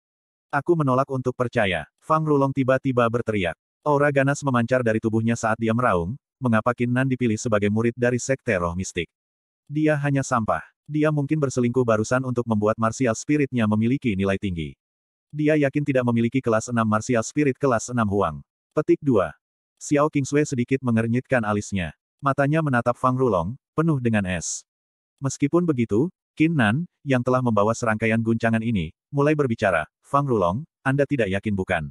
S1: Aku menolak untuk percaya. Fang Rulong tiba-tiba berteriak. Aura ganas memancar dari tubuhnya saat dia meraung, mengapa Qin Nan dipilih sebagai murid dari sekte roh mistik. Dia hanya sampah. Dia mungkin berselingkuh barusan untuk membuat martial spiritnya memiliki nilai tinggi. Dia yakin tidak memiliki kelas 6 martial spirit kelas 6 huang. Petik 2. Xiao Kingsue sedikit mengernyitkan alisnya. Matanya menatap Fang Rulong, penuh dengan es. Meskipun begitu, Qin Nan, yang telah membawa serangkaian guncangan ini, mulai berbicara, Fang Rulong, Anda tidak yakin bukan?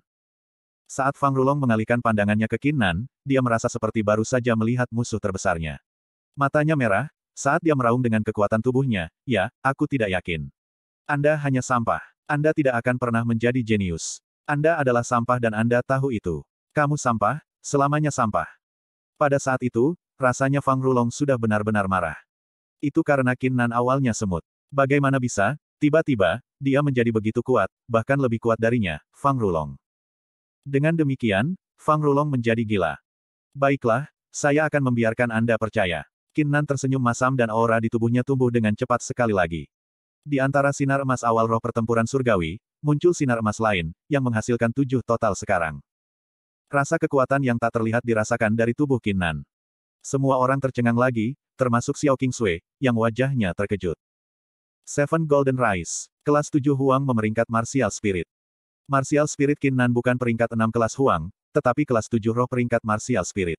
S1: Saat Fang Rulong mengalihkan pandangannya ke Nan, dia merasa seperti baru saja melihat musuh terbesarnya. Matanya merah, saat dia meraung dengan kekuatan tubuhnya, ya, aku tidak yakin. Anda hanya sampah. Anda tidak akan pernah menjadi jenius. Anda adalah sampah dan Anda tahu itu. Kamu sampah, selamanya sampah. Pada saat itu, rasanya Fang Rulong sudah benar-benar marah. Itu karena Nan awalnya semut. Bagaimana bisa, Tiba-tiba, dia menjadi begitu kuat, bahkan lebih kuat darinya, Fang Rulong. Dengan demikian, Fang Rulong menjadi gila. Baiklah, saya akan membiarkan Anda percaya. Nan tersenyum masam dan aura di tubuhnya tumbuh dengan cepat sekali lagi. Di antara sinar emas awal roh pertempuran surgawi, muncul sinar emas lain, yang menghasilkan tujuh total sekarang. Rasa kekuatan yang tak terlihat dirasakan dari tubuh Nan. Semua orang tercengang lagi, termasuk Xiao King Sui, yang wajahnya terkejut. Seven Golden Rice. Kelas 7 Huang memeringkat Martial Spirit. Martial Spirit Kinnan bukan peringkat 6 kelas Huang, tetapi kelas 7 roh peringkat Martial Spirit.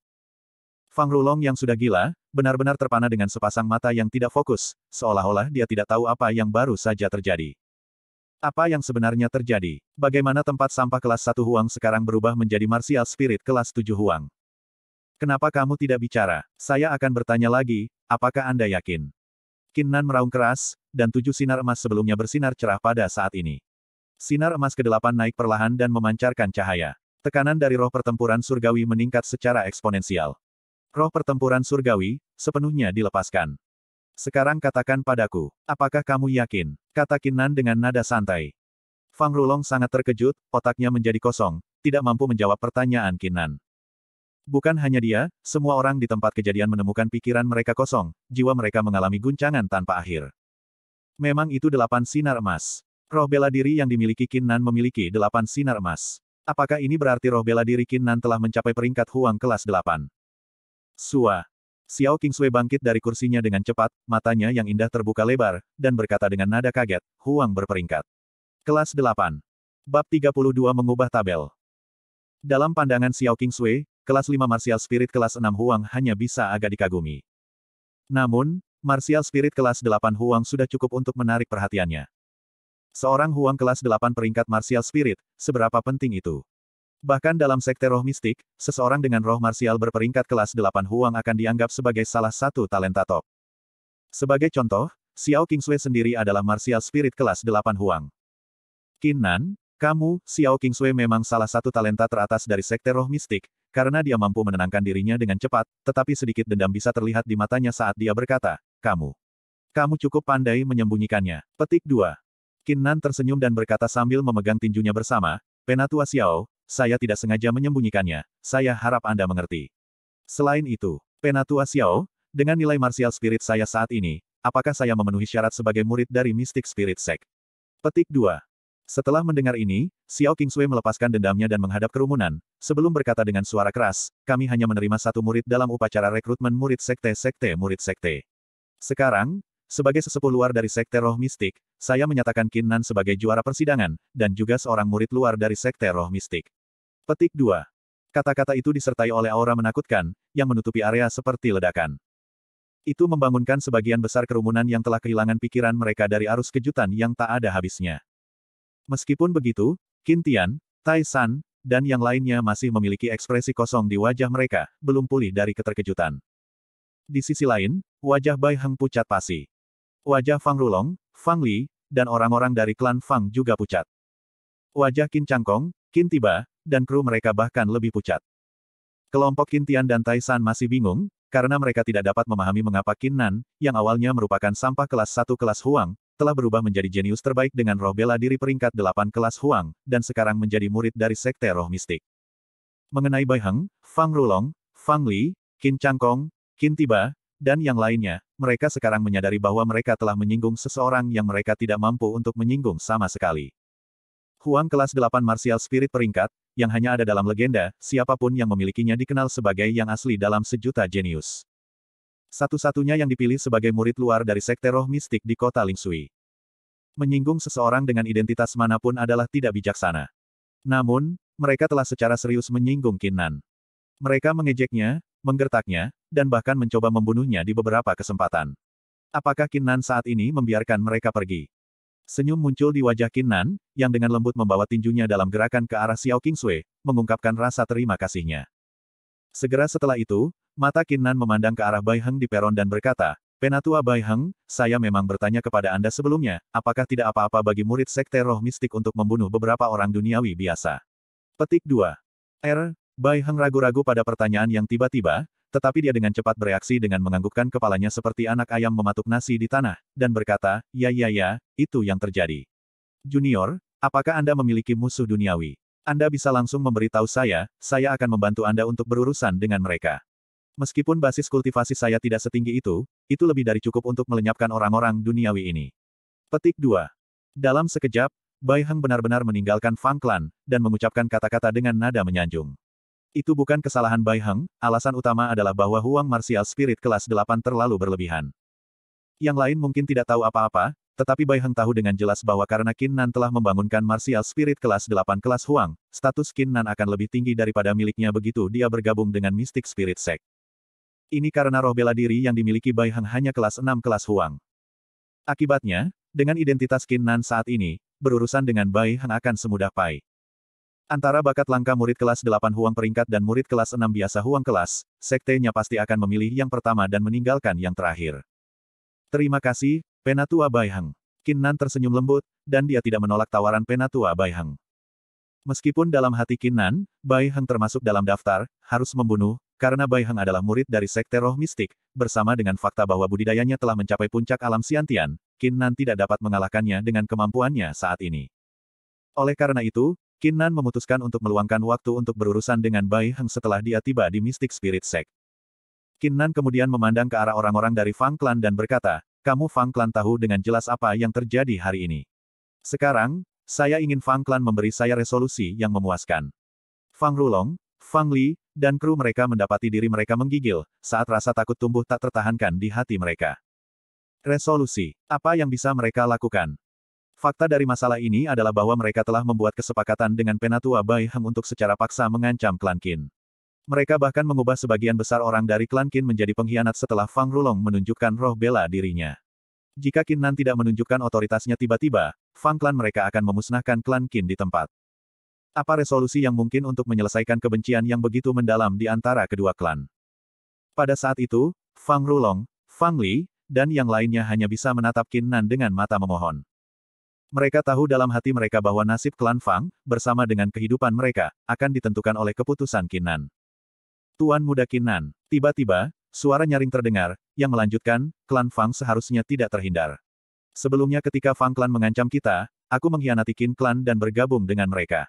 S1: Fang Rulong yang sudah gila, benar-benar terpana dengan sepasang mata yang tidak fokus, seolah-olah dia tidak tahu apa yang baru saja terjadi. Apa yang sebenarnya terjadi? Bagaimana tempat sampah kelas 1 Huang sekarang berubah menjadi Martial Spirit kelas 7 Huang? Kenapa kamu tidak bicara? Saya akan bertanya lagi, apakah Anda yakin? Kinnan meraung keras, dan tujuh sinar emas sebelumnya bersinar cerah pada saat ini. Sinar emas kedelapan naik perlahan dan memancarkan cahaya. Tekanan dari roh pertempuran surgawi meningkat secara eksponensial. Roh pertempuran surgawi, sepenuhnya dilepaskan. Sekarang katakan padaku, apakah kamu yakin? Kata Kinnan dengan nada santai. Fang Rulong sangat terkejut, otaknya menjadi kosong, tidak mampu menjawab pertanyaan Kinnan. Bukan hanya dia, semua orang di tempat kejadian menemukan pikiran mereka kosong, jiwa mereka mengalami guncangan tanpa akhir. Memang itu delapan sinar emas. Roh bela diri yang dimiliki Kinnan memiliki delapan sinar emas. Apakah ini berarti roh bela diri Kinnan telah mencapai peringkat Huang kelas delapan? Sua. Xiao Kingsui bangkit dari kursinya dengan cepat, matanya yang indah terbuka lebar, dan berkata dengan nada kaget, Huang berperingkat. Kelas delapan. Bab 32 mengubah tabel. Dalam pandangan Xiao Kingsui, kelas 5 Martial Spirit kelas 6 Huang hanya bisa agak dikagumi. Namun, Martial Spirit kelas 8 Huang sudah cukup untuk menarik perhatiannya. Seorang Huang kelas 8 peringkat Martial Spirit, seberapa penting itu? Bahkan dalam sekte roh mistik, seseorang dengan roh Martial berperingkat kelas 8 Huang akan dianggap sebagai salah satu talenta top. Sebagai contoh, Xiao Kingsui sendiri adalah Martial spirit kelas 8 Huang. Kinan, kamu, Xiao Kingsui memang salah satu talenta teratas dari sekte roh mistik, karena dia mampu menenangkan dirinya dengan cepat, tetapi sedikit dendam bisa terlihat di matanya saat dia berkata, kamu. Kamu cukup pandai menyembunyikannya. Petik 2. Kinnan tersenyum dan berkata sambil memegang tinjunya bersama, Penatua Xiao, saya tidak sengaja menyembunyikannya, saya harap Anda mengerti. Selain itu, Penatua Xiao, dengan nilai martial spirit saya saat ini, apakah saya memenuhi syarat sebagai murid dari Mystic Spirit Sect? Petik 2. Setelah mendengar ini, Xiao Kingsui melepaskan dendamnya dan menghadap kerumunan, sebelum berkata dengan suara keras, kami hanya menerima satu murid dalam upacara rekrutmen murid sekte-sekte murid sekte. Sekarang, sebagai sesepuh luar dari sekte roh mistik, saya menyatakan Qin Nan sebagai juara persidangan, dan juga seorang murid luar dari sekte roh mistik. Petik 2. Kata-kata itu disertai oleh aura menakutkan, yang menutupi area seperti ledakan. Itu membangunkan sebagian besar kerumunan yang telah kehilangan pikiran mereka dari arus kejutan yang tak ada habisnya. Meskipun begitu, Kintian, Tai San, dan yang lainnya masih memiliki ekspresi kosong di wajah mereka, belum pulih dari keterkejutan. Di sisi lain, wajah Bai Heng pucat pasi. Wajah Fang Rulong, Fang Li, dan orang-orang dari klan Fang juga pucat. Wajah Qin Changkong, Qin Tiba, dan kru mereka bahkan lebih pucat. Kelompok Kintian dan San masih bingung, karena mereka tidak dapat memahami mengapa Kinnan, yang awalnya merupakan sampah kelas 1 kelas Huang, telah berubah menjadi jenius terbaik dengan roh bela diri peringkat delapan kelas Huang, dan sekarang menjadi murid dari Sekte Roh Mistik. Mengenai Bai Heng, Fang Rulong, Fang Li, Qin Changkong, Qin Tiba, dan yang lainnya, mereka sekarang menyadari bahwa mereka telah menyinggung seseorang yang mereka tidak mampu untuk menyinggung sama sekali. Huang kelas 8 Martial Spirit peringkat, yang hanya ada dalam legenda, siapapun yang memilikinya dikenal sebagai yang asli dalam sejuta jenius. Satu-satunya yang dipilih sebagai murid luar dari sekte roh mistik di kota Lingsui. Menyinggung seseorang dengan identitas manapun adalah tidak bijaksana. Namun, mereka telah secara serius menyinggung Kinnan. Mereka mengejeknya, menggertaknya, dan bahkan mencoba membunuhnya di beberapa kesempatan. Apakah Kinnan saat ini membiarkan mereka pergi? Senyum muncul di wajah Kinnan, yang dengan lembut membawa tinjunya dalam gerakan ke arah Xiao Qingxue, mengungkapkan rasa terima kasihnya. Segera setelah itu, Mata Kinnan memandang ke arah Bai Heng di peron dan berkata, Penatua Bai Heng, saya memang bertanya kepada Anda sebelumnya, apakah tidak apa-apa bagi murid sekte roh mistik untuk membunuh beberapa orang duniawi biasa? Petik 2. R. Bai Heng ragu-ragu pada pertanyaan yang tiba-tiba, tetapi dia dengan cepat bereaksi dengan menganggukkan kepalanya seperti anak ayam mematuk nasi di tanah, dan berkata, ya ya ya, itu yang terjadi. Junior, apakah Anda memiliki musuh duniawi? Anda bisa langsung memberitahu saya, saya akan membantu Anda untuk berurusan dengan mereka. Meskipun basis kultivasi saya tidak setinggi itu, itu lebih dari cukup untuk melenyapkan orang-orang duniawi ini. Petik 2. Dalam sekejap, Bai Heng benar-benar meninggalkan Fang Clan, dan mengucapkan kata-kata dengan nada menyanjung. Itu bukan kesalahan Bai Heng, alasan utama adalah bahwa Huang Martial Spirit kelas 8 terlalu berlebihan. Yang lain mungkin tidak tahu apa-apa, tetapi Bai Heng tahu dengan jelas bahwa karena Qin Nan telah membangunkan Martial Spirit kelas 8 kelas Huang, status Qin Nan akan lebih tinggi daripada miliknya begitu dia bergabung dengan Mystic Spirit Sect. Ini karena roh bela diri yang dimiliki Bai Heng hanya kelas 6 kelas Huang. Akibatnya, dengan identitas Qin Nan saat ini, berurusan dengan Bai Heng akan semudah pai. Antara bakat langka murid kelas 8 Huang peringkat dan murid kelas 6 biasa Huang kelas, sektenya pasti akan memilih yang pertama dan meninggalkan yang terakhir. Terima kasih, Penatua Bai Heng. Qin Nan tersenyum lembut, dan dia tidak menolak tawaran Penatua Bai Heng. Meskipun dalam hati Qin Nan, Bai Heng termasuk dalam daftar, harus membunuh, karena Bai Heng adalah murid dari Sekte Roh Mistik, bersama dengan fakta bahwa budidayanya telah mencapai puncak alam Siantian, Nan tidak dapat mengalahkannya dengan kemampuannya saat ini. Oleh karena itu, Nan memutuskan untuk meluangkan waktu untuk berurusan dengan Bai Heng setelah dia tiba di Mystic Spirit Sect. Nan kemudian memandang ke arah orang-orang dari Fang Clan dan berkata, kamu Fang Clan tahu dengan jelas apa yang terjadi hari ini. Sekarang, saya ingin Fang Clan memberi saya resolusi yang memuaskan. Fang Rulong, Fang Li, dan kru mereka mendapati diri mereka menggigil, saat rasa takut tumbuh tak tertahankan di hati mereka. Resolusi. Apa yang bisa mereka lakukan? Fakta dari masalah ini adalah bahwa mereka telah membuat kesepakatan dengan Penatua Bai Heng untuk secara paksa mengancam klan Qin. Mereka bahkan mengubah sebagian besar orang dari klan Qin menjadi pengkhianat setelah Fang Rulong menunjukkan roh bela dirinya. Jika Qin Nan tidak menunjukkan otoritasnya tiba-tiba, Fang klan mereka akan memusnahkan klan Qin di tempat. Apa resolusi yang mungkin untuk menyelesaikan kebencian yang begitu mendalam di antara kedua klan? Pada saat itu, Fang Rulong, Fang Li, dan yang lainnya hanya bisa menatap Qin Nan dengan mata memohon. Mereka tahu dalam hati mereka bahwa nasib klan Fang, bersama dengan kehidupan mereka, akan ditentukan oleh keputusan Qin Nan. Tuan muda Qin Nan, tiba-tiba, suara nyaring terdengar, yang melanjutkan, klan Fang seharusnya tidak terhindar. Sebelumnya ketika Fang Klan mengancam kita, aku mengkhianati Qin Klan dan bergabung dengan mereka.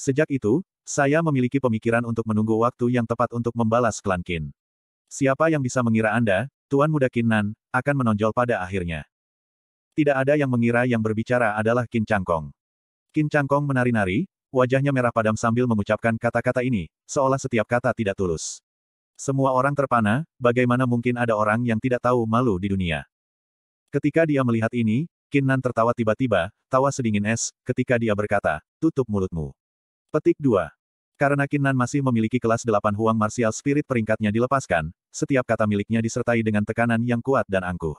S1: Sejak itu, saya memiliki pemikiran untuk menunggu waktu yang tepat untuk membalas klan Qin. Siapa yang bisa mengira Anda, Tuan Muda Nan, akan menonjol pada akhirnya. Tidak ada yang mengira yang berbicara adalah Qin Changkong. Qin Changkong menari-nari, wajahnya merah padam sambil mengucapkan kata-kata ini, seolah setiap kata tidak tulus. Semua orang terpana, bagaimana mungkin ada orang yang tidak tahu malu di dunia. Ketika dia melihat ini, Nan tertawa tiba-tiba, tawa sedingin es, ketika dia berkata, tutup mulutmu. Petik 2. Karena Kinnan masih memiliki kelas 8 huang martial spirit peringkatnya dilepaskan, setiap kata miliknya disertai dengan tekanan yang kuat dan angkuh.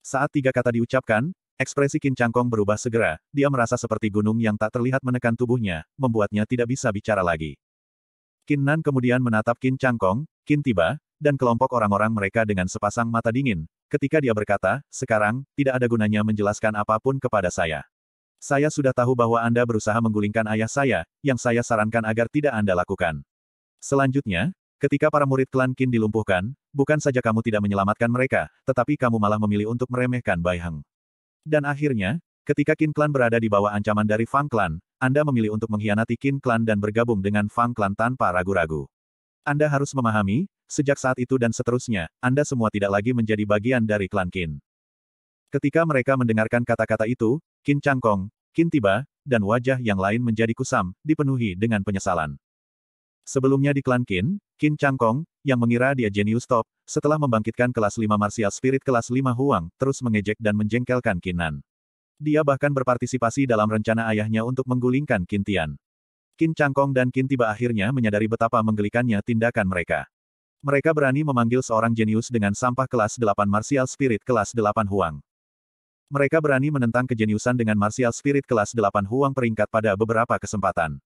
S1: Saat tiga kata diucapkan, ekspresi Kin Changkong berubah segera, dia merasa seperti gunung yang tak terlihat menekan tubuhnya, membuatnya tidak bisa bicara lagi. Kinnan kemudian menatap Kin Changkong, Kin Tiba, dan kelompok orang-orang mereka dengan sepasang mata dingin, ketika dia berkata, sekarang, tidak ada gunanya menjelaskan apapun kepada saya. Saya sudah tahu bahwa Anda berusaha menggulingkan ayah saya, yang saya sarankan agar tidak Anda lakukan. Selanjutnya, ketika para murid klan Qin dilumpuhkan, bukan saja kamu tidak menyelamatkan mereka, tetapi kamu malah memilih untuk meremehkan Bai Heng. Dan akhirnya, ketika Qin Clan berada di bawah ancaman dari Fang Clan, Anda memilih untuk mengkhianati Qin Clan dan bergabung dengan Fang Clan tanpa ragu-ragu. Anda harus memahami, sejak saat itu dan seterusnya, Anda semua tidak lagi menjadi bagian dari klan Qin. Ketika mereka mendengarkan kata-kata itu, Kin Changkong, Kin Tiba, dan wajah yang lain menjadi kusam, dipenuhi dengan penyesalan. Sebelumnya di klan Kin, Kin Changkong, yang mengira dia jenius top, setelah membangkitkan kelas 5 martial spirit kelas 5 Huang, terus mengejek dan menjengkelkan Nan. Dia bahkan berpartisipasi dalam rencana ayahnya untuk menggulingkan Qin Tian. Qin Changkong dan Kin Tiba akhirnya menyadari betapa menggelikannya tindakan mereka. Mereka berani memanggil seorang jenius dengan sampah kelas 8 martial spirit kelas 8 Huang. Mereka berani menentang kejeniusan dengan martial spirit kelas 8 Huang peringkat pada beberapa kesempatan.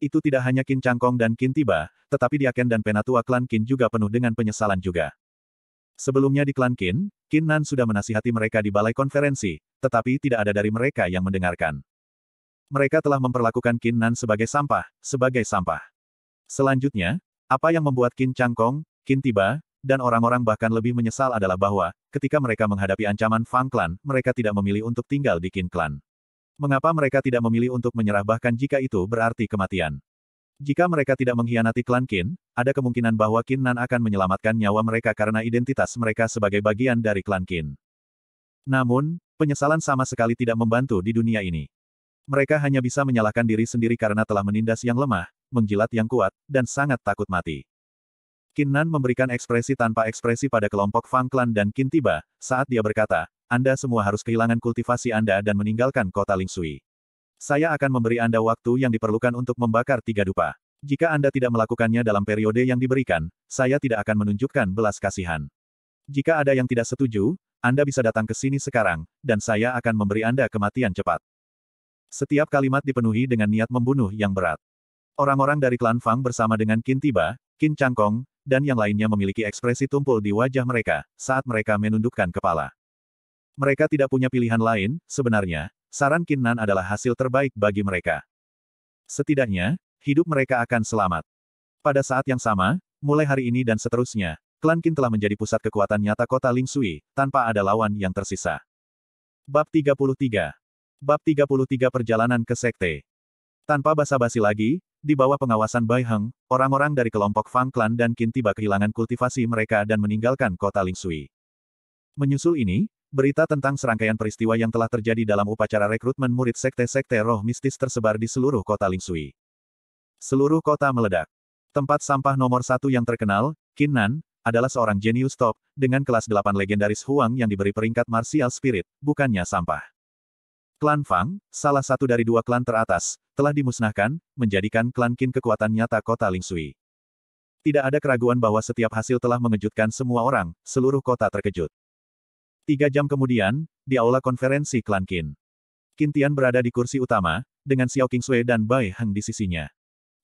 S1: Itu tidak hanya Kin Changkong dan Qin Tiba, tetapi di Aken dan Penatua klan Qin juga penuh dengan penyesalan juga. Sebelumnya di klan Kin Qin Nan sudah menasihati mereka di balai konferensi, tetapi tidak ada dari mereka yang mendengarkan. Mereka telah memperlakukan Kin Nan sebagai sampah, sebagai sampah. Selanjutnya, apa yang membuat Kin Changkong, Qin Tiba, dan orang-orang bahkan lebih menyesal adalah bahwa, ketika mereka menghadapi ancaman Fang Clan, mereka tidak memilih untuk tinggal di Qin Clan. Mengapa mereka tidak memilih untuk menyerah bahkan jika itu berarti kematian? Jika mereka tidak mengkhianati klan Qin, ada kemungkinan bahwa Qin Nan akan menyelamatkan nyawa mereka karena identitas mereka sebagai bagian dari klan Qin. Namun, penyesalan sama sekali tidak membantu di dunia ini. Mereka hanya bisa menyalahkan diri sendiri karena telah menindas yang lemah, menjilat yang kuat, dan sangat takut mati. Kinnan memberikan ekspresi tanpa ekspresi pada kelompok Fang Clan dan Kin tiba, saat dia berkata, Anda semua harus kehilangan kultivasi Anda dan meninggalkan kota Lingsui. Saya akan memberi Anda waktu yang diperlukan untuk membakar tiga dupa. Jika Anda tidak melakukannya dalam periode yang diberikan, saya tidak akan menunjukkan belas kasihan. Jika ada yang tidak setuju, Anda bisa datang ke sini sekarang, dan saya akan memberi Anda kematian cepat. Setiap kalimat dipenuhi dengan niat membunuh yang berat. Orang-orang dari klan Fang bersama dengan Kin Tiba, Kin Changkong, dan yang lainnya memiliki ekspresi tumpul di wajah mereka, saat mereka menundukkan kepala. Mereka tidak punya pilihan lain, sebenarnya, saran Kinnan adalah hasil terbaik bagi mereka. Setidaknya, hidup mereka akan selamat. Pada saat yang sama, mulai hari ini dan seterusnya, klan Kin telah menjadi pusat kekuatan nyata kota Ling Sui, tanpa ada lawan yang tersisa. Bab 33 Bab 33 Perjalanan ke Sekte Tanpa basa-basi lagi, di bawah pengawasan Bai Heng, orang-orang dari kelompok Fang Clan dan Qin tiba kehilangan kultivasi mereka dan meninggalkan kota Ling Sui. Menyusul ini, berita tentang serangkaian peristiwa yang telah terjadi dalam upacara rekrutmen murid sekte-sekte roh mistis tersebar di seluruh kota Ling Sui. Seluruh kota meledak. Tempat sampah nomor satu yang terkenal, Qin Nan, adalah seorang jenius top, dengan kelas delapan legendaris Huang yang diberi peringkat martial spirit, bukannya sampah. Klan Fang, salah satu dari dua klan teratas, telah dimusnahkan, menjadikan klan Qin kekuatan nyata kota Lingsui. Tidak ada keraguan bahwa setiap hasil telah mengejutkan semua orang, seluruh kota terkejut. Tiga jam kemudian, di aula konferensi klan Qin. Qin Tian berada di kursi utama, dengan Xiao Qing Sui dan Bai Heng di sisinya.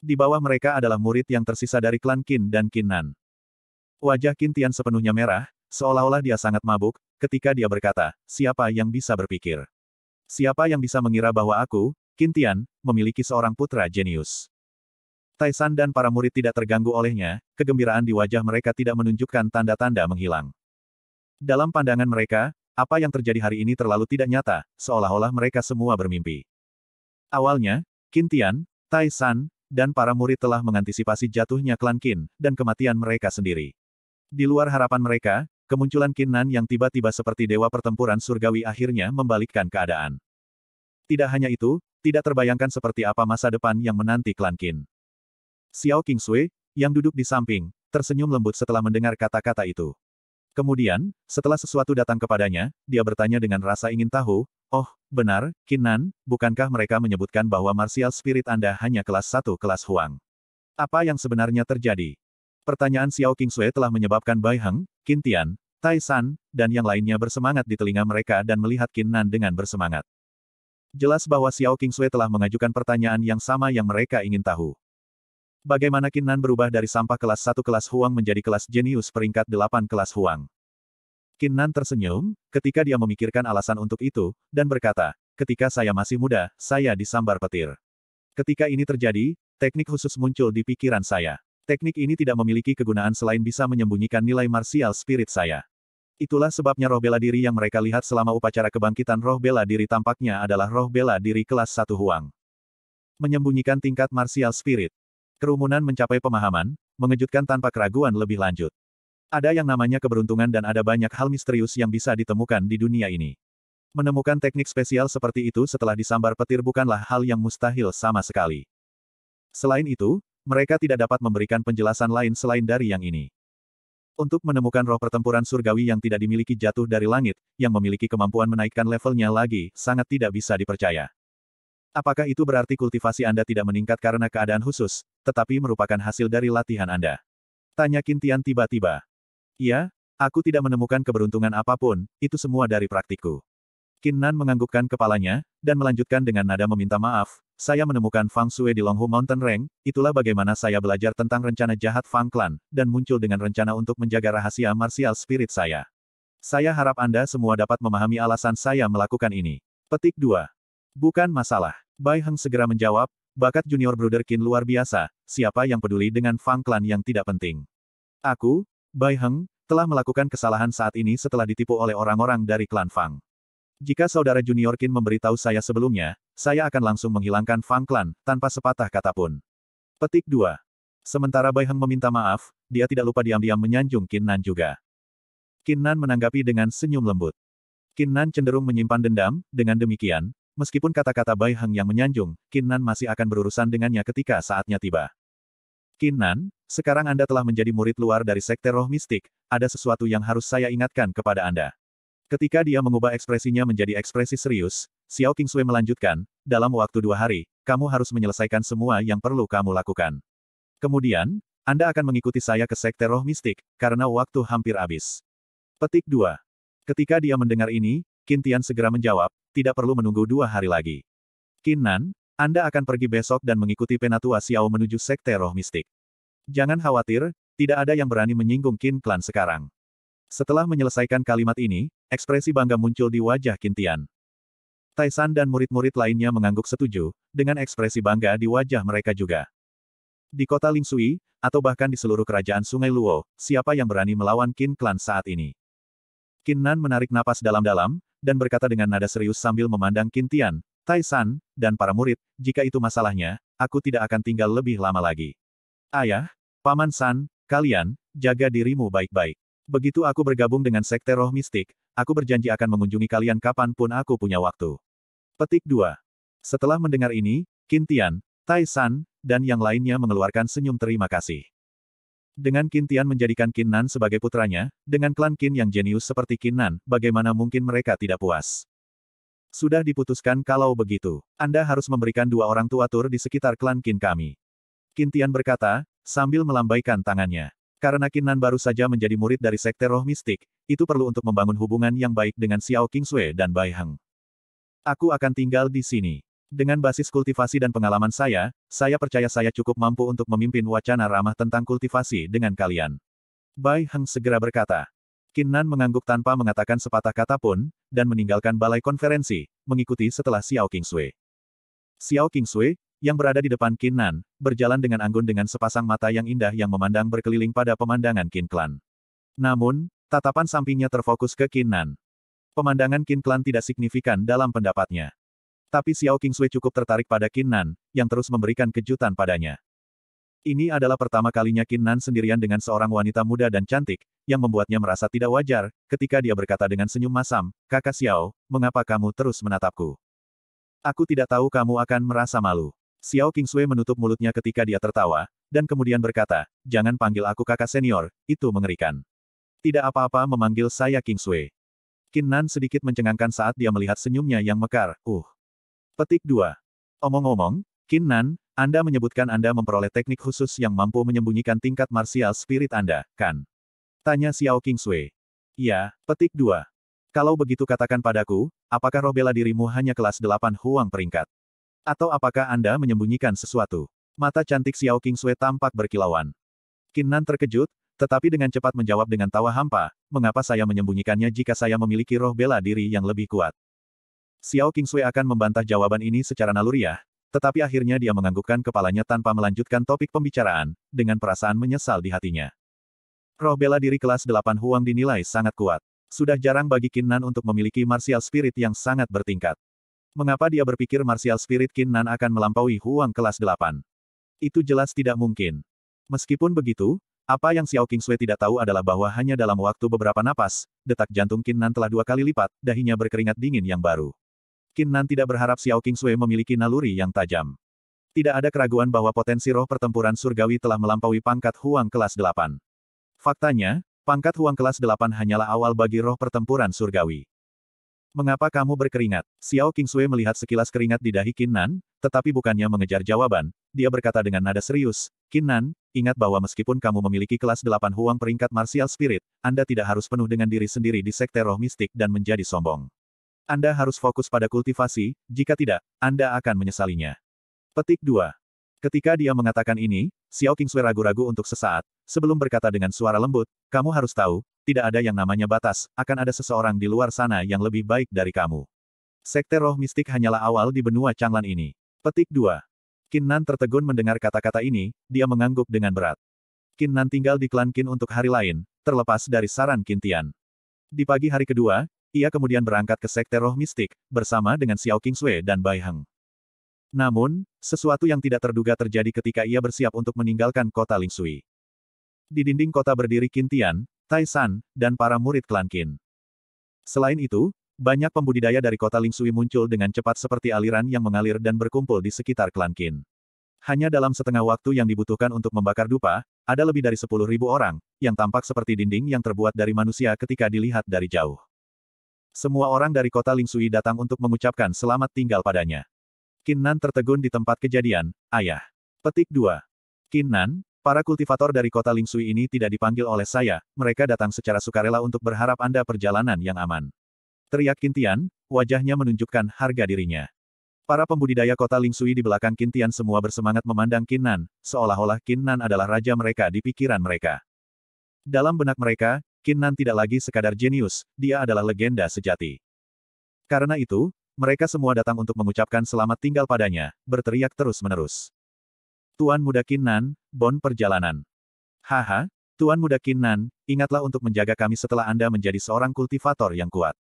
S1: Di bawah mereka adalah murid yang tersisa dari klan Qin dan Qin Nan. Wajah Qin Tian sepenuhnya merah, seolah-olah dia sangat mabuk, ketika dia berkata, siapa yang bisa berpikir. Siapa yang bisa mengira bahwa aku, Kintian, memiliki seorang putra jenius? Taisan dan para murid tidak terganggu olehnya, kegembiraan di wajah mereka tidak menunjukkan tanda-tanda menghilang. Dalam pandangan mereka, apa yang terjadi hari ini terlalu tidak nyata, seolah-olah mereka semua bermimpi. Awalnya, Kintian, Taisan, dan para murid telah mengantisipasi jatuhnya klan Kin, dan kematian mereka sendiri. Di luar harapan mereka, Kemunculan Kinnan yang tiba-tiba seperti dewa pertempuran surgawi akhirnya membalikkan keadaan. Tidak hanya itu, tidak terbayangkan seperti apa masa depan yang menanti klan Qin. Xiao King Sui, yang duduk di samping, tersenyum lembut setelah mendengar kata-kata itu. Kemudian, setelah sesuatu datang kepadanya, dia bertanya dengan rasa ingin tahu, Oh, benar, Kinnan, bukankah mereka menyebutkan bahwa martial spirit Anda hanya kelas satu kelas Huang? Apa yang sebenarnya terjadi? Pertanyaan Xiao Qingsue telah menyebabkan Bai Heng, Qin Tian, Tai San, dan yang lainnya bersemangat di telinga mereka dan melihat Qin Nan dengan bersemangat. Jelas bahwa Xiao Qingsue telah mengajukan pertanyaan yang sama yang mereka ingin tahu. Bagaimana Qin Nan berubah dari sampah kelas 1 kelas Huang menjadi kelas jenius peringkat 8 kelas Huang? Qin Nan tersenyum, ketika dia memikirkan alasan untuk itu, dan berkata, ketika saya masih muda, saya disambar petir. Ketika ini terjadi, teknik khusus muncul di pikiran saya. Teknik ini tidak memiliki kegunaan selain bisa menyembunyikan nilai martial spirit saya. Itulah sebabnya roh bela diri yang mereka lihat selama upacara kebangkitan roh bela diri tampaknya adalah roh bela diri kelas satu Huang. Menyembunyikan tingkat martial spirit. Kerumunan mencapai pemahaman, mengejutkan tanpa keraguan lebih lanjut. Ada yang namanya keberuntungan dan ada banyak hal misterius yang bisa ditemukan di dunia ini. Menemukan teknik spesial seperti itu setelah disambar petir bukanlah hal yang mustahil sama sekali. Selain itu, mereka tidak dapat memberikan penjelasan lain selain dari yang ini. Untuk menemukan roh pertempuran surgawi yang tidak dimiliki jatuh dari langit, yang memiliki kemampuan menaikkan levelnya lagi, sangat tidak bisa dipercaya. Apakah itu berarti kultivasi Anda tidak meningkat karena keadaan khusus, tetapi merupakan hasil dari latihan Anda? Tanya Kintian tiba-tiba. Iya, aku tidak menemukan keberuntungan apapun, itu semua dari praktikku. Kinnan menganggukkan kepalanya, dan melanjutkan dengan nada meminta maaf, saya menemukan Fang Sue di Longhu Mountain Range, itulah bagaimana saya belajar tentang rencana jahat Fang Clan, dan muncul dengan rencana untuk menjaga rahasia martial spirit saya. Saya harap Anda semua dapat memahami alasan saya melakukan ini. Petik 2. Bukan masalah. Bai Heng segera menjawab, bakat junior brother Qin luar biasa, siapa yang peduli dengan Fang Clan yang tidak penting. Aku, Bai Heng, telah melakukan kesalahan saat ini setelah ditipu oleh orang-orang dari klan Fang. Jika saudara junior Qin memberitahu saya sebelumnya, saya akan langsung menghilangkan Fang Clan, tanpa sepatah kata pun. Petik 2. Sementara Bai Heng meminta maaf, dia tidak lupa diam-diam menyanjung Qin Nan juga. Qin Nan menanggapi dengan senyum lembut. Qin Nan cenderung menyimpan dendam, dengan demikian, meskipun kata-kata Bai Heng yang menyanjung, Qin Nan masih akan berurusan dengannya ketika saatnya tiba. Qin Nan, sekarang Anda telah menjadi murid luar dari Sekte Roh Mistik, ada sesuatu yang harus saya ingatkan kepada Anda. Ketika dia mengubah ekspresinya menjadi ekspresi serius, Xiao Qingsui melanjutkan, dalam waktu dua hari, kamu harus menyelesaikan semua yang perlu kamu lakukan. Kemudian, Anda akan mengikuti saya ke Sekte Roh Mistik, karena waktu hampir habis. Petik 2. Ketika dia mendengar ini, Kintian segera menjawab, tidak perlu menunggu dua hari lagi. Kinan, Anda akan pergi besok dan mengikuti Penatua Xiao menuju Sekte Roh Mistik. Jangan khawatir, tidak ada yang berani menyinggung kin Clan sekarang. Setelah menyelesaikan kalimat ini, ekspresi bangga muncul di wajah Kintian. Tai San dan murid-murid lainnya mengangguk setuju, dengan ekspresi bangga di wajah mereka juga. Di kota Lingsui, atau bahkan di seluruh kerajaan Sungai Luo, siapa yang berani melawan Qin Clan saat ini? Qin Nan menarik napas dalam-dalam, dan berkata dengan nada serius sambil memandang Qin Tian, Tai San, dan para murid, jika itu masalahnya, aku tidak akan tinggal lebih lama lagi. Ayah, Paman San, kalian, jaga dirimu baik-baik. Begitu aku bergabung dengan Sekte Roh Mistik, aku berjanji akan mengunjungi kalian kapanpun aku punya waktu. Petik 2. Setelah mendengar ini, Kintian, Tai San, dan yang lainnya mengeluarkan senyum terima kasih. Dengan Kintian menjadikan Kinnan sebagai putranya, dengan klan Kin yang jenius seperti Kinnan, bagaimana mungkin mereka tidak puas? Sudah diputuskan kalau begitu, Anda harus memberikan dua orang tua tur di sekitar klan Kin kami. Kintian berkata, sambil melambaikan tangannya. Karena Kinnan baru saja menjadi murid dari Sekte Roh Mistik, itu perlu untuk membangun hubungan yang baik dengan Xiao Kingsui dan Bai Heng. Aku akan tinggal di sini. Dengan basis kultivasi dan pengalaman saya, saya percaya saya cukup mampu untuk memimpin wacana ramah tentang kultivasi dengan kalian. Bai Heng segera berkata. Kinnan mengangguk tanpa mengatakan sepatah kata pun, dan meninggalkan balai konferensi, mengikuti setelah Xiao Kingsui. Xiao Kingsui, yang berada di depan Kinnan, berjalan dengan anggun dengan sepasang mata yang indah yang memandang berkeliling pada pemandangan Kin Clan. Namun, tatapan sampingnya terfokus ke Kinnan. Pemandangan Qin Clan tidak signifikan dalam pendapatnya. Tapi Xiao Sui cukup tertarik pada Qin Nan, yang terus memberikan kejutan padanya. Ini adalah pertama kalinya Qin Nan sendirian dengan seorang wanita muda dan cantik, yang membuatnya merasa tidak wajar, ketika dia berkata dengan senyum masam, Kakak Xiao, mengapa kamu terus menatapku? Aku tidak tahu kamu akan merasa malu. Xiao Sui menutup mulutnya ketika dia tertawa, dan kemudian berkata, Jangan panggil aku kakak senior, itu mengerikan. Tidak apa-apa memanggil saya King Sui. Kinnan sedikit mencengangkan saat dia melihat senyumnya yang mekar. Uh. Petik 2. Omong-omong, Kinnan, Anda menyebutkan Anda memperoleh teknik khusus yang mampu menyembunyikan tingkat martial spirit Anda, kan? Tanya Xiao King Sui. Iya, petik 2. Kalau begitu katakan padaku, apakah roh bela dirimu hanya kelas 8 huang peringkat? Atau apakah Anda menyembunyikan sesuatu? Mata cantik Xiao King Sui tampak berkilauan. Kinnan terkejut, tetapi dengan cepat menjawab dengan tawa hampa, mengapa saya menyembunyikannya jika saya memiliki roh bela diri yang lebih kuat? Xiao Sui akan membantah jawaban ini secara naluriah, tetapi akhirnya dia menganggukkan kepalanya tanpa melanjutkan topik pembicaraan, dengan perasaan menyesal di hatinya. Roh bela diri kelas 8 Huang dinilai sangat kuat. Sudah jarang bagi Kinnan untuk memiliki martial spirit yang sangat bertingkat. Mengapa dia berpikir martial spirit Kinnan akan melampaui Huang kelas 8? Itu jelas tidak mungkin. Meskipun begitu, apa yang Xiao King Sui tidak tahu adalah bahwa hanya dalam waktu beberapa napas, detak jantung Qin Nan telah dua kali lipat, dahinya berkeringat dingin yang baru. Qin Nan tidak berharap Xiao King Sui memiliki naluri yang tajam. Tidak ada keraguan bahwa potensi roh pertempuran surgawi telah melampaui pangkat Huang kelas 8. Faktanya, pangkat Huang kelas 8 hanyalah awal bagi roh pertempuran surgawi. Mengapa kamu berkeringat? Xiao Kingsui melihat sekilas keringat di dahi Kinnan, tetapi bukannya mengejar jawaban. Dia berkata dengan nada serius, Kinnan, ingat bahwa meskipun kamu memiliki kelas 8 huang peringkat martial spirit, Anda tidak harus penuh dengan diri sendiri di sekte roh mistik dan menjadi sombong. Anda harus fokus pada kultivasi, jika tidak, Anda akan menyesalinya. Petik 2. Ketika dia mengatakan ini, Xiao Kingsui ragu-ragu untuk sesaat, sebelum berkata dengan suara lembut, kamu harus tahu, tidak ada yang namanya batas, akan ada seseorang di luar sana yang lebih baik dari kamu. Sekte roh mistik hanyalah awal di benua Changlan ini. Petik 2. Kinnan tertegun mendengar kata-kata ini, dia mengangguk dengan berat. Kinnan tinggal di klan Kin untuk hari lain, terlepas dari saran Kintian. Di pagi hari kedua, ia kemudian berangkat ke sekte roh mistik, bersama dengan Xiao King Sui dan Bai Heng. Namun, sesuatu yang tidak terduga terjadi ketika ia bersiap untuk meninggalkan kota Lingsui. Di dinding kota berdiri Kintian, Tai San, dan para murid klan Qin. Selain itu, banyak pembudidaya dari kota Lingsui muncul dengan cepat seperti aliran yang mengalir dan berkumpul di sekitar klan Qin. Hanya dalam setengah waktu yang dibutuhkan untuk membakar dupa, ada lebih dari 10.000 orang, yang tampak seperti dinding yang terbuat dari manusia ketika dilihat dari jauh. Semua orang dari kota Lingsui datang untuk mengucapkan selamat tinggal padanya. Kinnan tertegun di tempat kejadian, ayah. Petik 2. Kinnan, Para kultivator dari kota Lingsui ini tidak dipanggil oleh saya, mereka datang secara sukarela untuk berharap Anda perjalanan yang aman. Teriak Kintian, wajahnya menunjukkan harga dirinya. Para pembudidaya kota Lingsui di belakang Kintian semua bersemangat memandang Kinnan, seolah-olah Kinnan adalah raja mereka di pikiran mereka. Dalam benak mereka, Kinnan tidak lagi sekadar jenius, dia adalah legenda sejati. Karena itu, mereka semua datang untuk mengucapkan selamat tinggal padanya, berteriak terus-menerus. Tuan Muda Kinnan, Bon Perjalanan. Haha, Tuan Muda Kinnan, ingatlah untuk menjaga kami setelah Anda menjadi seorang kultivator yang kuat.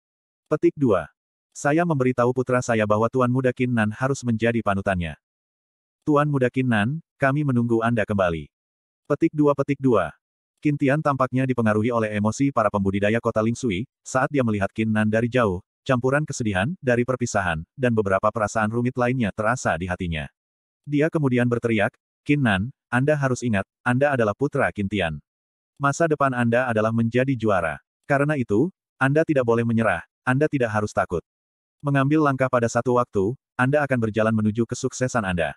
S1: Petik 2. Saya memberitahu putra saya bahwa Tuan Muda Kinnan harus menjadi panutannya. Tuan Muda Kinnan, kami menunggu Anda kembali. Petik 2 Petik 2. Kintian tampaknya dipengaruhi oleh emosi para pembudidaya kota Lingsui, saat dia melihat Kinnan dari jauh, campuran kesedihan, dari perpisahan, dan beberapa perasaan rumit lainnya terasa di hatinya. Dia kemudian berteriak, Kinnan, Anda harus ingat, Anda adalah putra Kintian. Masa depan Anda adalah menjadi juara. Karena itu, Anda tidak boleh menyerah, Anda tidak harus takut. Mengambil langkah pada satu waktu, Anda akan berjalan menuju kesuksesan Anda.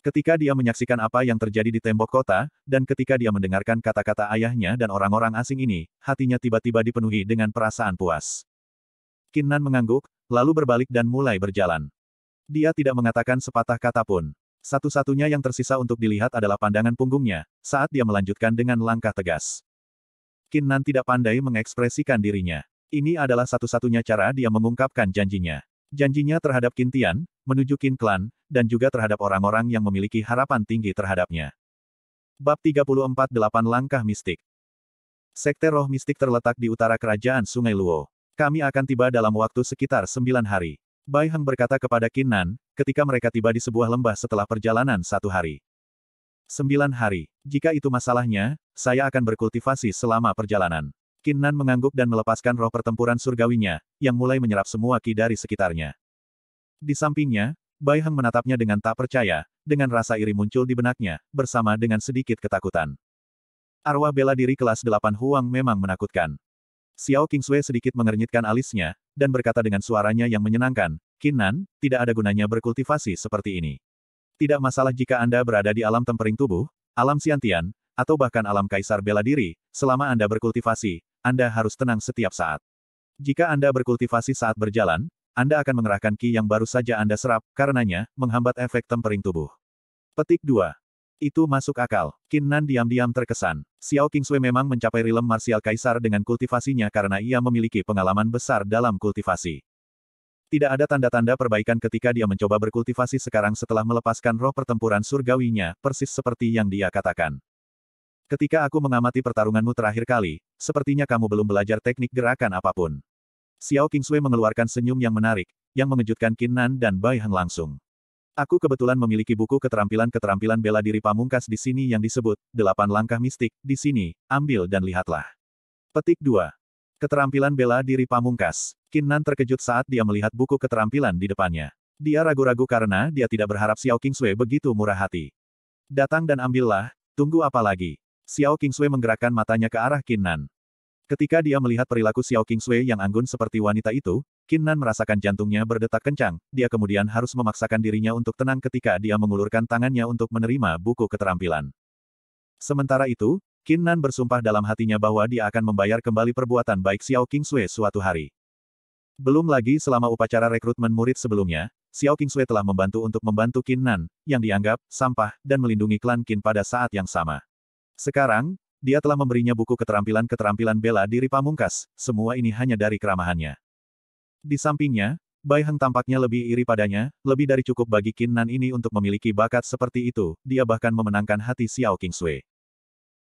S1: Ketika dia menyaksikan apa yang terjadi di tembok kota, dan ketika dia mendengarkan kata-kata ayahnya dan orang-orang asing ini, hatinya tiba-tiba dipenuhi dengan perasaan puas. Kinnan mengangguk, lalu berbalik dan mulai berjalan. Dia tidak mengatakan sepatah kata pun. Satu-satunya yang tersisa untuk dilihat adalah pandangan punggungnya, saat dia melanjutkan dengan langkah tegas. Kinnan tidak pandai mengekspresikan dirinya. Ini adalah satu-satunya cara dia mengungkapkan janjinya. Janjinya terhadap Kintian, menuju Kin Klan, dan juga terhadap orang-orang yang memiliki harapan tinggi terhadapnya. Bab 34 8 Langkah Mistik Sekte roh mistik terletak di utara kerajaan Sungai Luo. Kami akan tiba dalam waktu sekitar sembilan hari. Bai Heng berkata kepada Kinnan, ketika mereka tiba di sebuah lembah setelah perjalanan satu hari. Sembilan hari. Jika itu masalahnya, saya akan berkultivasi selama perjalanan. Kinnan mengangguk dan melepaskan roh pertempuran surgawinya, yang mulai menyerap semua ki dari sekitarnya. Di sampingnya, Bai Heng menatapnya dengan tak percaya, dengan rasa iri muncul di benaknya, bersama dengan sedikit ketakutan. Arwah bela diri kelas delapan Huang memang menakutkan. Xiao Kingsue sedikit mengernyitkan alisnya, dan berkata dengan suaranya yang menyenangkan, Kinan, tidak ada gunanya berkultivasi seperti ini. Tidak masalah jika Anda berada di alam tempering tubuh, alam siantian, atau bahkan alam kaisar bela diri, selama Anda berkultivasi, Anda harus tenang setiap saat. Jika Anda berkultivasi saat berjalan, Anda akan mengerahkan ki yang baru saja Anda serap, karenanya, menghambat efek tempering tubuh. Petik 2. Itu masuk akal. Kinan diam-diam terkesan. Xiao Kingsui memang mencapai rilem martial kaisar dengan kultivasinya karena ia memiliki pengalaman besar dalam kultivasi. Tidak ada tanda-tanda perbaikan ketika dia mencoba berkultivasi sekarang setelah melepaskan roh pertempuran surgawinya, persis seperti yang dia katakan. Ketika aku mengamati pertarunganmu terakhir kali, sepertinya kamu belum belajar teknik gerakan apapun. Xiao Kingsui mengeluarkan senyum yang menarik, yang mengejutkan Nan dan Bai Heng langsung. Aku kebetulan memiliki buku keterampilan-keterampilan bela diri pamungkas di sini yang disebut, Delapan Langkah Mistik, di sini, ambil dan lihatlah. Petik 2. Keterampilan bela diri pamungkas. Kinan terkejut saat dia melihat buku keterampilan di depannya. Dia ragu-ragu karena dia tidak berharap Xiao Kingsui begitu murah hati. Datang dan ambillah, tunggu apa lagi? Xiao Kingsui menggerakkan matanya ke arah Kinan. Ketika dia melihat perilaku Xiao Kingsui yang anggun seperti wanita itu, Kinan merasakan jantungnya berdetak kencang, dia kemudian harus memaksakan dirinya untuk tenang ketika dia mengulurkan tangannya untuk menerima buku keterampilan. Sementara itu, Kinan bersumpah dalam hatinya bahwa dia akan membayar kembali perbuatan baik Xiao Kingsui suatu hari. Belum lagi selama upacara rekrutmen murid sebelumnya, Xiao Qing Kingsui telah membantu untuk membantu Qin Nan, yang dianggap sampah dan melindungi klan Qin pada saat yang sama. Sekarang, dia telah memberinya buku keterampilan-keterampilan bela diri pamungkas, semua ini hanya dari keramahannya. Di sampingnya, Bai Heng tampaknya lebih iri padanya, lebih dari cukup bagi Qin Nan ini untuk memiliki bakat seperti itu, dia bahkan memenangkan hati Xiao Qing Kingsui.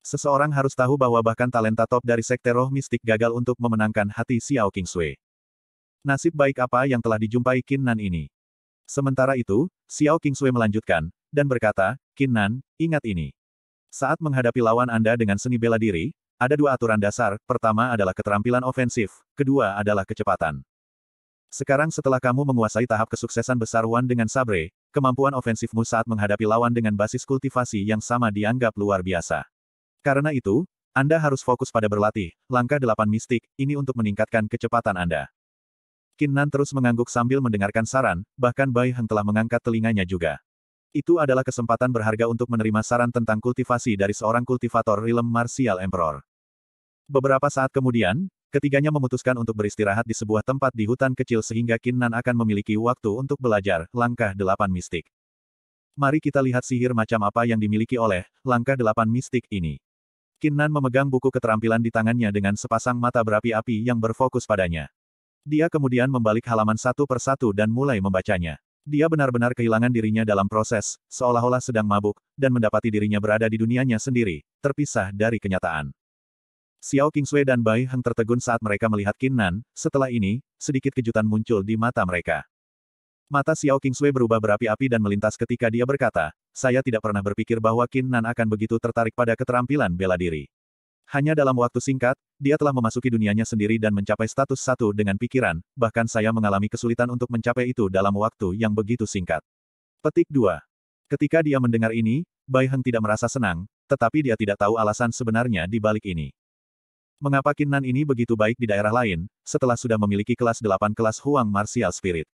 S1: Seseorang harus tahu bahwa bahkan talenta top dari sekte roh mistik gagal untuk memenangkan hati Xiao Qing Kingsui. Nasib baik apa yang telah dijumpai Nan ini. Sementara itu, Xiao King Sui melanjutkan, dan berkata, Nan, ingat ini. Saat menghadapi lawan Anda dengan seni bela diri, ada dua aturan dasar, pertama adalah keterampilan ofensif, kedua adalah kecepatan. Sekarang setelah kamu menguasai tahap kesuksesan besar Wan dengan Sabre, kemampuan ofensifmu saat menghadapi lawan dengan basis kultivasi yang sama dianggap luar biasa. Karena itu, Anda harus fokus pada berlatih, langkah delapan mistik, ini untuk meningkatkan kecepatan Anda. Kinnan terus mengangguk sambil mendengarkan saran, bahkan Bai Heng telah mengangkat telinganya juga. Itu adalah kesempatan berharga untuk menerima saran tentang kultivasi dari seorang kultivator Rilem Martial Emperor. Beberapa saat kemudian, ketiganya memutuskan untuk beristirahat di sebuah tempat di hutan kecil sehingga Kinnan akan memiliki waktu untuk belajar langkah delapan mistik. Mari kita lihat sihir macam apa yang dimiliki oleh langkah delapan mistik ini. Kinnan memegang buku keterampilan di tangannya dengan sepasang mata berapi-api yang berfokus padanya. Dia kemudian membalik halaman satu persatu dan mulai membacanya. Dia benar-benar kehilangan dirinya dalam proses, seolah-olah sedang mabuk, dan mendapati dirinya berada di dunianya sendiri, terpisah dari kenyataan. Xiao Kingsui dan Bai Heng tertegun saat mereka melihat Nan, setelah ini, sedikit kejutan muncul di mata mereka. Mata Xiao Kingsui berubah berapi-api dan melintas ketika dia berkata, saya tidak pernah berpikir bahwa Nan akan begitu tertarik pada keterampilan bela diri. Hanya dalam waktu singkat, dia telah memasuki dunianya sendiri dan mencapai status satu dengan pikiran, bahkan saya mengalami kesulitan untuk mencapai itu dalam waktu yang begitu singkat. Petik 2. Ketika dia mendengar ini, Bai Heng tidak merasa senang, tetapi dia tidak tahu alasan sebenarnya di balik ini. Mengapa Kinnan ini begitu baik di daerah lain, setelah sudah memiliki kelas 8 kelas Huang Martial Spirit?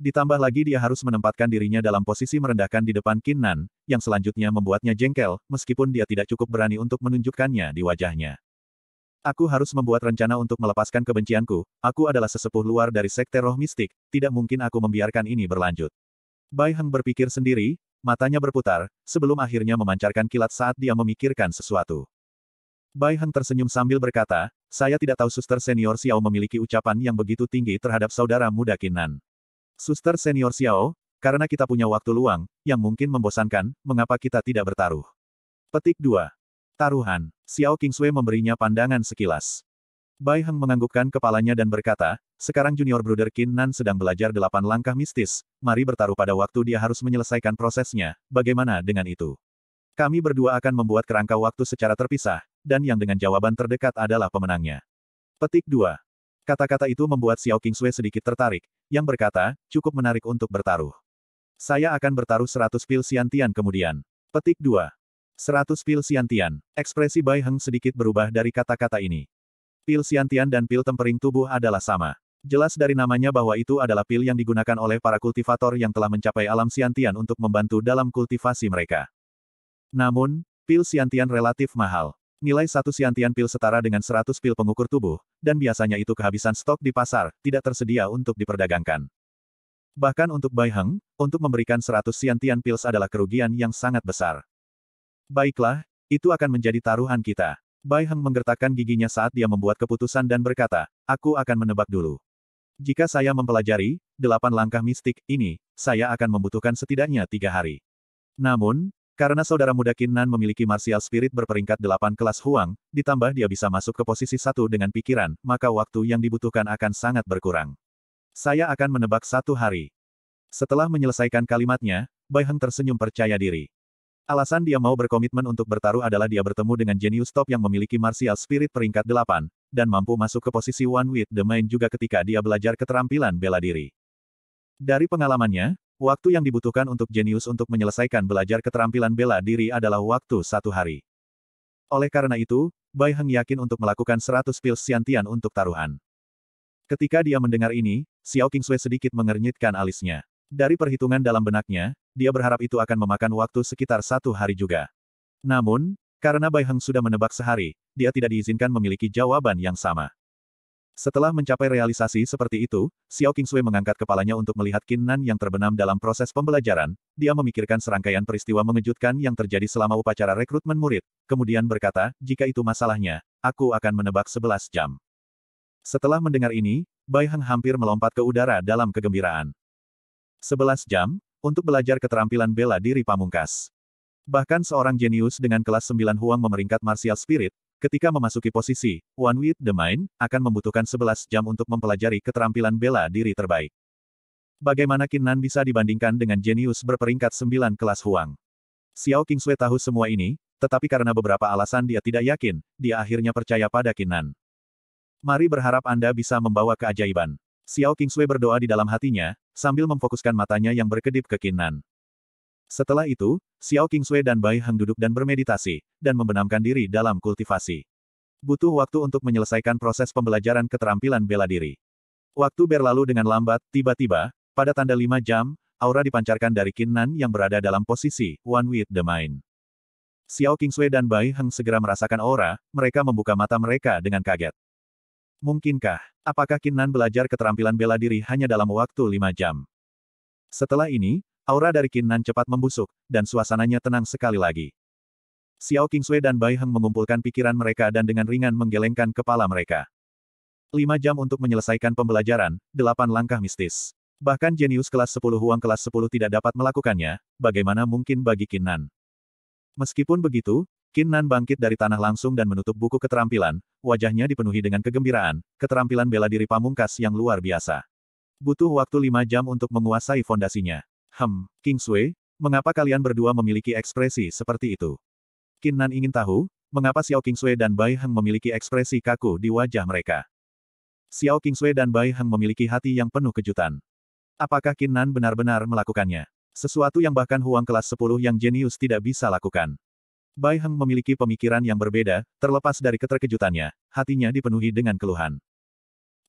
S1: Ditambah lagi dia harus menempatkan dirinya dalam posisi merendahkan di depan Nan, yang selanjutnya membuatnya jengkel, meskipun dia tidak cukup berani untuk menunjukkannya di wajahnya. Aku harus membuat rencana untuk melepaskan kebencianku, aku adalah sesepuh luar dari sekte roh mistik, tidak mungkin aku membiarkan ini berlanjut. Bai Heng berpikir sendiri, matanya berputar, sebelum akhirnya memancarkan kilat saat dia memikirkan sesuatu. Bai Heng tersenyum sambil berkata, saya tidak tahu suster senior Xiao memiliki ucapan yang begitu tinggi terhadap saudara muda Kinan. Suster senior Xiao, karena kita punya waktu luang, yang mungkin membosankan, mengapa kita tidak bertaruh? Petik 2. Taruhan. Xiao Sui memberinya pandangan sekilas. Bai Heng menganggukkan kepalanya dan berkata, sekarang junior brother Qin Nan sedang belajar delapan langkah mistis, mari bertaruh pada waktu dia harus menyelesaikan prosesnya, bagaimana dengan itu? Kami berdua akan membuat kerangka waktu secara terpisah, dan yang dengan jawaban terdekat adalah pemenangnya. Petik 2. Kata-kata itu membuat Xiao Sui sedikit tertarik, yang berkata, cukup menarik untuk bertaruh. Saya akan bertaruh 100 pil siantian kemudian. Petik 2. 100 pil siantian. Ekspresi Bai Heng sedikit berubah dari kata-kata ini. Pil siantian dan pil tempering tubuh adalah sama. Jelas dari namanya bahwa itu adalah pil yang digunakan oleh para kultivator yang telah mencapai alam siantian untuk membantu dalam kultivasi mereka. Namun, pil siantian relatif mahal. Nilai satu siantian pil setara dengan 100 pil pengukur tubuh, dan biasanya itu kehabisan stok di pasar, tidak tersedia untuk diperdagangkan. Bahkan untuk Bai Heng, untuk memberikan 100 siantian pil adalah kerugian yang sangat besar. Baiklah, itu akan menjadi taruhan kita. Bai Heng menggertakkan giginya saat dia membuat keputusan dan berkata, aku akan menebak dulu. Jika saya mempelajari, delapan langkah mistik, ini, saya akan membutuhkan setidaknya tiga hari. Namun, karena saudara muda Kinnan memiliki martial spirit berperingkat delapan kelas Huang, ditambah dia bisa masuk ke posisi satu dengan pikiran, maka waktu yang dibutuhkan akan sangat berkurang. Saya akan menebak satu hari. Setelah menyelesaikan kalimatnya, Bai Heng tersenyum percaya diri. Alasan dia mau berkomitmen untuk bertaruh adalah dia bertemu dengan jenius top yang memiliki martial spirit peringkat delapan dan mampu masuk ke posisi one with the main juga ketika dia belajar keterampilan bela diri. Dari pengalamannya, Waktu yang dibutuhkan untuk jenius untuk menyelesaikan belajar keterampilan bela diri adalah waktu satu hari. Oleh karena itu, Bai Heng yakin untuk melakukan 100 pil siantian untuk taruhan. Ketika dia mendengar ini, Xiao Kingsui sedikit mengernyitkan alisnya. Dari perhitungan dalam benaknya, dia berharap itu akan memakan waktu sekitar satu hari juga. Namun, karena Bai Heng sudah menebak sehari, dia tidak diizinkan memiliki jawaban yang sama. Setelah mencapai realisasi seperti itu, Xiao Kingsui mengangkat kepalanya untuk melihat Nan yang terbenam dalam proses pembelajaran, dia memikirkan serangkaian peristiwa mengejutkan yang terjadi selama upacara rekrutmen murid, kemudian berkata, jika itu masalahnya, aku akan menebak 11 jam. Setelah mendengar ini, Bai Heng hampir melompat ke udara dalam kegembiraan. 11 jam, untuk belajar keterampilan bela diri pamungkas. Bahkan seorang jenius dengan kelas 9 Huang memeringkat martial spirit, Ketika memasuki posisi, One with the Mind, akan membutuhkan 11 jam untuk mempelajari keterampilan bela diri terbaik. Bagaimana Nan bisa dibandingkan dengan jenius berperingkat 9 kelas Huang? Xiao Sui tahu semua ini, tetapi karena beberapa alasan dia tidak yakin, dia akhirnya percaya pada Nan. Mari berharap Anda bisa membawa keajaiban. Xiao Sui berdoa di dalam hatinya, sambil memfokuskan matanya yang berkedip ke Nan. Setelah itu, Xiao Kingsui dan Bai Heng duduk dan bermeditasi, dan membenamkan diri dalam kultivasi. Butuh waktu untuk menyelesaikan proses pembelajaran keterampilan bela diri. Waktu berlalu dengan lambat, tiba-tiba, pada tanda lima jam, aura dipancarkan dari Kinnan yang berada dalam posisi One with the Mind. Xiao Kingsui dan Bai Heng segera merasakan aura, mereka membuka mata mereka dengan kaget. Mungkinkah, apakah Kinnan belajar keterampilan bela diri hanya dalam waktu lima jam? Setelah ini, Aura dari Kinnan cepat membusuk, dan suasananya tenang sekali lagi. Xiao Kingsui dan Bai Heng mengumpulkan pikiran mereka dan dengan ringan menggelengkan kepala mereka. Lima jam untuk menyelesaikan pembelajaran, delapan langkah mistis. Bahkan jenius kelas 10 Huang kelas 10 tidak dapat melakukannya, bagaimana mungkin bagi Kinnan. Meskipun begitu, Kinnan bangkit dari tanah langsung dan menutup buku keterampilan, wajahnya dipenuhi dengan kegembiraan, keterampilan bela diri pamungkas yang luar biasa. Butuh waktu lima jam untuk menguasai fondasinya. Hem, King Sui, mengapa kalian berdua memiliki ekspresi seperti itu? Kinnan ingin tahu, mengapa Xiao King Sui dan Bai Heng memiliki ekspresi kaku di wajah mereka. Xiao King Sui dan Bai Heng memiliki hati yang penuh kejutan. Apakah Kinnan benar-benar melakukannya? Sesuatu yang bahkan Huang kelas 10 yang jenius tidak bisa lakukan. Bai Heng memiliki pemikiran yang berbeda, terlepas dari keterkejutannya, hatinya dipenuhi dengan keluhan.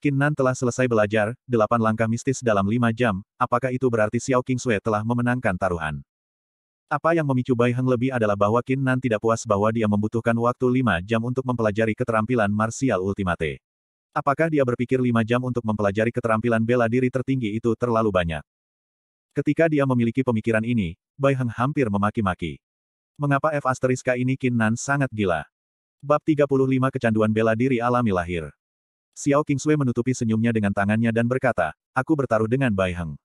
S1: Kinnan telah selesai belajar, delapan langkah mistis dalam lima jam, apakah itu berarti Xiao Kingsue telah memenangkan taruhan? Apa yang memicu Bai Heng lebih adalah bahwa Kinnan tidak puas bahwa dia membutuhkan waktu lima jam untuk mempelajari keterampilan martial ultimate. Apakah dia berpikir lima jam untuk mempelajari keterampilan bela diri tertinggi itu terlalu banyak? Ketika dia memiliki pemikiran ini, Bai Heng hampir memaki-maki. Mengapa F asteriska ini Kinnan sangat gila? Bab 35 Kecanduan Bela Diri Alami Lahir Xiao Kingsui menutupi senyumnya dengan tangannya dan berkata, aku bertaruh dengan Bai Heng.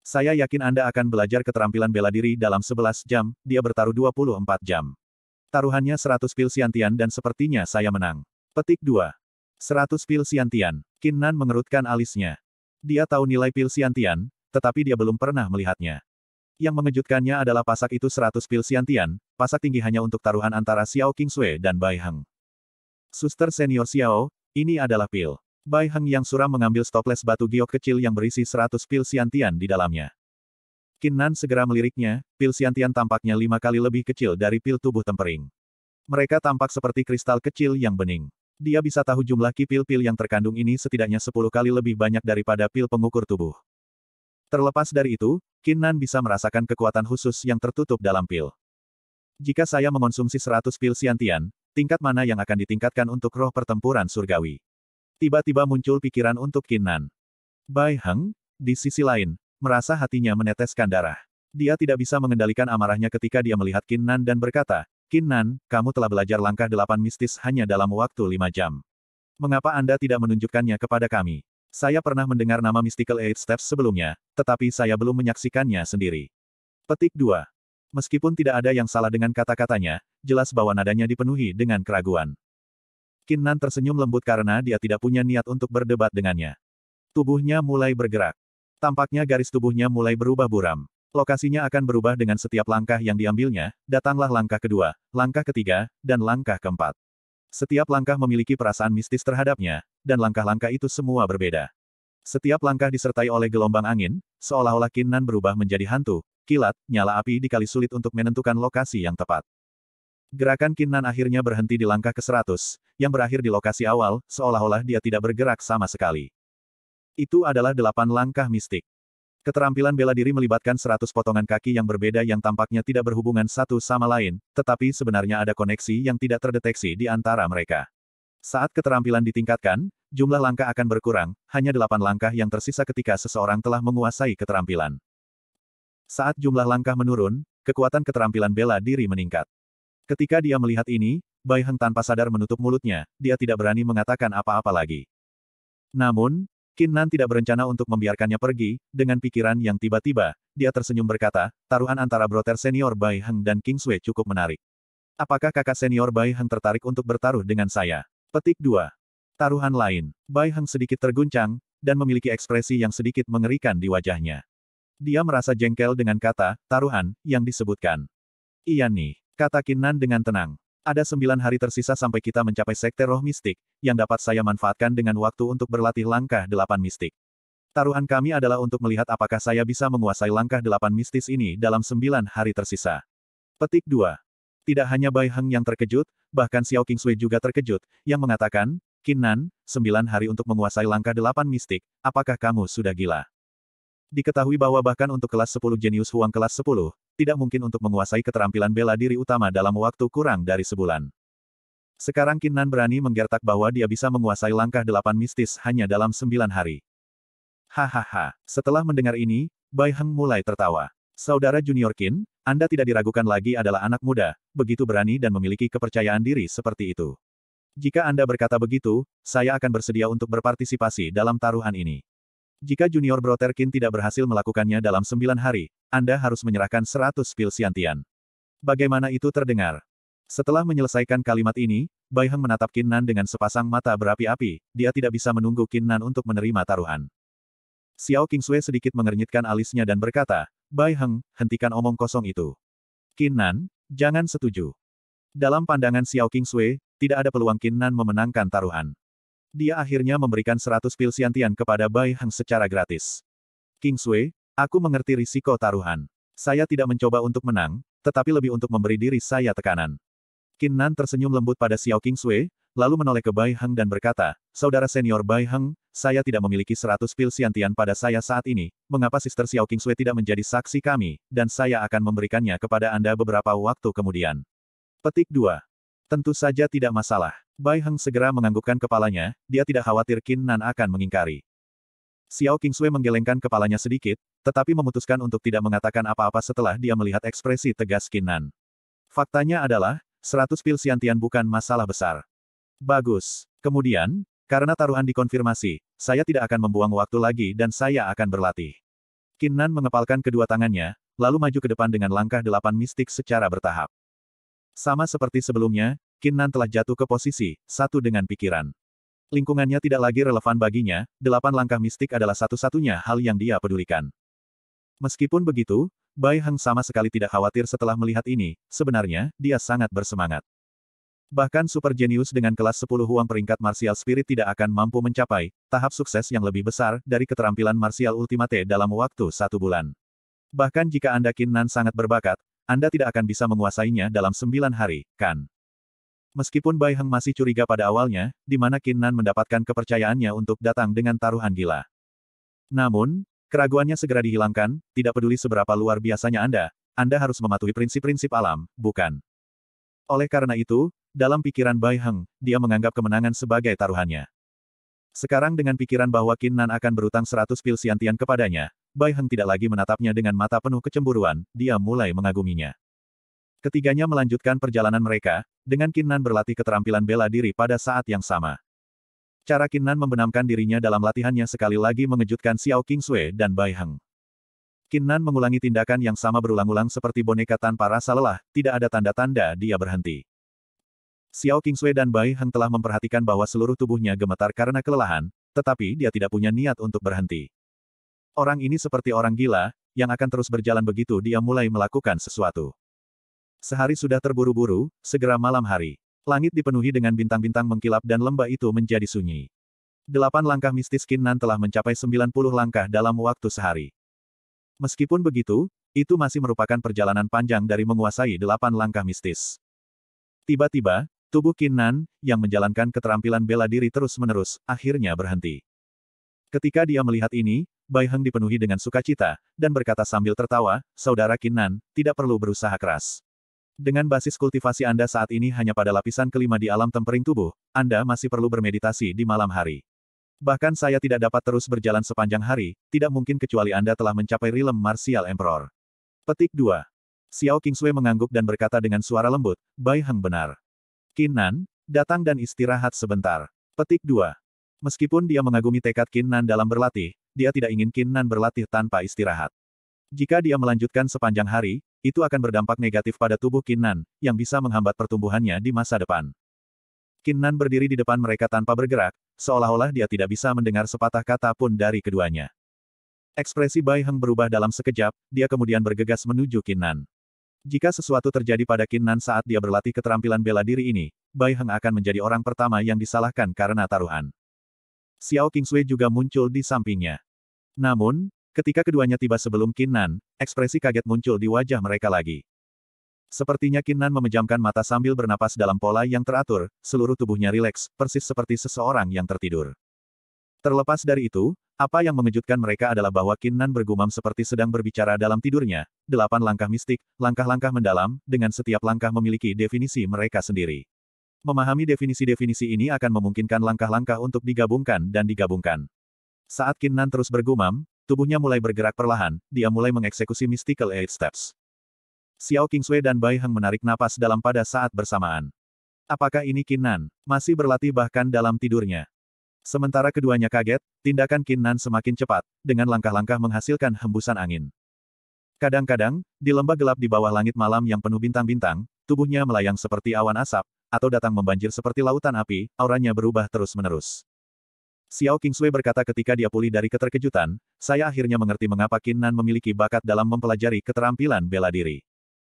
S1: Saya yakin Anda akan belajar keterampilan bela diri dalam 11 jam, dia bertaruh 24 jam. Taruhannya 100 pil siantian dan sepertinya saya menang. Petik 2. 100 pil siantian. Nan mengerutkan alisnya. Dia tahu nilai pil siantian, tetapi dia belum pernah melihatnya. Yang mengejutkannya adalah pasak itu 100 pil siantian, pasak tinggi hanya untuk taruhan antara Xiao Kingsui dan Bai Heng. Suster senior Xiao, ini adalah pil. Bai Heng yang suram mengambil stoples batu giok kecil yang berisi 100 pil siantian di dalamnya. Nan segera meliriknya, pil siantian tampaknya lima kali lebih kecil dari pil tubuh tempering. Mereka tampak seperti kristal kecil yang bening. Dia bisa tahu jumlah kipil-pil yang terkandung ini setidaknya 10 kali lebih banyak daripada pil pengukur tubuh. Terlepas dari itu, Nan bisa merasakan kekuatan khusus yang tertutup dalam pil. Jika saya mengonsumsi 100 pil siantian, tingkat mana yang akan ditingkatkan untuk roh pertempuran surgawi. Tiba-tiba muncul pikiran untuk Kinan. Bai Heng, di sisi lain, merasa hatinya meneteskan darah. Dia tidak bisa mengendalikan amarahnya ketika dia melihat Kinan dan berkata, Kinan, kamu telah belajar langkah delapan mistis hanya dalam waktu lima jam. Mengapa Anda tidak menunjukkannya kepada kami? Saya pernah mendengar nama Mystical Eight Steps sebelumnya, tetapi saya belum menyaksikannya sendiri. Petik 2. Meskipun tidak ada yang salah dengan kata-katanya, jelas bahwa nadanya dipenuhi dengan keraguan. Kinnan tersenyum lembut karena dia tidak punya niat untuk berdebat dengannya. Tubuhnya mulai bergerak. Tampaknya garis tubuhnya mulai berubah buram. Lokasinya akan berubah dengan setiap langkah yang diambilnya, datanglah langkah kedua, langkah ketiga, dan langkah keempat. Setiap langkah memiliki perasaan mistis terhadapnya, dan langkah-langkah itu semua berbeda. Setiap langkah disertai oleh gelombang angin, seolah-olah Kinnan berubah menjadi hantu, kilat, nyala api dikali sulit untuk menentukan lokasi yang tepat. Gerakan Kinnan akhirnya berhenti di langkah ke-100, yang berakhir di lokasi awal, seolah-olah dia tidak bergerak sama sekali. Itu adalah delapan langkah mistik. Keterampilan bela diri melibatkan seratus potongan kaki yang berbeda yang tampaknya tidak berhubungan satu sama lain, tetapi sebenarnya ada koneksi yang tidak terdeteksi di antara mereka. Saat keterampilan ditingkatkan, jumlah langkah akan berkurang, hanya delapan langkah yang tersisa ketika seseorang telah menguasai keterampilan. Saat jumlah langkah menurun, kekuatan keterampilan bela diri meningkat. Ketika dia melihat ini, Bai Heng tanpa sadar menutup mulutnya, dia tidak berani mengatakan apa-apa lagi. Namun, Qin Nan tidak berencana untuk membiarkannya pergi, dengan pikiran yang tiba-tiba, dia tersenyum berkata, taruhan antara broter senior Bai Heng dan King Sui cukup menarik. Apakah kakak senior Bai Heng tertarik untuk bertaruh dengan saya? Petik 2. Taruhan lain, Bai Heng sedikit terguncang, dan memiliki ekspresi yang sedikit mengerikan di wajahnya. Dia merasa jengkel dengan kata, taruhan, yang disebutkan. Iya nih, kata Kinnan dengan tenang. Ada sembilan hari tersisa sampai kita mencapai sekte roh mistik, yang dapat saya manfaatkan dengan waktu untuk berlatih langkah delapan mistik. Taruhan kami adalah untuk melihat apakah saya bisa menguasai langkah delapan mistis ini dalam sembilan hari tersisa. Petik 2. Tidak hanya Bai Heng yang terkejut, bahkan Xiao Kingsui juga terkejut, yang mengatakan, Kinnan, sembilan hari untuk menguasai langkah delapan mistik, apakah kamu sudah gila? Diketahui bahwa bahkan untuk kelas 10 jenius Huang kelas 10, tidak mungkin untuk menguasai keterampilan bela diri utama dalam waktu kurang dari sebulan. Sekarang Kinnan berani menggertak bahwa dia bisa menguasai langkah delapan mistis hanya dalam sembilan hari. Hahaha, setelah mendengar ini, Bai Heng mulai tertawa. Saudara Junior Kin, Anda tidak diragukan lagi adalah anak muda, begitu berani dan memiliki kepercayaan diri seperti itu. Jika Anda berkata begitu, saya akan bersedia untuk berpartisipasi dalam taruhan ini. Jika Junior Broterkin tidak berhasil melakukannya dalam sembilan hari, Anda harus menyerahkan seratus pil siantian. Bagaimana itu terdengar? Setelah menyelesaikan kalimat ini, Bai Heng menatap Nan dengan sepasang mata berapi-api, dia tidak bisa menunggu Nan untuk menerima taruhan. Xiao Sui sedikit mengernyitkan alisnya dan berkata, Bai Heng, hentikan omong kosong itu. Nan, jangan setuju. Dalam pandangan Xiao Sui, tidak ada peluang Nan memenangkan taruhan. Dia akhirnya memberikan 100 pil siantian kepada Bai Heng secara gratis. King Sui, aku mengerti risiko taruhan. Saya tidak mencoba untuk menang, tetapi lebih untuk memberi diri saya tekanan. Qin Nan tersenyum lembut pada Xiao King Sui, lalu menoleh ke Bai Heng dan berkata, Saudara senior Bai Heng, saya tidak memiliki 100 pil siantian pada saya saat ini, mengapa Sister Xiao King Sui tidak menjadi saksi kami, dan saya akan memberikannya kepada Anda beberapa waktu kemudian. Petik 2. Tentu saja tidak masalah. Bai Heng segera menganggukkan kepalanya, dia tidak khawatir Qin Nan akan mengingkari. Xiao Sui menggelengkan kepalanya sedikit, tetapi memutuskan untuk tidak mengatakan apa-apa setelah dia melihat ekspresi tegas Qin Nan. Faktanya adalah, 100 pil siantian bukan masalah besar. Bagus. Kemudian, karena taruhan dikonfirmasi, saya tidak akan membuang waktu lagi dan saya akan berlatih. Qin Nan mengepalkan kedua tangannya, lalu maju ke depan dengan langkah delapan mistik secara bertahap. Sama seperti sebelumnya, Kinnan telah jatuh ke posisi, satu dengan pikiran. Lingkungannya tidak lagi relevan baginya, delapan langkah mistik adalah satu-satunya hal yang dia pedulikan. Meskipun begitu, Bai Heng sama sekali tidak khawatir setelah melihat ini, sebenarnya, dia sangat bersemangat. Bahkan super jenius dengan kelas 10 huang peringkat martial spirit tidak akan mampu mencapai tahap sukses yang lebih besar dari keterampilan martial ultimate dalam waktu satu bulan. Bahkan jika Anda Kinnan sangat berbakat, Anda tidak akan bisa menguasainya dalam sembilan hari, kan? Meskipun Bai Heng masih curiga pada awalnya, di mana Nan mendapatkan kepercayaannya untuk datang dengan taruhan gila. Namun, keraguannya segera dihilangkan, tidak peduli seberapa luar biasanya Anda, Anda harus mematuhi prinsip-prinsip alam, bukan? Oleh karena itu, dalam pikiran Bai Heng, dia menganggap kemenangan sebagai taruhannya. Sekarang dengan pikiran bahwa Nan akan berutang seratus pil siantian kepadanya, Bai Heng tidak lagi menatapnya dengan mata penuh kecemburuan, dia mulai mengaguminya. Ketiganya melanjutkan perjalanan mereka, dengan Kinnan berlatih keterampilan bela diri pada saat yang sama. Cara Kinnan membenamkan dirinya dalam latihannya sekali lagi mengejutkan Xiao Qingsui dan Bai Heng. Kinnan mengulangi tindakan yang sama berulang-ulang seperti boneka tanpa rasa lelah, tidak ada tanda-tanda dia berhenti. Xiao Qingsui dan Bai Heng telah memperhatikan bahwa seluruh tubuhnya gemetar karena kelelahan, tetapi dia tidak punya niat untuk berhenti. Orang ini seperti orang gila, yang akan terus berjalan begitu dia mulai melakukan sesuatu. Sehari sudah terburu-buru, segera malam hari. Langit dipenuhi dengan bintang-bintang mengkilap dan lembah itu menjadi sunyi. Delapan langkah mistis Kinnan telah mencapai 90 langkah dalam waktu sehari. Meskipun begitu, itu masih merupakan perjalanan panjang dari menguasai delapan langkah mistis. Tiba-tiba, tubuh Kinnan, yang menjalankan keterampilan bela diri terus-menerus, akhirnya berhenti. Ketika dia melihat ini, Bai Heng dipenuhi dengan sukacita, dan berkata sambil tertawa, Saudara Kinnan, tidak perlu berusaha keras. Dengan basis kultivasi Anda saat ini hanya pada lapisan kelima di alam tempering tubuh, Anda masih perlu bermeditasi di malam hari. Bahkan saya tidak dapat terus berjalan sepanjang hari, tidak mungkin kecuali Anda telah mencapai rilem Martial Emperor. Petik 2. Xiao Kingswei mengangguk dan berkata dengan suara lembut, Bai Heng benar. Kinan, datang dan istirahat sebentar. Petik 2. Meskipun dia mengagumi tekad Kinan dalam berlatih, dia tidak ingin Kinan berlatih tanpa istirahat. Jika dia melanjutkan sepanjang hari, itu akan berdampak negatif pada tubuh Kinnan, yang bisa menghambat pertumbuhannya di masa depan. Kinnan berdiri di depan mereka tanpa bergerak, seolah-olah dia tidak bisa mendengar sepatah kata pun dari keduanya. Ekspresi Bai Heng berubah dalam sekejap, dia kemudian bergegas menuju Kinnan. Jika sesuatu terjadi pada Kinnan saat dia berlatih keterampilan bela diri ini, Bai Heng akan menjadi orang pertama yang disalahkan karena taruhan. Xiao Kingsui juga muncul di sampingnya. Namun, Ketika keduanya tiba sebelum Kinnan, ekspresi kaget muncul di wajah mereka lagi. Sepertinya Kinnan memejamkan mata sambil bernapas dalam pola yang teratur, seluruh tubuhnya rileks, persis seperti seseorang yang tertidur. Terlepas dari itu, apa yang mengejutkan mereka adalah bahwa Kinnan bergumam seperti sedang berbicara dalam tidurnya, delapan langkah mistik, langkah-langkah mendalam, dengan setiap langkah memiliki definisi mereka sendiri. Memahami definisi-definisi ini akan memungkinkan langkah-langkah untuk digabungkan dan digabungkan. Saat Kinnan terus bergumam, tubuhnya mulai bergerak perlahan, dia mulai mengeksekusi Mystical Eight Steps. Xiao Qingxue dan Bai Heng menarik napas dalam pada saat bersamaan. Apakah ini Nan? Masih berlatih bahkan dalam tidurnya. Sementara keduanya kaget, tindakan Nan semakin cepat, dengan langkah-langkah menghasilkan hembusan angin. Kadang-kadang, di lembah gelap di bawah langit malam yang penuh bintang-bintang, tubuhnya melayang seperti awan asap, atau datang membanjir seperti lautan api, auranya berubah terus-menerus. Xiao Kingsui berkata ketika dia pulih dari keterkejutan, saya akhirnya mengerti mengapa Qin Nan memiliki bakat dalam mempelajari keterampilan bela diri.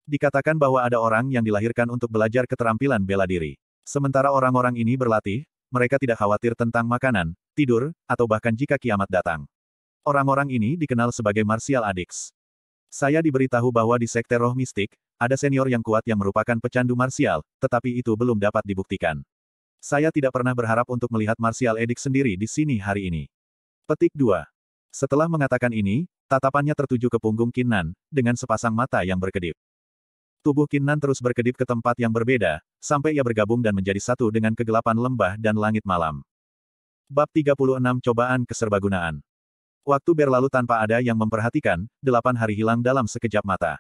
S1: Dikatakan bahwa ada orang yang dilahirkan untuk belajar keterampilan bela diri. Sementara orang-orang ini berlatih, mereka tidak khawatir tentang makanan, tidur, atau bahkan jika kiamat datang. Orang-orang ini dikenal sebagai martial addicts. Saya diberitahu bahwa di sekte roh mistik, ada senior yang kuat yang merupakan pecandu martial, tetapi itu belum dapat dibuktikan. Saya tidak pernah berharap untuk melihat Martial Edik sendiri di sini hari ini. Petik 2. Setelah mengatakan ini, tatapannya tertuju ke punggung Kinnan, dengan sepasang mata yang berkedip. Tubuh Kinnan terus berkedip ke tempat yang berbeda, sampai ia bergabung dan menjadi satu dengan kegelapan lembah dan langit malam. Bab 36 Cobaan Keserbagunaan Waktu berlalu tanpa ada yang memperhatikan, delapan hari hilang dalam sekejap mata.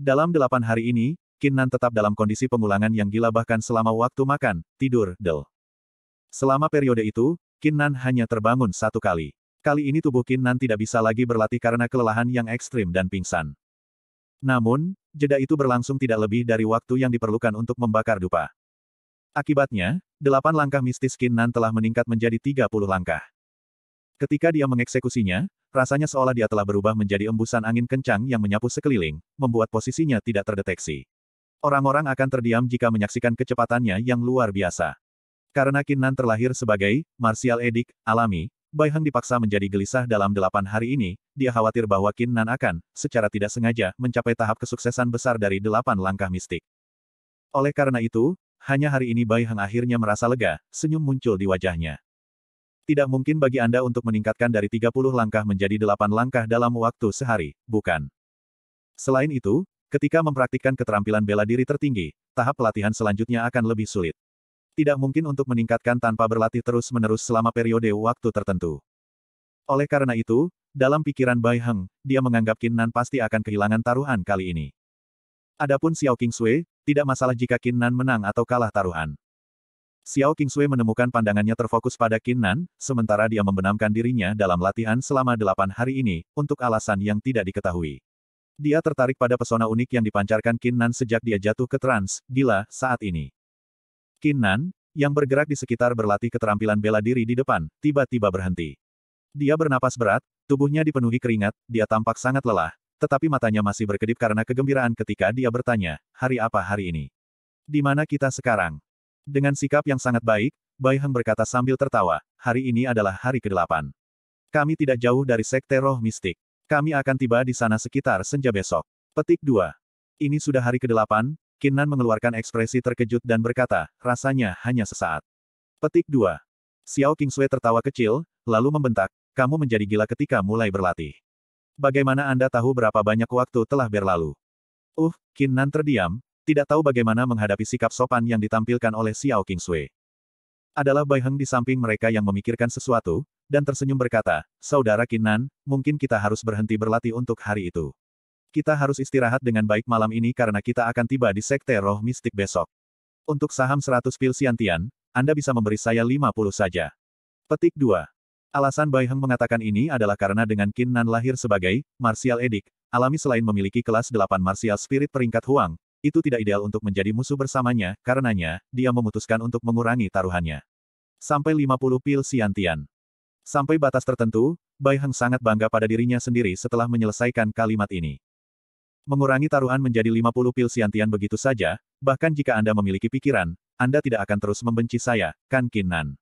S1: Dalam delapan hari ini, Kinnan tetap dalam kondisi pengulangan yang gila bahkan selama waktu makan, tidur, del. Selama periode itu, Kinnan hanya terbangun satu kali. Kali ini tubuh Kinnan tidak bisa lagi berlatih karena kelelahan yang ekstrim dan pingsan. Namun, jeda itu berlangsung tidak lebih dari waktu yang diperlukan untuk membakar dupa. Akibatnya, delapan langkah mistis Kinnan telah meningkat menjadi tiga puluh langkah. Ketika dia mengeksekusinya, rasanya seolah dia telah berubah menjadi embusan angin kencang yang menyapu sekeliling, membuat posisinya tidak terdeteksi. Orang-orang akan terdiam jika menyaksikan kecepatannya yang luar biasa. Karena Kinan terlahir sebagai martial edik alami, Bai Heng dipaksa menjadi gelisah dalam delapan hari ini, dia khawatir bahwa Kinan akan, secara tidak sengaja, mencapai tahap kesuksesan besar dari delapan langkah mistik. Oleh karena itu, hanya hari ini Bai Heng akhirnya merasa lega, senyum muncul di wajahnya. Tidak mungkin bagi Anda untuk meningkatkan dari 30 langkah menjadi delapan langkah dalam waktu sehari, bukan? Selain itu, Ketika mempraktikkan keterampilan bela diri tertinggi, tahap pelatihan selanjutnya akan lebih sulit. Tidak mungkin untuk meningkatkan tanpa berlatih terus-menerus selama periode waktu tertentu. Oleh karena itu, dalam pikiran Bai Heng, dia menganggap Qin Nan pasti akan kehilangan taruhan kali ini. Adapun Xiao King Sui, tidak masalah jika Qin Nan menang atau kalah taruhan. Xiao King Sui menemukan pandangannya terfokus pada Qin Nan, sementara dia membenamkan dirinya dalam latihan selama delapan hari ini, untuk alasan yang tidak diketahui. Dia tertarik pada pesona unik yang dipancarkan Kinnan sejak dia jatuh ke trans, gila, saat ini. Kinnan, yang bergerak di sekitar berlatih keterampilan bela diri di depan, tiba-tiba berhenti. Dia bernapas berat, tubuhnya dipenuhi keringat, dia tampak sangat lelah, tetapi matanya masih berkedip karena kegembiraan ketika dia bertanya, hari apa hari ini? Di mana kita sekarang? Dengan sikap yang sangat baik, Bai Heng berkata sambil tertawa, hari ini adalah hari ke-8. Kami tidak jauh dari sekte roh mistik. Kami akan tiba di sana sekitar senja besok. Petik 2. Ini sudah hari ke-8, Kinnan mengeluarkan ekspresi terkejut dan berkata, rasanya hanya sesaat. Petik 2. Xiao Kingsue tertawa kecil, lalu membentak, kamu menjadi gila ketika mulai berlatih. Bagaimana Anda tahu berapa banyak waktu telah berlalu? Uh, Kinnan terdiam, tidak tahu bagaimana menghadapi sikap sopan yang ditampilkan oleh Xiao Kingsue. Adalah Bai Heng di samping mereka yang memikirkan sesuatu, dan tersenyum berkata, Saudara Kinan, mungkin kita harus berhenti berlatih untuk hari itu. Kita harus istirahat dengan baik malam ini karena kita akan tiba di Sekte Roh Mistik besok. Untuk saham 100 pil siantian, Anda bisa memberi saya 50 saja. Petik 2. Alasan Bai Heng mengatakan ini adalah karena dengan Kinan lahir sebagai, Martial Edik, alami selain memiliki kelas 8 Martial Spirit peringkat Huang, itu tidak ideal untuk menjadi musuh bersamanya, karenanya, dia memutuskan untuk mengurangi taruhannya. Sampai 50 pil siantian. Sampai batas tertentu, Bai Heng sangat bangga pada dirinya sendiri setelah menyelesaikan kalimat ini. Mengurangi taruhan menjadi 50 pil siantian begitu saja, bahkan jika Anda memiliki pikiran, Anda tidak akan terus membenci saya, kan Nan.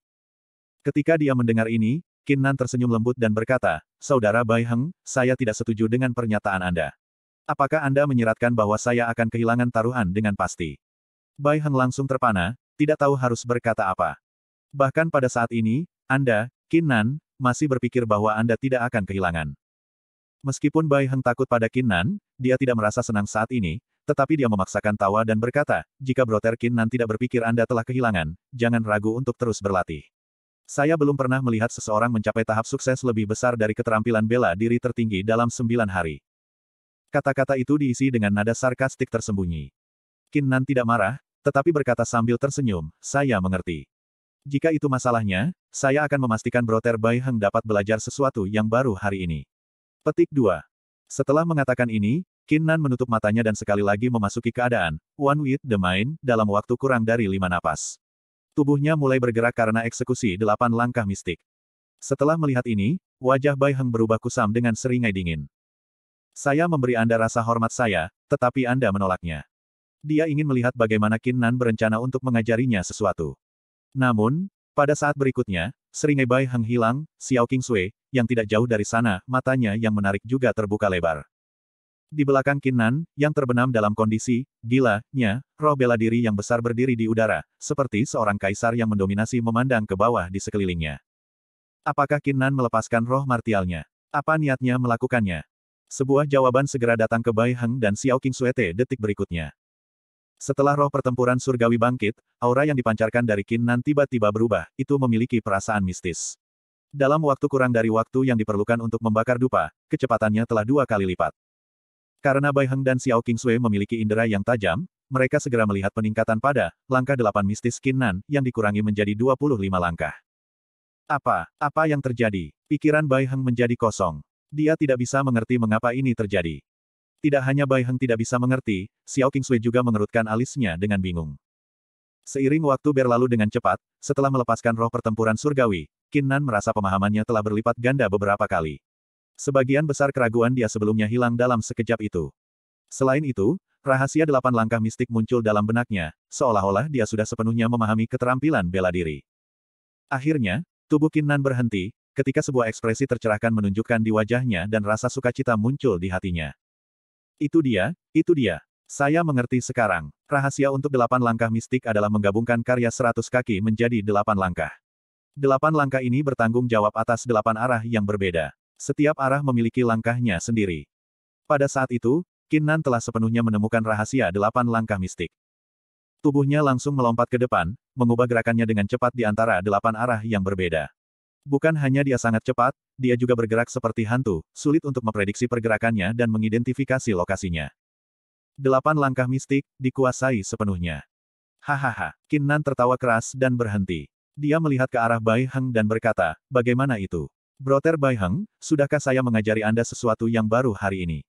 S1: Ketika dia mendengar ini, Nan tersenyum lembut dan berkata, Saudara Bai Heng, saya tidak setuju dengan pernyataan Anda. Apakah Anda menyiratkan bahwa saya akan kehilangan taruhan dengan pasti? Bai Heng langsung terpana, tidak tahu harus berkata apa. Bahkan pada saat ini, Anda, Nan, masih berpikir bahwa Anda tidak akan kehilangan. Meskipun Bai Heng takut pada Nan, dia tidak merasa senang saat ini, tetapi dia memaksakan tawa dan berkata, jika Broter Nan tidak berpikir Anda telah kehilangan, jangan ragu untuk terus berlatih. Saya belum pernah melihat seseorang mencapai tahap sukses lebih besar dari keterampilan bela diri tertinggi dalam sembilan hari. Kata-kata itu diisi dengan nada sarkastik tersembunyi. Kinnan tidak marah, tetapi berkata sambil tersenyum, saya mengerti. Jika itu masalahnya, saya akan memastikan Broter Bai Heng dapat belajar sesuatu yang baru hari ini. Petik 2. Setelah mengatakan ini, Kinnan menutup matanya dan sekali lagi memasuki keadaan, one with the mind, dalam waktu kurang dari lima napas. Tubuhnya mulai bergerak karena eksekusi delapan langkah mistik. Setelah melihat ini, wajah Bai Heng berubah kusam dengan seringai dingin. Saya memberi Anda rasa hormat saya, tetapi Anda menolaknya. Dia ingin melihat bagaimana Qin Nan berencana untuk mengajarinya sesuatu. Namun, pada saat berikutnya, seringai Bai Heng hilang, Xiao King Sui, yang tidak jauh dari sana, matanya yang menarik juga terbuka lebar. Di belakang Qin Nan, yang terbenam dalam kondisi, gila, roh bela diri yang besar berdiri di udara, seperti seorang kaisar yang mendominasi memandang ke bawah di sekelilingnya. Apakah Qin Nan melepaskan roh martialnya? Apa niatnya melakukannya? Sebuah jawaban segera datang ke Bai Heng dan Xiao King Suete detik berikutnya. Setelah roh pertempuran surgawi bangkit, aura yang dipancarkan dari Nan tiba-tiba berubah, itu memiliki perasaan mistis. Dalam waktu kurang dari waktu yang diperlukan untuk membakar dupa, kecepatannya telah dua kali lipat. Karena Bai Heng dan Xiao King Sui memiliki indera yang tajam, mereka segera melihat peningkatan pada langkah delapan mistis Nan yang dikurangi menjadi 25 langkah. Apa, apa yang terjadi? Pikiran Bai Heng menjadi kosong. Dia tidak bisa mengerti mengapa ini terjadi. Tidak hanya Bai Heng tidak bisa mengerti, Xiao Sui juga mengerutkan alisnya dengan bingung. Seiring waktu berlalu dengan cepat, setelah melepaskan roh pertempuran surgawi, Nan merasa pemahamannya telah berlipat ganda beberapa kali. Sebagian besar keraguan dia sebelumnya hilang dalam sekejap itu. Selain itu, rahasia delapan langkah mistik muncul dalam benaknya, seolah-olah dia sudah sepenuhnya memahami keterampilan bela diri. Akhirnya, tubuh Nan berhenti, ketika sebuah ekspresi tercerahkan menunjukkan di wajahnya dan rasa sukacita muncul di hatinya. Itu dia, itu dia. Saya mengerti sekarang. Rahasia untuk delapan langkah mistik adalah menggabungkan karya seratus kaki menjadi delapan langkah. Delapan langkah ini bertanggung jawab atas delapan arah yang berbeda. Setiap arah memiliki langkahnya sendiri. Pada saat itu, Kinnan telah sepenuhnya menemukan rahasia delapan langkah mistik. Tubuhnya langsung melompat ke depan, mengubah gerakannya dengan cepat di antara delapan arah yang berbeda. Bukan hanya dia sangat cepat, dia juga bergerak seperti hantu, sulit untuk memprediksi pergerakannya dan mengidentifikasi lokasinya. Delapan langkah mistik, dikuasai sepenuhnya. Hahaha, Kinnan tertawa keras dan berhenti. Dia melihat ke arah Bai Heng dan berkata, bagaimana itu? Broter Bai Heng, sudahkah saya mengajari Anda sesuatu yang baru hari ini?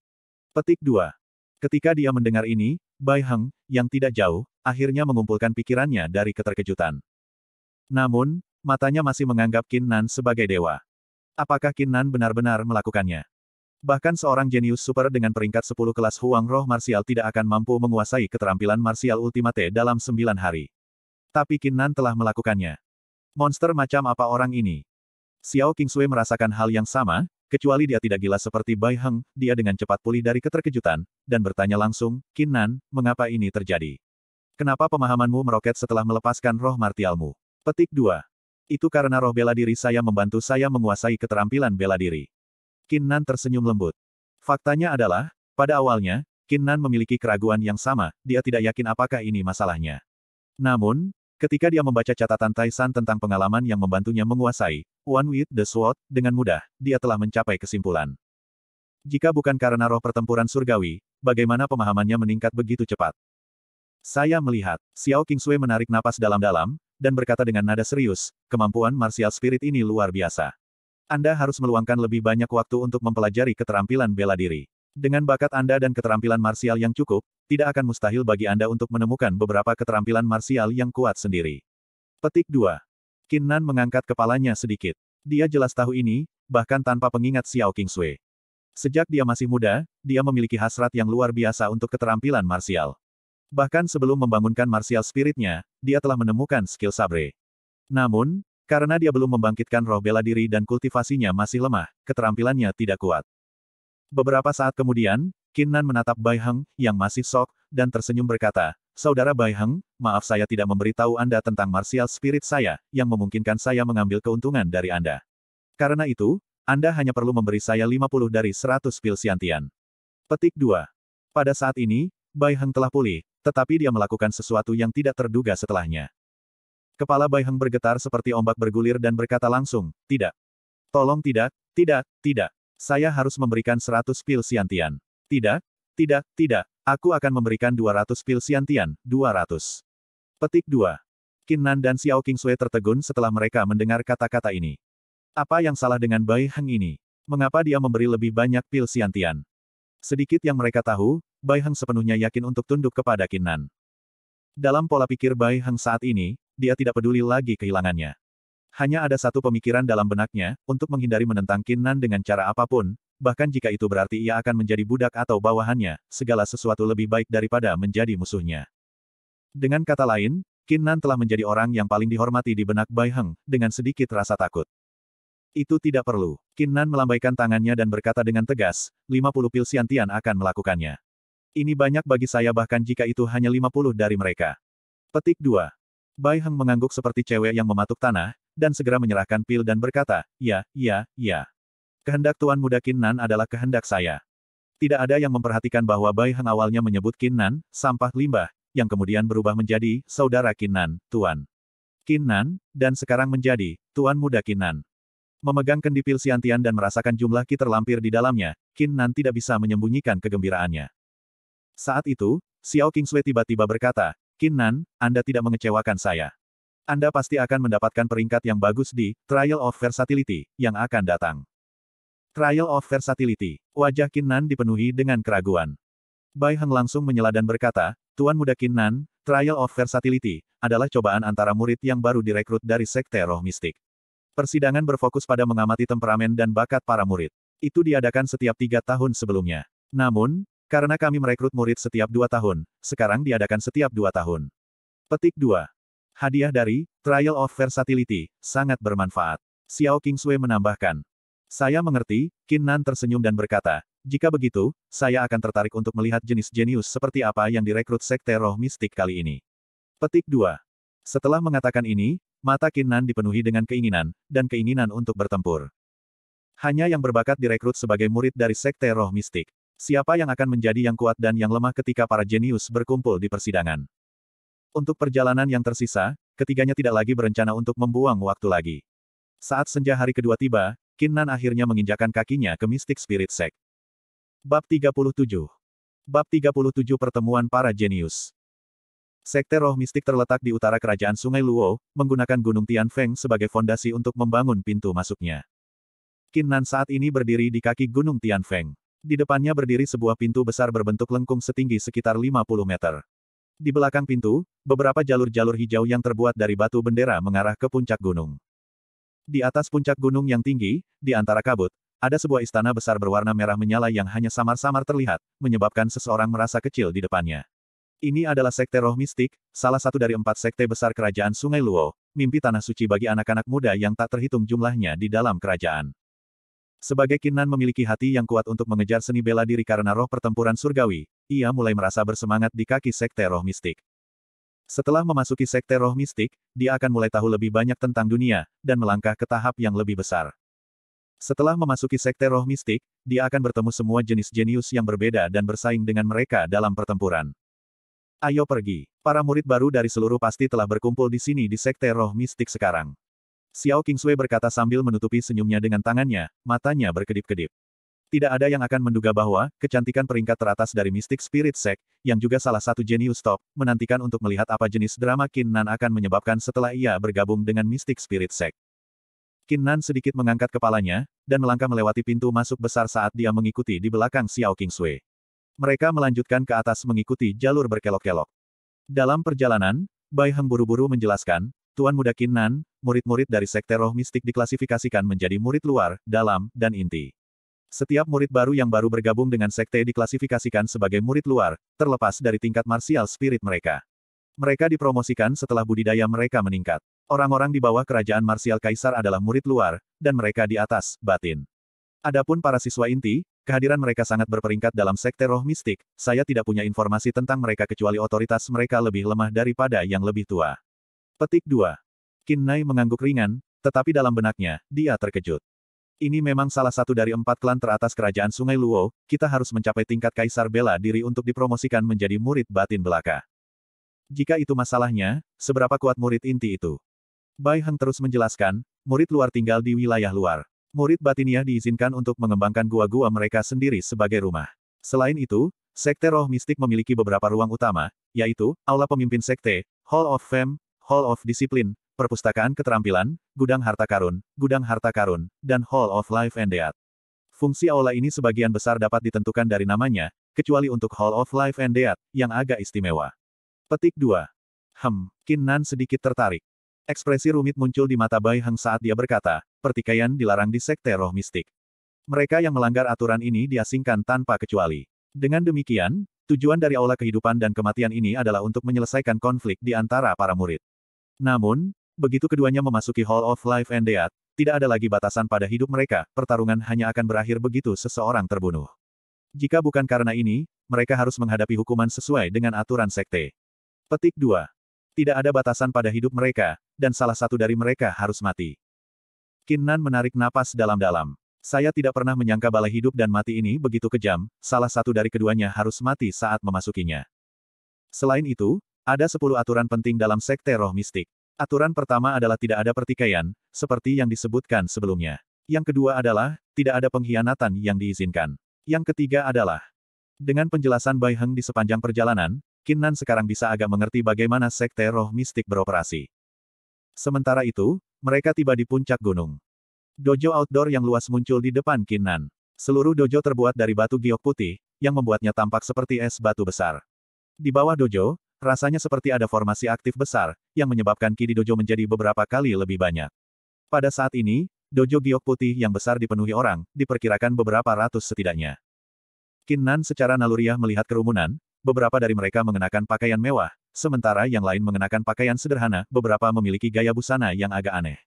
S1: Petik 2. Ketika dia mendengar ini, Bai Heng, yang tidak jauh, akhirnya mengumpulkan pikirannya dari keterkejutan. Namun, matanya masih menganggap Qin Nan sebagai dewa. Apakah Qin Nan benar-benar melakukannya? Bahkan seorang jenius super dengan peringkat 10 kelas Huang Roh Martial tidak akan mampu menguasai keterampilan Martial ultimate dalam 9 hari. Tapi Nan telah melakukannya. Monster macam apa orang ini? Xiao Sui merasakan hal yang sama, kecuali dia tidak gila seperti Bai Heng, dia dengan cepat pulih dari keterkejutan, dan bertanya langsung, Nan, mengapa ini terjadi? Kenapa pemahamanmu meroket setelah melepaskan roh martialmu? Petik 2. Itu karena roh bela diri saya membantu saya menguasai keterampilan bela diri. Kinnan tersenyum lembut. Faktanya adalah, pada awalnya, Kinnan memiliki keraguan yang sama, dia tidak yakin apakah ini masalahnya. Namun, ketika dia membaca catatan Taisan tentang pengalaman yang membantunya menguasai, One with the Sword, dengan mudah, dia telah mencapai kesimpulan. Jika bukan karena roh pertempuran surgawi, bagaimana pemahamannya meningkat begitu cepat? Saya melihat, Xiao Sui menarik napas dalam-dalam, dan berkata dengan nada serius, kemampuan martial spirit ini luar biasa. Anda harus meluangkan lebih banyak waktu untuk mempelajari keterampilan bela diri. Dengan bakat Anda dan keterampilan martial yang cukup, tidak akan mustahil bagi Anda untuk menemukan beberapa keterampilan martial yang kuat sendiri. Petik 2. Kinnan mengangkat kepalanya sedikit. Dia jelas tahu ini, bahkan tanpa pengingat Xiao Sui. Sejak dia masih muda, dia memiliki hasrat yang luar biasa untuk keterampilan martial. Bahkan sebelum membangunkan martial spiritnya, dia telah menemukan skill sabre. Namun, karena dia belum membangkitkan roh bela diri dan kultivasinya masih lemah, keterampilannya tidak kuat. Beberapa saat kemudian, Kinnan menatap Bai Heng, yang masih sok, dan tersenyum berkata, Saudara Bai Heng, maaf saya tidak memberitahu Anda tentang martial spirit saya, yang memungkinkan saya mengambil keuntungan dari Anda. Karena itu, Anda hanya perlu memberi saya 50 dari 100 pil siantian. Petik 2. Pada saat ini, Bai Heng telah pulih, tetapi dia melakukan sesuatu yang tidak terduga setelahnya. Kepala Bai Heng bergetar seperti ombak bergulir dan berkata langsung, tidak. Tolong tidak, tidak, tidak. Saya harus memberikan 100 pil siantian. Tidak, tidak, tidak. Aku akan memberikan 200 pil siantian, 200. Petik 2. Kinnan dan Xiao Kingsue tertegun setelah mereka mendengar kata-kata ini. Apa yang salah dengan Bai Heng ini? Mengapa dia memberi lebih banyak pil siantian? Sedikit yang mereka tahu, Bai Heng sepenuhnya yakin untuk tunduk kepada Kinan. Dalam pola pikir Bai Heng saat ini, dia tidak peduli lagi kehilangannya. Hanya ada satu pemikiran dalam benaknya, untuk menghindari menentang Kinan dengan cara apapun, bahkan jika itu berarti ia akan menjadi budak atau bawahannya, segala sesuatu lebih baik daripada menjadi musuhnya. Dengan kata lain, Kinan telah menjadi orang yang paling dihormati di benak Bai Heng, dengan sedikit rasa takut. Itu tidak perlu. Kinnan melambaikan tangannya dan berkata dengan tegas, 50 pil siantian akan melakukannya. Ini banyak bagi saya bahkan jika itu hanya 50 dari mereka. Petik 2. Bai Heng mengangguk seperti cewek yang mematuk tanah, dan segera menyerahkan pil dan berkata, ya, ya, ya. Kehendak Tuan Muda Kinnan adalah kehendak saya. Tidak ada yang memperhatikan bahwa Bai Heng awalnya menyebut Kinnan, sampah limbah, yang kemudian berubah menjadi, saudara Kinnan, Tuan. Kinnan, dan sekarang menjadi, Tuan Muda Kinnan. Memegang kendi pil siantian dan merasakan jumlah ki terlampir di dalamnya, Qin Nan tidak bisa menyembunyikan kegembiraannya. Saat itu, Xiao Kingsui tiba-tiba berkata, Qin Nan, Anda tidak mengecewakan saya. Anda pasti akan mendapatkan peringkat yang bagus di Trial of Versatility yang akan datang. Trial of Versatility. Wajah Qin Nan dipenuhi dengan keraguan. Bai Heng langsung menyela dan berkata, Tuan Muda Qin Nan, Trial of Versatility adalah cobaan antara murid yang baru direkrut dari Sekte Roh Mistik. Persidangan berfokus pada mengamati temperamen dan bakat para murid. Itu diadakan setiap tiga tahun sebelumnya. Namun, karena kami merekrut murid setiap dua tahun, sekarang diadakan setiap dua tahun. Petik 2. Hadiah dari Trial of Versatility sangat bermanfaat. Xiao Kingsue menambahkan. Saya mengerti, Qin Nan tersenyum dan berkata, jika begitu, saya akan tertarik untuk melihat jenis jenius seperti apa yang direkrut Sekte Roh Mistik kali ini. Petik 2. Setelah mengatakan ini, Mata Kinnan dipenuhi dengan keinginan, dan keinginan untuk bertempur. Hanya yang berbakat direkrut sebagai murid dari Sekte Roh Mistik. Siapa yang akan menjadi yang kuat dan yang lemah ketika para jenius berkumpul di persidangan. Untuk perjalanan yang tersisa, ketiganya tidak lagi berencana untuk membuang waktu lagi. Saat senja hari kedua tiba, Kinnan akhirnya menginjakan kakinya ke Mystic Spirit Sect. Bab 37 Bab 37 Pertemuan Para Jenius Sekte roh mistik terletak di utara kerajaan Sungai Luo, menggunakan Gunung Tian Feng sebagai fondasi untuk membangun pintu masuknya. Kinnan saat ini berdiri di kaki Gunung Tian Feng. Di depannya berdiri sebuah pintu besar berbentuk lengkung setinggi sekitar 50 meter. Di belakang pintu, beberapa jalur-jalur hijau yang terbuat dari batu bendera mengarah ke puncak gunung. Di atas puncak gunung yang tinggi, di antara kabut, ada sebuah istana besar berwarna merah menyala yang hanya samar-samar terlihat, menyebabkan seseorang merasa kecil di depannya. Ini adalah sekte roh mistik, salah satu dari empat sekte besar kerajaan Sungai Luo, mimpi tanah suci bagi anak-anak muda yang tak terhitung jumlahnya di dalam kerajaan. Sebagai Kinan memiliki hati yang kuat untuk mengejar seni bela diri karena roh pertempuran surgawi, ia mulai merasa bersemangat di kaki sekte roh mistik. Setelah memasuki sekte roh mistik, dia akan mulai tahu lebih banyak tentang dunia, dan melangkah ke tahap yang lebih besar. Setelah memasuki sekte roh mistik, dia akan bertemu semua jenis jenius yang berbeda dan bersaing dengan mereka dalam pertempuran. Ayo pergi. Para murid baru dari seluruh pasti telah berkumpul di sini di Sekte Roh Mistik sekarang. Xiao Kingsui berkata sambil menutupi senyumnya dengan tangannya, matanya berkedip-kedip. Tidak ada yang akan menduga bahwa, kecantikan peringkat teratas dari Mistik Spirit Sect, yang juga salah satu jenius top, menantikan untuk melihat apa jenis drama Qin Nan akan menyebabkan setelah ia bergabung dengan Mistik Spirit Sect. Qin Nan sedikit mengangkat kepalanya, dan melangkah melewati pintu masuk besar saat dia mengikuti di belakang Xiao Kingsui mereka melanjutkan ke atas mengikuti jalur berkelok-kelok. Dalam perjalanan, Bai Heng buru-buru menjelaskan, Tuan Muda Kinnan, murid-murid dari sekte roh mistik diklasifikasikan menjadi murid luar, dalam, dan inti. Setiap murid baru yang baru bergabung dengan sekte diklasifikasikan sebagai murid luar, terlepas dari tingkat martial spirit mereka. Mereka dipromosikan setelah budidaya mereka meningkat. Orang-orang di bawah kerajaan martial kaisar adalah murid luar, dan mereka di atas, batin. Adapun para siswa inti, kehadiran mereka sangat berperingkat dalam sekte roh mistik, saya tidak punya informasi tentang mereka kecuali otoritas mereka lebih lemah daripada yang lebih tua. Petik 2. Kinnai mengangguk ringan, tetapi dalam benaknya, dia terkejut. Ini memang salah satu dari empat klan teratas kerajaan Sungai Luo, kita harus mencapai tingkat kaisar bela diri untuk dipromosikan menjadi murid batin belaka. Jika itu masalahnya, seberapa kuat murid inti itu? Bai Heng terus menjelaskan, murid luar tinggal di wilayah luar. Murid batinia diizinkan untuk mengembangkan gua-gua mereka sendiri sebagai rumah. Selain itu, sekte roh mistik memiliki beberapa ruang utama, yaitu Aula Pemimpin Sekte, Hall of Fame, Hall of Discipline, Perpustakaan Keterampilan, Gudang Harta Karun, Gudang Harta Karun, dan Hall of Life and Death. Fungsi aula ini sebagian besar dapat ditentukan dari namanya, kecuali untuk Hall of Life and Death, yang agak istimewa. Petik 2. Hem, Kinnan sedikit tertarik. Ekspresi rumit muncul di mata Bai Heng saat dia berkata, pertikaian dilarang di sekte roh mistik. Mereka yang melanggar aturan ini diasingkan tanpa kecuali. Dengan demikian, tujuan dari aula kehidupan dan kematian ini adalah untuk menyelesaikan konflik di antara para murid. Namun, begitu keduanya memasuki Hall of Life and Death, tidak ada lagi batasan pada hidup mereka, pertarungan hanya akan berakhir begitu seseorang terbunuh. Jika bukan karena ini, mereka harus menghadapi hukuman sesuai dengan aturan sekte. Petik 2. Tidak ada batasan pada hidup mereka, dan salah satu dari mereka harus mati. Kinnan menarik napas dalam-dalam. Saya tidak pernah menyangka balai hidup dan mati ini begitu kejam, salah satu dari keduanya harus mati saat memasukinya. Selain itu, ada sepuluh aturan penting dalam sekte roh mistik. Aturan pertama adalah tidak ada pertikaian, seperti yang disebutkan sebelumnya. Yang kedua adalah, tidak ada pengkhianatan yang diizinkan. Yang ketiga adalah, dengan penjelasan Bai Heng di sepanjang perjalanan, Kinnan sekarang bisa agak mengerti bagaimana sekte roh mistik beroperasi. Sementara itu, mereka tiba di puncak gunung. Dojo outdoor yang luas muncul di depan Kinnan. Seluruh dojo terbuat dari batu giok putih, yang membuatnya tampak seperti es batu besar. Di bawah dojo, rasanya seperti ada formasi aktif besar, yang menyebabkan ki dojo menjadi beberapa kali lebih banyak. Pada saat ini, dojo giok putih yang besar dipenuhi orang, diperkirakan beberapa ratus setidaknya. Kinnan secara naluriah melihat kerumunan, beberapa dari mereka mengenakan pakaian mewah, sementara yang lain mengenakan pakaian sederhana, beberapa memiliki gaya busana yang agak aneh.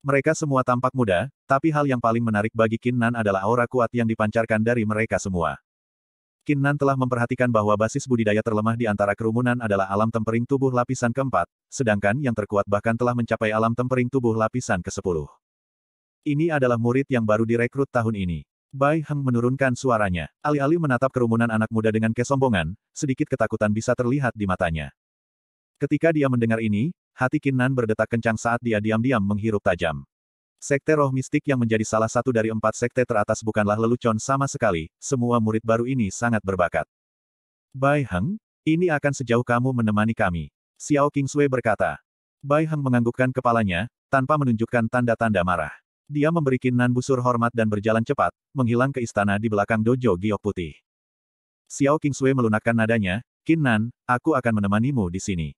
S1: Mereka semua tampak muda, tapi hal yang paling menarik bagi Kinnan adalah aura kuat yang dipancarkan dari mereka semua. Kinnan telah memperhatikan bahwa basis budidaya terlemah di antara kerumunan adalah alam tempering tubuh lapisan keempat, sedangkan yang terkuat bahkan telah mencapai alam tempering tubuh lapisan ke-10. Ini adalah murid yang baru direkrut tahun ini. Bai Heng menurunkan suaranya. Alih-alih menatap kerumunan anak muda dengan kesombongan, sedikit ketakutan bisa terlihat di matanya. Ketika dia mendengar ini, hati Kinnan berdetak kencang saat dia diam-diam menghirup tajam. Sekte roh mistik yang menjadi salah satu dari empat sekte teratas bukanlah lelucon sama sekali, semua murid baru ini sangat berbakat. Bai Heng, ini akan sejauh kamu menemani kami. Xiao Qingzue berkata. Bai Heng menganggukkan kepalanya, tanpa menunjukkan tanda-tanda marah. Dia memberi Kinan busur hormat dan berjalan cepat, menghilang ke istana di belakang dojo giok putih. Xiao Kingsui melunakkan nadanya, Kinan, aku akan menemanimu di sini.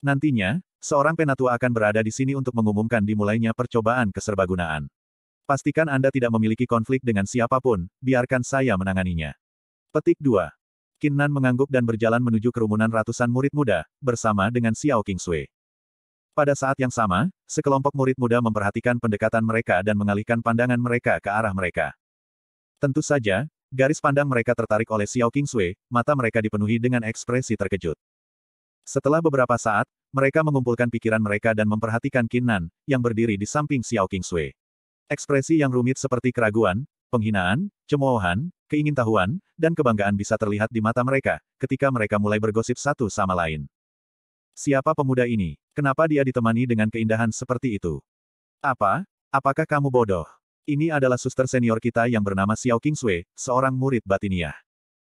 S1: Nantinya, seorang penatua akan berada di sini untuk mengumumkan dimulainya percobaan keserbagunaan. Pastikan Anda tidak memiliki konflik dengan siapapun, biarkan saya menanganinya. Petik 2. Kinnan mengangguk dan berjalan menuju kerumunan ratusan murid muda, bersama dengan Xiao Kingsui. Pada saat yang sama, sekelompok murid muda memperhatikan pendekatan mereka dan mengalihkan pandangan mereka ke arah mereka. Tentu saja, garis pandang mereka tertarik oleh Xiao Kingsui, mata mereka dipenuhi dengan ekspresi terkejut. Setelah beberapa saat, mereka mengumpulkan pikiran mereka dan memperhatikan Nan, yang berdiri di samping Xiao Kingsui. Ekspresi yang rumit seperti keraguan, penghinaan, cemoohan, keingintahuan, dan kebanggaan bisa terlihat di mata mereka, ketika mereka mulai bergosip satu sama lain. Siapa pemuda ini? Kenapa dia ditemani dengan keindahan seperti itu? Apa? Apakah kamu bodoh? Ini adalah suster senior kita yang bernama Xiao Kingsue, seorang murid Batinia.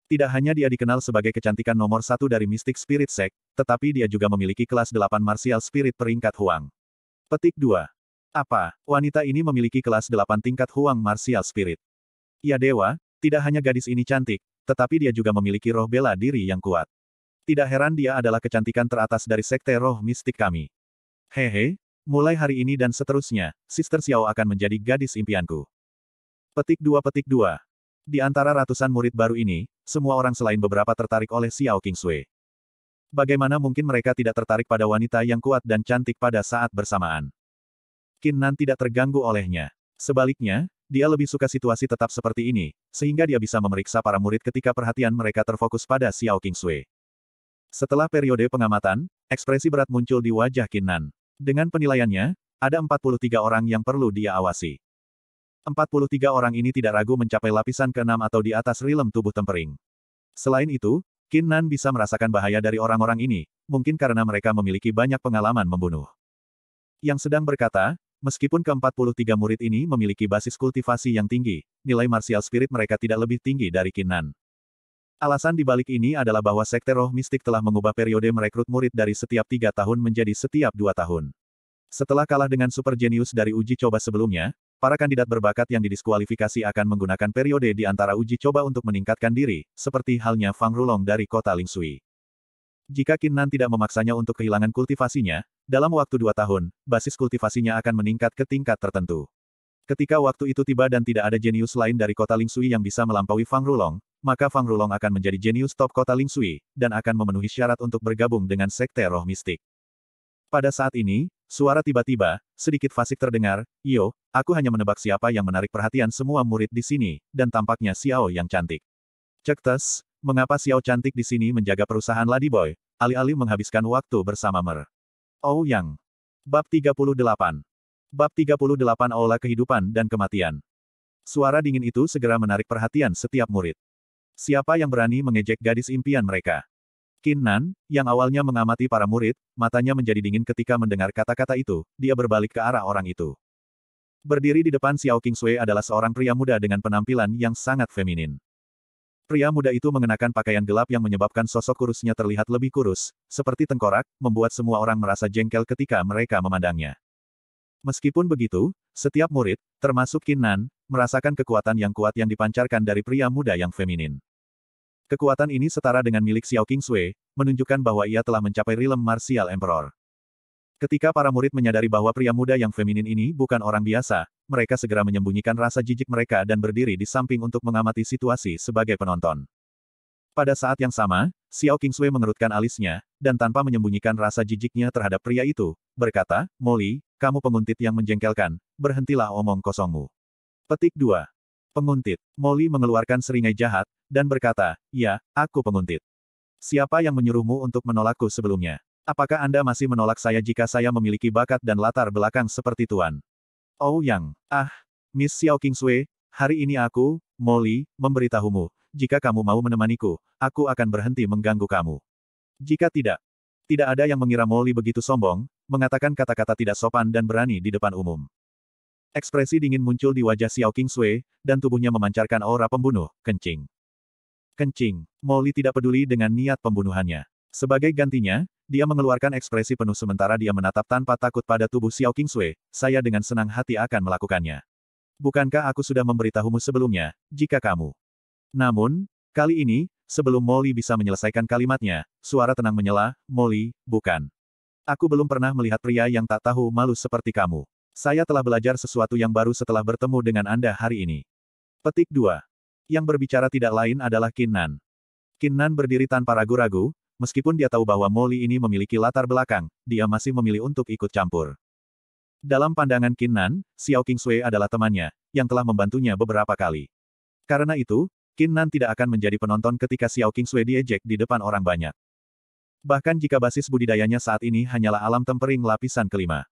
S1: Tidak hanya dia dikenal sebagai kecantikan nomor satu dari Mystic Spirit Sect, tetapi dia juga memiliki kelas 8 Martial Spirit peringkat Huang. Petik 2. Apa, wanita ini memiliki kelas 8 tingkat Huang Martial Spirit? Ya dewa, tidak hanya gadis ini cantik, tetapi dia juga memiliki roh bela diri yang kuat. Tidak heran dia adalah kecantikan teratas dari sekte roh mistik kami. Hehe, mulai hari ini dan seterusnya, Sister Xiao akan menjadi gadis impianku. Petik 2 Petik 2 Di antara ratusan murid baru ini, semua orang selain beberapa tertarik oleh Xiao King Sui. Bagaimana mungkin mereka tidak tertarik pada wanita yang kuat dan cantik pada saat bersamaan? Kinnan tidak terganggu olehnya. Sebaliknya, dia lebih suka situasi tetap seperti ini, sehingga dia bisa memeriksa para murid ketika perhatian mereka terfokus pada Xiao King Sui. Setelah periode pengamatan, ekspresi berat muncul di wajah Kinan. Dengan penilaiannya, ada 43 orang yang perlu dia awasi. 43 orang ini tidak ragu mencapai lapisan ke-6 atau di atas rilem tubuh tempering. Selain itu, Kinan bisa merasakan bahaya dari orang-orang ini, mungkin karena mereka memiliki banyak pengalaman membunuh. Yang sedang berkata, meskipun ke-43 murid ini memiliki basis kultivasi yang tinggi, nilai martial spirit mereka tidak lebih tinggi dari Kinan. Alasan dibalik ini adalah bahwa Sekte Roh Mistik telah mengubah periode merekrut murid dari setiap tiga tahun menjadi setiap dua tahun. Setelah kalah dengan super genius dari uji coba sebelumnya, para kandidat berbakat yang didiskualifikasi akan menggunakan periode di antara uji coba untuk meningkatkan diri, seperti halnya Fang Rulong dari kota Lingsui. Jika Kinnan tidak memaksanya untuk kehilangan kultivasinya, dalam waktu dua tahun, basis kultivasinya akan meningkat ke tingkat tertentu. Ketika waktu itu tiba dan tidak ada jenius lain dari kota Lingsui yang bisa melampaui Fang Rulong, maka Fang Rulong akan menjadi jenius top kota Lingsui, dan akan memenuhi syarat untuk bergabung dengan Sekte Roh Mistik. Pada saat ini, suara tiba-tiba, sedikit fasik terdengar, Yo, aku hanya menebak siapa yang menarik perhatian semua murid di sini, dan tampaknya Xiao yang cantik. Cektes, mengapa Xiao cantik di sini menjaga perusahaan Ladyboy, alih-alih menghabiskan waktu bersama Mer. Oh Yang. Bab 38 Bab 38 Aula Kehidupan dan Kematian. Suara dingin itu segera menarik perhatian setiap murid. Siapa yang berani mengejek gadis impian mereka? Nan, yang awalnya mengamati para murid, matanya menjadi dingin ketika mendengar kata-kata itu, dia berbalik ke arah orang itu. Berdiri di depan Xiao King Sui adalah seorang pria muda dengan penampilan yang sangat feminin. Pria muda itu mengenakan pakaian gelap yang menyebabkan sosok kurusnya terlihat lebih kurus, seperti tengkorak, membuat semua orang merasa jengkel ketika mereka memandangnya. Meskipun begitu, setiap murid, termasuk Kinnan, merasakan kekuatan yang kuat yang dipancarkan dari pria muda yang feminin. Kekuatan ini setara dengan milik Xiao King menunjukkan bahwa ia telah mencapai Rilem martial emperor. Ketika para murid menyadari bahwa pria muda yang feminin ini bukan orang biasa, mereka segera menyembunyikan rasa jijik mereka dan berdiri di samping untuk mengamati situasi sebagai penonton. Pada saat yang sama, Xiao Kingsui mengerutkan alisnya, dan tanpa menyembunyikan rasa jijiknya terhadap pria itu, berkata, Molly, kamu penguntit yang menjengkelkan, berhentilah omong kosongmu. Petik 2. Penguntit. Molly mengeluarkan seringai jahat, dan berkata, ya, aku penguntit. Siapa yang menyuruhmu untuk menolakku sebelumnya? Apakah Anda masih menolak saya jika saya memiliki bakat dan latar belakang seperti Tuan? Oh Yang. Ah, Miss Xiao Kingsui, hari ini aku, Molly, memberitahumu, jika kamu mau menemaniku, aku akan berhenti mengganggu kamu. Jika tidak, tidak ada yang mengira Molly begitu sombong, mengatakan kata-kata tidak sopan dan berani di depan umum. Ekspresi dingin muncul di wajah Xiao King Sui, dan tubuhnya memancarkan aura pembunuh, kencing. Kencing, Molly tidak peduli dengan niat pembunuhannya. Sebagai gantinya, dia mengeluarkan ekspresi penuh sementara dia menatap tanpa takut pada tubuh Xiao King Sui, saya dengan senang hati akan melakukannya. Bukankah aku sudah memberitahumu sebelumnya, jika kamu namun, kali ini, sebelum Molly bisa menyelesaikan kalimatnya, suara tenang menyela, Molly, bukan. Aku belum pernah melihat pria yang tak tahu malu seperti kamu. Saya telah belajar sesuatu yang baru setelah bertemu dengan Anda hari ini. Petik 2. Yang berbicara tidak lain adalah Kinnan. Kinnan berdiri tanpa ragu-ragu, meskipun dia tahu bahwa Molly ini memiliki latar belakang, dia masih memilih untuk ikut campur. Dalam pandangan Kinnan, Xiao Qingsui adalah temannya, yang telah membantunya beberapa kali. Karena itu, Qin Nan tidak akan menjadi penonton ketika Xiao King Sui diejek di depan orang banyak. Bahkan jika basis budidayanya saat ini hanyalah alam tempering lapisan kelima.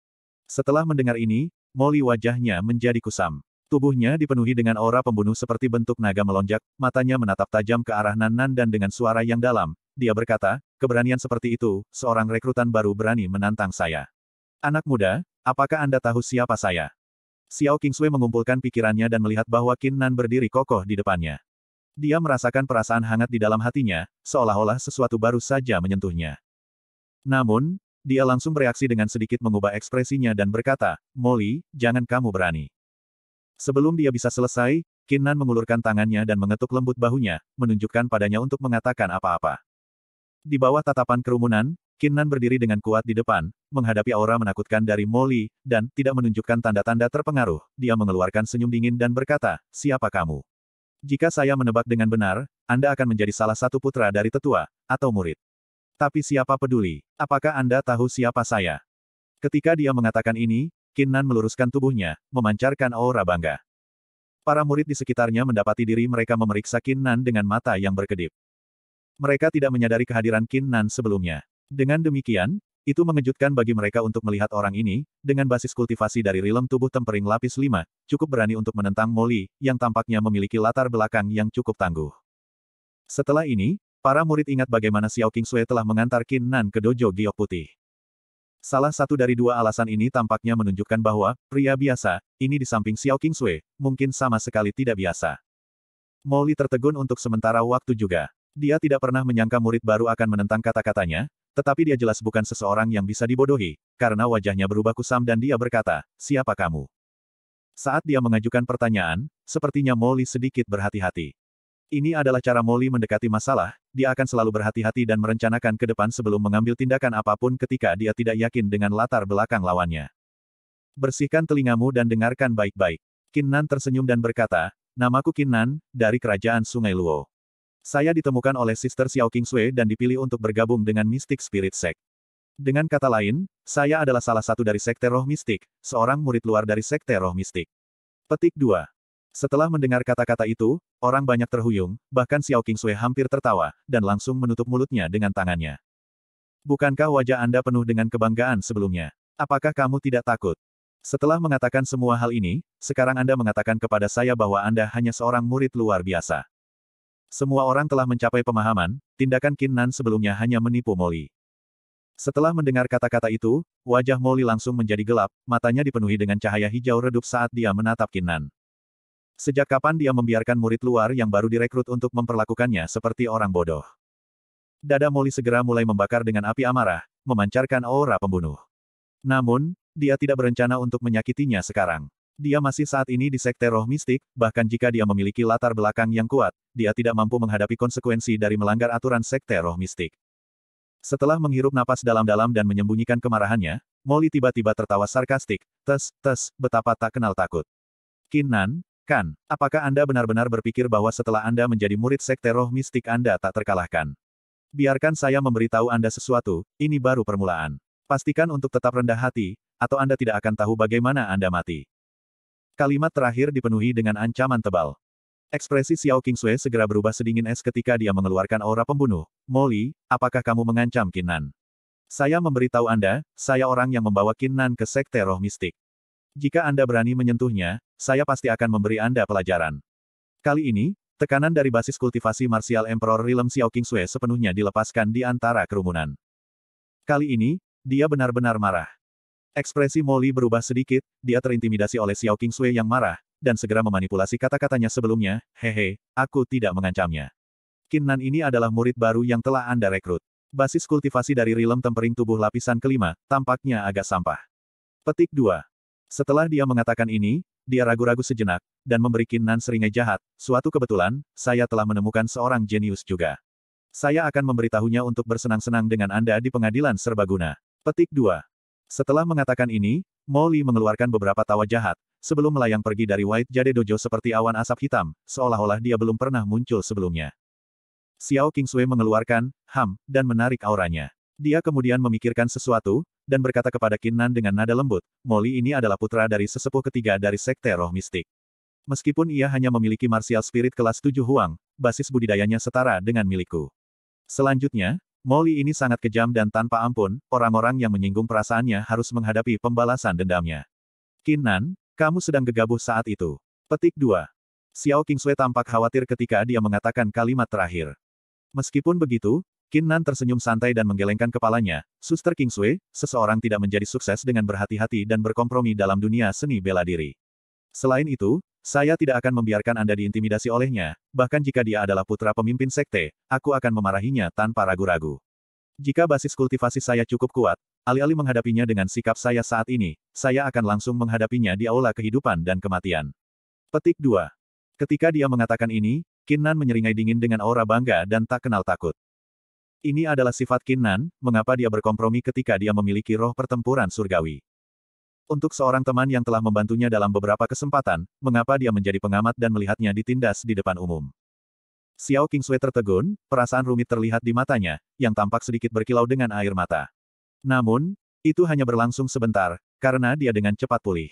S1: Setelah mendengar ini, Molly wajahnya menjadi kusam. Tubuhnya dipenuhi dengan aura pembunuh seperti bentuk naga melonjak, matanya menatap tajam ke arah Nan-Nan dan dengan suara yang dalam, dia berkata, keberanian seperti itu, seorang rekrutan baru berani menantang saya. Anak muda, apakah Anda tahu siapa saya? Xiao Kingsui mengumpulkan pikirannya dan melihat bahwa Qin Nan berdiri kokoh di depannya. Dia merasakan perasaan hangat di dalam hatinya, seolah-olah sesuatu baru saja menyentuhnya. Namun, dia langsung bereaksi dengan sedikit mengubah ekspresinya dan berkata, Molly, jangan kamu berani. Sebelum dia bisa selesai, Kinnan mengulurkan tangannya dan mengetuk lembut bahunya, menunjukkan padanya untuk mengatakan apa-apa. Di bawah tatapan kerumunan, Kinnan berdiri dengan kuat di depan, menghadapi aura menakutkan dari Molly, dan tidak menunjukkan tanda-tanda terpengaruh. Dia mengeluarkan senyum dingin dan berkata, siapa kamu? Jika saya menebak dengan benar, Anda akan menjadi salah satu putra dari tetua, atau murid. Tapi siapa peduli? Apakah Anda tahu siapa saya? Ketika dia mengatakan ini, Kinnan meluruskan tubuhnya, memancarkan aura bangga. Para murid di sekitarnya mendapati diri mereka memeriksa Kinnan dengan mata yang berkedip. Mereka tidak menyadari kehadiran Kinnan sebelumnya. Dengan demikian, itu mengejutkan bagi mereka untuk melihat orang ini, dengan basis kultivasi dari rilem tubuh tempering lapis 5, cukup berani untuk menentang Moli, yang tampaknya memiliki latar belakang yang cukup tangguh. Setelah ini, para murid ingat bagaimana Xiao Qingsui telah mengantar Qin Nan ke dojo giok putih. Salah satu dari dua alasan ini tampaknya menunjukkan bahwa, pria biasa, ini di samping Xiao Qingsui, mungkin sama sekali tidak biasa. Moli tertegun untuk sementara waktu juga. Dia tidak pernah menyangka murid baru akan menentang kata-katanya, tetapi dia jelas bukan seseorang yang bisa dibodohi, karena wajahnya berubah kusam dan dia berkata, siapa kamu? Saat dia mengajukan pertanyaan, sepertinya Molly sedikit berhati-hati. Ini adalah cara Molly mendekati masalah, dia akan selalu berhati-hati dan merencanakan ke depan sebelum mengambil tindakan apapun ketika dia tidak yakin dengan latar belakang lawannya. Bersihkan telingamu dan dengarkan baik-baik. Kinnan tersenyum dan berkata, namaku Kinnan, dari kerajaan Sungai Luo. Saya ditemukan oleh Sister Xiao King Sui dan dipilih untuk bergabung dengan Mystic Spirit Sect. Dengan kata lain, saya adalah salah satu dari Sekte Roh Mistik, seorang murid luar dari Sekte Roh Mistik. Petik 2. Setelah mendengar kata-kata itu, orang banyak terhuyung, bahkan Xiao King Sui hampir tertawa, dan langsung menutup mulutnya dengan tangannya. Bukankah wajah Anda penuh dengan kebanggaan sebelumnya? Apakah kamu tidak takut? Setelah mengatakan semua hal ini, sekarang Anda mengatakan kepada saya bahwa Anda hanya seorang murid luar biasa. Semua orang telah mencapai pemahaman, tindakan Qin Nan sebelumnya hanya menipu Molly. Setelah mendengar kata-kata itu, wajah Molly langsung menjadi gelap, matanya dipenuhi dengan cahaya hijau redup saat dia menatap Qin Nan. Sejak kapan dia membiarkan murid luar yang baru direkrut untuk memperlakukannya seperti orang bodoh? Dada Molly segera mulai membakar dengan api amarah, memancarkan aura pembunuh. Namun, dia tidak berencana untuk menyakitinya sekarang. Dia masih saat ini di sekte roh mistik, bahkan jika dia memiliki latar belakang yang kuat, dia tidak mampu menghadapi konsekuensi dari melanggar aturan sekte roh mistik. Setelah menghirup napas dalam-dalam dan menyembunyikan kemarahannya, Molly tiba-tiba tertawa sarkastik, tes, tes, betapa tak kenal takut. Kinan, kan, apakah Anda benar-benar berpikir bahwa setelah Anda menjadi murid sekte roh mistik Anda tak terkalahkan? Biarkan saya memberitahu Anda sesuatu, ini baru permulaan. Pastikan untuk tetap rendah hati, atau Anda tidak akan tahu bagaimana Anda mati. Kalimat terakhir dipenuhi dengan ancaman tebal. Ekspresi Xiao Sui segera berubah sedingin es ketika dia mengeluarkan aura pembunuh. Molly, apakah kamu mengancam Kinnan? Saya memberitahu Anda, saya orang yang membawa Kinnan ke sekte roh mistik. Jika Anda berani menyentuhnya, saya pasti akan memberi Anda pelajaran. Kali ini, tekanan dari basis kultivasi martial Emperor Realm Xiao Sui sepenuhnya dilepaskan di antara kerumunan. Kali ini, dia benar-benar marah. Ekspresi Molly berubah sedikit, dia terintimidasi oleh Xiao King Sui yang marah, dan segera memanipulasi kata-katanya sebelumnya, hehe, aku tidak mengancamnya. Kinnan ini adalah murid baru yang telah Anda rekrut. Basis kultivasi dari rilem tempering tubuh lapisan kelima, tampaknya agak sampah. Petik 2. Setelah dia mengatakan ini, dia ragu-ragu sejenak, dan memberi Kinnan seringai jahat, suatu kebetulan, saya telah menemukan seorang jenius juga. Saya akan memberitahunya untuk bersenang-senang dengan Anda di pengadilan serbaguna. Petik 2. Setelah mengatakan ini, Molly mengeluarkan beberapa tawa jahat, sebelum melayang pergi dari White Jade Dojo seperti awan asap hitam, seolah-olah dia belum pernah muncul sebelumnya. Xiao King Sui mengeluarkan, ham, dan menarik auranya. Dia kemudian memikirkan sesuatu, dan berkata kepada Kinnan dengan nada lembut, Molly ini adalah putra dari sesepuh ketiga dari Sekte Roh Mistik. Meskipun ia hanya memiliki martial spirit kelas Tujuh Huang, basis budidayanya setara dengan milikku. Selanjutnya, Molly ini sangat kejam dan tanpa ampun, orang-orang yang menyinggung perasaannya harus menghadapi pembalasan dendamnya. Kinan, kamu sedang gegabah saat itu. Petik 2. Xiao Kingsui tampak khawatir ketika dia mengatakan kalimat terakhir. Meskipun begitu, Kinan tersenyum santai dan menggelengkan kepalanya, Suster Kingsui, seseorang tidak menjadi sukses dengan berhati-hati dan berkompromi dalam dunia seni bela diri. Selain itu, saya tidak akan membiarkan Anda diintimidasi olehnya, bahkan jika dia adalah putra pemimpin sekte, aku akan memarahinya tanpa ragu-ragu. Jika basis kultivasi saya cukup kuat, alih-alih menghadapinya dengan sikap saya saat ini, saya akan langsung menghadapinya di aula kehidupan dan kematian. Petik 2. Ketika dia mengatakan ini, Kinnan menyeringai dingin dengan aura bangga dan tak kenal takut. Ini adalah sifat Kinnan, mengapa dia berkompromi ketika dia memiliki roh pertempuran surgawi. Untuk seorang teman yang telah membantunya dalam beberapa kesempatan, mengapa dia menjadi pengamat dan melihatnya ditindas di depan umum? Xiao Kingsui tertegun, perasaan rumit terlihat di matanya, yang tampak sedikit berkilau dengan air mata. Namun, itu hanya berlangsung sebentar, karena dia dengan cepat pulih.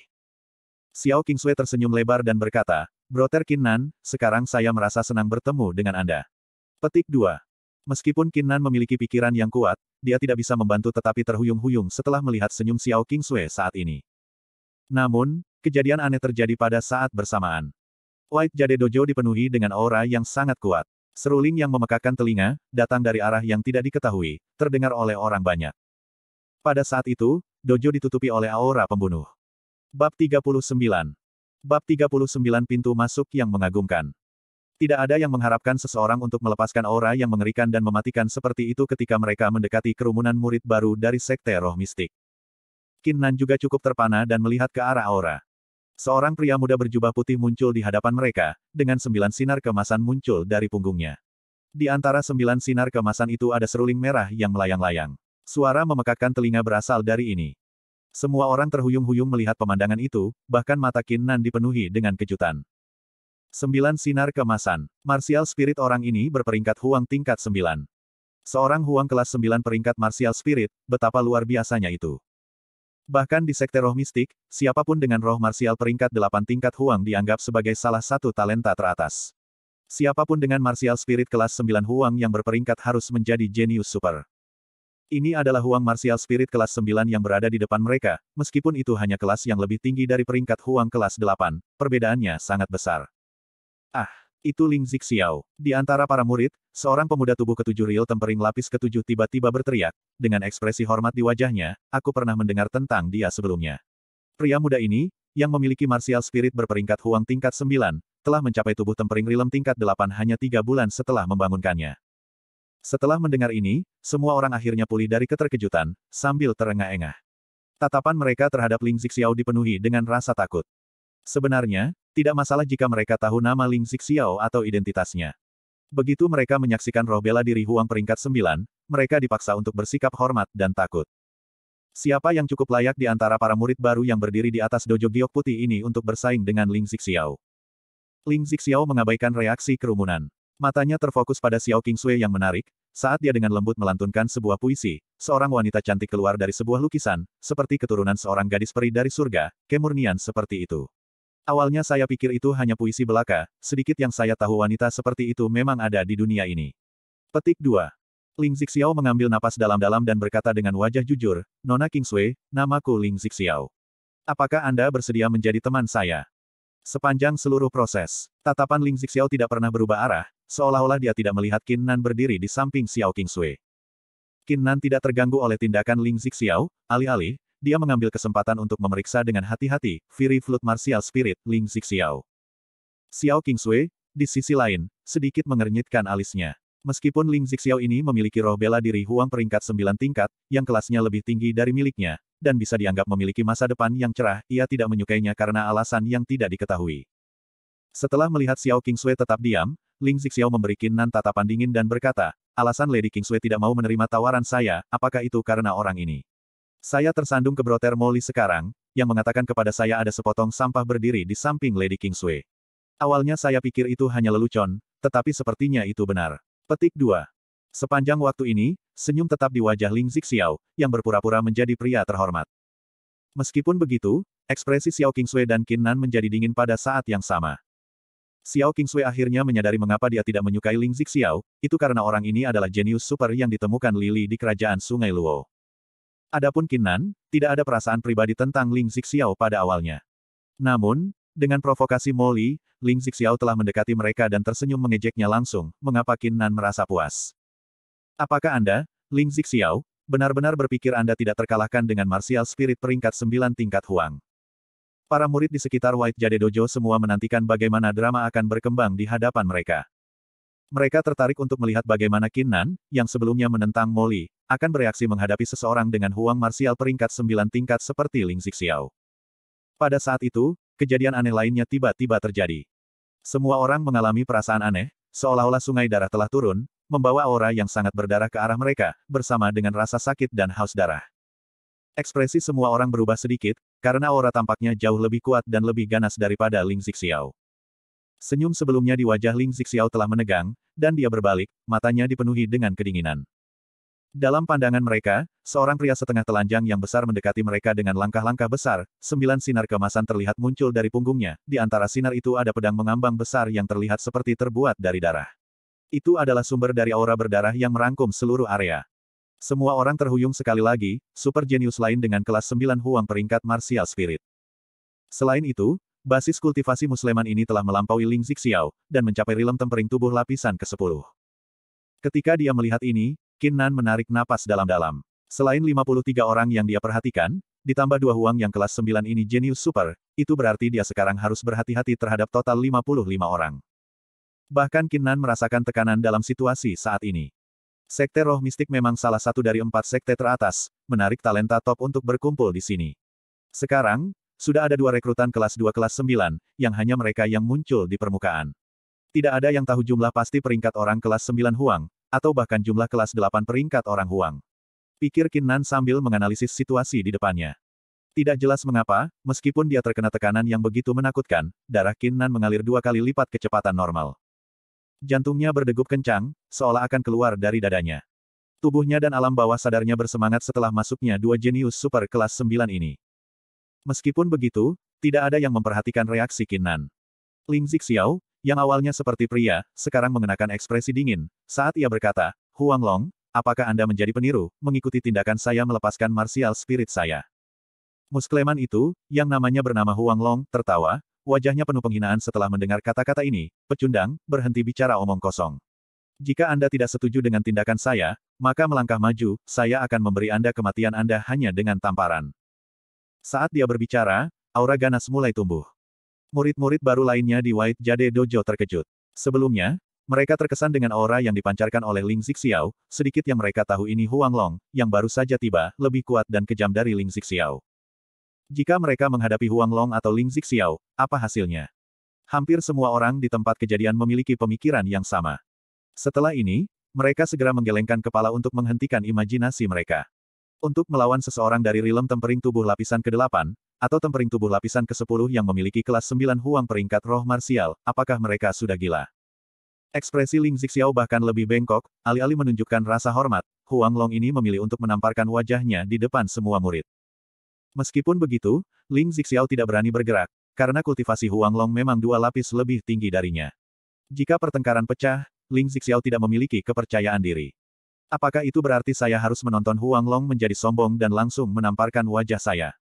S1: Xiao Kingsui tersenyum lebar dan berkata, Broter Kinnan, sekarang saya merasa senang bertemu dengan Anda. Petik 2. Meskipun Kinnan memiliki pikiran yang kuat, dia tidak bisa membantu tetapi terhuyung-huyung setelah melihat senyum Xiao King Sui saat ini. Namun, kejadian aneh terjadi pada saat bersamaan. White Jade Dojo dipenuhi dengan aura yang sangat kuat. Seruling yang memekakan telinga, datang dari arah yang tidak diketahui, terdengar oleh orang banyak. Pada saat itu, dojo ditutupi oleh aura pembunuh. Bab 39 Bab 39 Pintu Masuk yang Mengagumkan tidak ada yang mengharapkan seseorang untuk melepaskan aura yang mengerikan dan mematikan seperti itu ketika mereka mendekati kerumunan murid baru dari sekte roh mistik. Kinnan juga cukup terpana dan melihat ke arah aura. Seorang pria muda berjubah putih muncul di hadapan mereka, dengan sembilan sinar kemasan muncul dari punggungnya. Di antara sembilan sinar kemasan itu ada seruling merah yang melayang-layang. Suara memekakkan telinga berasal dari ini. Semua orang terhuyung-huyung melihat pemandangan itu, bahkan mata Kinnan dipenuhi dengan kejutan. 9 Sinar Kemasan. Martial Spirit orang ini berperingkat Huang tingkat 9. Seorang Huang kelas 9 peringkat Martial Spirit, betapa luar biasanya itu. Bahkan di sekte roh mistik, siapapun dengan roh martial peringkat 8 tingkat Huang dianggap sebagai salah satu talenta teratas. Siapapun dengan Martial Spirit kelas 9 Huang yang berperingkat harus menjadi jenius super. Ini adalah Huang Martial Spirit kelas 9 yang berada di depan mereka, meskipun itu hanya kelas yang lebih tinggi dari peringkat Huang kelas 8, perbedaannya sangat besar. Ah, itu Ling Zixiao. Di antara para murid, seorang pemuda tubuh ketujuh real tempering lapis ketujuh tiba-tiba berteriak, dengan ekspresi hormat di wajahnya, aku pernah mendengar tentang dia sebelumnya. Pria muda ini, yang memiliki martial spirit berperingkat Huang tingkat sembilan, telah mencapai tubuh tempering Rilem tingkat delapan hanya tiga bulan setelah membangunkannya. Setelah mendengar ini, semua orang akhirnya pulih dari keterkejutan, sambil terengah-engah. Tatapan mereka terhadap Ling Zixiao dipenuhi dengan rasa takut. Sebenarnya, tidak masalah jika mereka tahu nama Ling Xiao atau identitasnya. Begitu mereka menyaksikan roh bela diri Huang peringkat 9, mereka dipaksa untuk bersikap hormat dan takut. Siapa yang cukup layak di antara para murid baru yang berdiri di atas dojo giok putih ini untuk bersaing dengan Ling Xiao? Ling Xiao mengabaikan reaksi kerumunan. Matanya terfokus pada Xiao Kingsue yang menarik, saat dia dengan lembut melantunkan sebuah puisi, seorang wanita cantik keluar dari sebuah lukisan, seperti keturunan seorang gadis peri dari surga, kemurnian seperti itu. Awalnya saya pikir itu hanya puisi belaka, sedikit yang saya tahu wanita seperti itu memang ada di dunia ini. Petik 2. Ling Zixiao mengambil napas dalam-dalam dan berkata dengan wajah jujur, Nona Kingsway, namaku Ling Zixiao. Apakah Anda bersedia menjadi teman saya? Sepanjang seluruh proses, tatapan Ling Zixiao tidak pernah berubah arah, seolah-olah dia tidak melihat Qin Nan berdiri di samping Xiao Kingsway. Qin Nan tidak terganggu oleh tindakan Ling Zixiao, alih-alih, dia mengambil kesempatan untuk memeriksa dengan hati-hati Fury Flood Martial Spirit Ling Zixiao. Xiao Kingsui, di sisi lain, sedikit mengernyitkan alisnya. Meskipun Ling Zixiao ini memiliki roh bela diri huang peringkat 9 tingkat, yang kelasnya lebih tinggi dari miliknya, dan bisa dianggap memiliki masa depan yang cerah, ia tidak menyukainya karena alasan yang tidak diketahui. Setelah melihat Xiao Kingsui tetap diam, Ling Zixiao memberi kinan tatapan dingin dan berkata, alasan Lady Kingsui tidak mau menerima tawaran saya, apakah itu karena orang ini? Saya tersandung ke Broter Molly sekarang, yang mengatakan kepada saya ada sepotong sampah berdiri di samping Lady Kingsway. Awalnya saya pikir itu hanya lelucon, tetapi sepertinya itu benar. Petik 2. Sepanjang waktu ini, senyum tetap di wajah Ling Zixiao, yang berpura-pura menjadi pria terhormat. Meskipun begitu, ekspresi Xiao Kingsway dan Qin Nan menjadi dingin pada saat yang sama. Xiao Kingsway akhirnya menyadari mengapa dia tidak menyukai Ling Zixiao, itu karena orang ini adalah jenius super yang ditemukan Lily di kerajaan Sungai Luo. Adapun Kinan, tidak ada perasaan pribadi tentang Ling Zixiao pada awalnya. Namun, dengan provokasi Molly, Ling Zixiao telah mendekati mereka dan tersenyum mengejeknya langsung, mengapa Kinan merasa puas. Apakah Anda, Ling Zixiao, benar-benar berpikir Anda tidak terkalahkan dengan martial spirit peringkat sembilan tingkat Huang? Para murid di sekitar White Jade Dojo semua menantikan bagaimana drama akan berkembang di hadapan mereka. Mereka tertarik untuk melihat bagaimana Kinan, yang sebelumnya menentang Molly, akan bereaksi menghadapi seseorang dengan huang marsial peringkat sembilan tingkat seperti Ling Zixiao. Pada saat itu, kejadian aneh lainnya tiba-tiba terjadi. Semua orang mengalami perasaan aneh, seolah-olah sungai darah telah turun, membawa aura yang sangat berdarah ke arah mereka, bersama dengan rasa sakit dan haus darah. Ekspresi semua orang berubah sedikit, karena aura tampaknya jauh lebih kuat dan lebih ganas daripada Ling Zixiao. Senyum sebelumnya di wajah Ling Zixiao telah menegang, dan dia berbalik, matanya dipenuhi dengan kedinginan. Dalam pandangan mereka, seorang pria setengah telanjang yang besar mendekati mereka dengan langkah-langkah besar, sembilan sinar kemasan terlihat muncul dari punggungnya, di antara sinar itu ada pedang mengambang besar yang terlihat seperti terbuat dari darah. Itu adalah sumber dari aura berdarah yang merangkum seluruh area. Semua orang terhuyung sekali lagi, super jenius lain dengan kelas 9 huang peringkat martial spirit. Selain itu, basis kultivasi Musliman ini telah melampaui Ling Zixiao, dan mencapai rilem tempering tubuh lapisan ke-10. Ketika dia melihat ini, Kinnan menarik napas dalam-dalam. Selain 53 orang yang dia perhatikan, ditambah dua Huang yang kelas 9 ini jenius super, itu berarti dia sekarang harus berhati-hati terhadap total 55 orang. Bahkan Kinnan merasakan tekanan dalam situasi saat ini. Sekte roh mistik memang salah satu dari empat sekte teratas, menarik talenta top untuk berkumpul di sini. Sekarang, sudah ada dua rekrutan kelas 2 kelas 9, yang hanya mereka yang muncul di permukaan. Tidak ada yang tahu jumlah pasti peringkat orang kelas 9 Huang, atau bahkan jumlah kelas 8 peringkat orang Huang. Pikir Kinnan sambil menganalisis situasi di depannya. Tidak jelas mengapa, meskipun dia terkena tekanan yang begitu menakutkan, darah Kinnan mengalir dua kali lipat kecepatan normal. Jantungnya berdegup kencang, seolah akan keluar dari dadanya. Tubuhnya dan alam bawah sadarnya bersemangat setelah masuknya dua jenius super kelas 9 ini. Meskipun begitu, tidak ada yang memperhatikan reaksi Kinnan. Ling Zixiao, yang awalnya seperti pria, sekarang mengenakan ekspresi dingin, saat ia berkata, Huang Long, apakah Anda menjadi peniru, mengikuti tindakan saya melepaskan martial spirit saya? Muskleman itu, yang namanya bernama Huang Long, tertawa, wajahnya penuh penghinaan setelah mendengar kata-kata ini, pecundang, berhenti bicara omong kosong. Jika Anda tidak setuju dengan tindakan saya, maka melangkah maju, saya akan memberi Anda kematian Anda hanya dengan tamparan. Saat dia berbicara, aura ganas mulai tumbuh. Murid-murid baru lainnya di White Jade Dojo terkejut. Sebelumnya, mereka terkesan dengan aura yang dipancarkan oleh Ling Zixiao, sedikit yang mereka tahu ini Huang Long, yang baru saja tiba, lebih kuat dan kejam dari Ling Zixiao. Jika mereka menghadapi Huang Long atau Ling Zixiao, apa hasilnya? Hampir semua orang di tempat kejadian memiliki pemikiran yang sama. Setelah ini, mereka segera menggelengkan kepala untuk menghentikan imajinasi mereka. Untuk melawan seseorang dari rilem tempering tubuh lapisan ke-8, atau tempering tubuh lapisan ke-10 yang memiliki kelas 9 huang peringkat roh marsial, apakah mereka sudah gila? Ekspresi Ling Zixiao bahkan lebih bengkok, alih-alih menunjukkan rasa hormat, Huang Long ini memilih untuk menamparkan wajahnya di depan semua murid. Meskipun begitu, Ling Zixiao tidak berani bergerak, karena kultivasi Huang Long memang dua lapis lebih tinggi darinya. Jika pertengkaran pecah, Ling Zixiao tidak memiliki kepercayaan diri. Apakah itu berarti saya harus menonton Huang Long menjadi sombong dan langsung menamparkan wajah saya?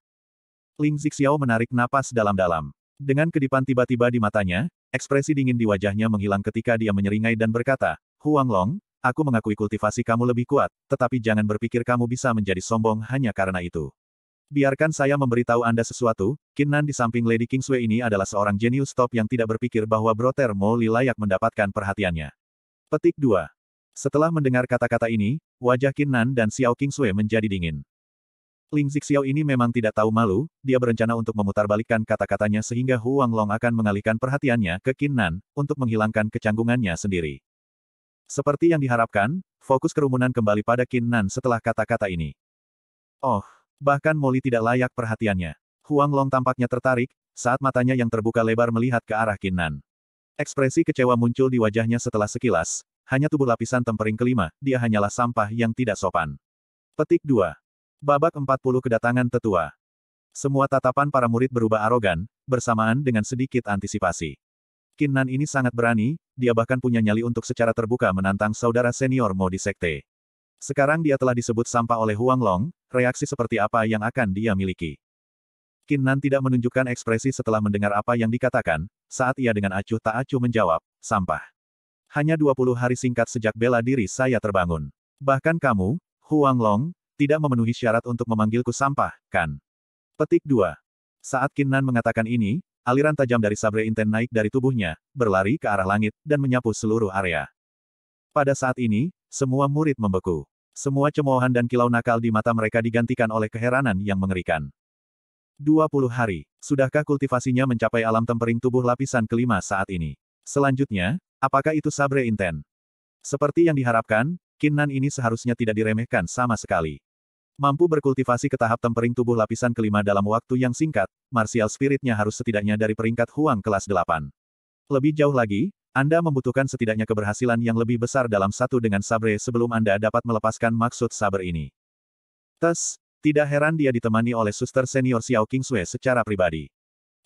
S1: Ling Zixiao menarik napas dalam-dalam. Dengan kedipan tiba-tiba di matanya, ekspresi dingin di wajahnya menghilang ketika dia menyeringai dan berkata, Huang Long, aku mengakui kultivasi kamu lebih kuat, tetapi jangan berpikir kamu bisa menjadi sombong hanya karena itu. Biarkan saya memberitahu Anda sesuatu, Kinnan di samping Lady Kingsway ini adalah seorang jenius top yang tidak berpikir bahwa Brother Molly layak mendapatkan perhatiannya. Petik 2. Setelah mendengar kata-kata ini, wajah Kinnan dan Xiao Kingsway menjadi dingin. Ling Zixiao ini memang tidak tahu malu, dia berencana untuk memutarbalikkan kata-katanya sehingga Huang Long akan mengalihkan perhatiannya ke Nan untuk menghilangkan kecanggungannya sendiri. Seperti yang diharapkan, fokus kerumunan kembali pada Nan setelah kata-kata ini. Oh, bahkan Molly tidak layak perhatiannya. Huang Long tampaknya tertarik, saat matanya yang terbuka lebar melihat ke arah Nan. Ekspresi kecewa muncul di wajahnya setelah sekilas, hanya tubuh lapisan tempering kelima, dia hanyalah sampah yang tidak sopan. Petik 2. Babak 40 kedatangan tetua. Semua tatapan para murid berubah arogan, bersamaan dengan sedikit antisipasi. Kinnan ini sangat berani, dia bahkan punya nyali untuk secara terbuka menantang saudara senior Mo di sekte. Sekarang dia telah disebut sampah oleh Huang Long, reaksi seperti apa yang akan dia miliki. Kinnan tidak menunjukkan ekspresi setelah mendengar apa yang dikatakan, saat ia dengan acuh tak acuh menjawab, sampah. Hanya 20 hari singkat sejak bela diri saya terbangun. Bahkan kamu, Huang Long, tidak memenuhi syarat untuk memanggilku sampah, kan? Petik 2. Saat Kinnan mengatakan ini, aliran tajam dari sabre inten naik dari tubuhnya, berlari ke arah langit, dan menyapu seluruh area. Pada saat ini, semua murid membeku. Semua cemoohan dan kilau nakal di mata mereka digantikan oleh keheranan yang mengerikan. 20 hari, sudahkah kultivasinya mencapai alam tempering tubuh lapisan kelima saat ini? Selanjutnya, apakah itu sabre inten? Seperti yang diharapkan, Kinnan ini seharusnya tidak diremehkan sama sekali. Mampu berkultivasi ke tahap tempering tubuh lapisan kelima dalam waktu yang singkat, martial spiritnya harus setidaknya dari peringkat Huang kelas 8. Lebih jauh lagi, Anda membutuhkan setidaknya keberhasilan yang lebih besar dalam satu dengan sabre sebelum Anda dapat melepaskan maksud saber ini. Tes, tidak heran dia ditemani oleh suster senior Xiao Kingsue secara pribadi.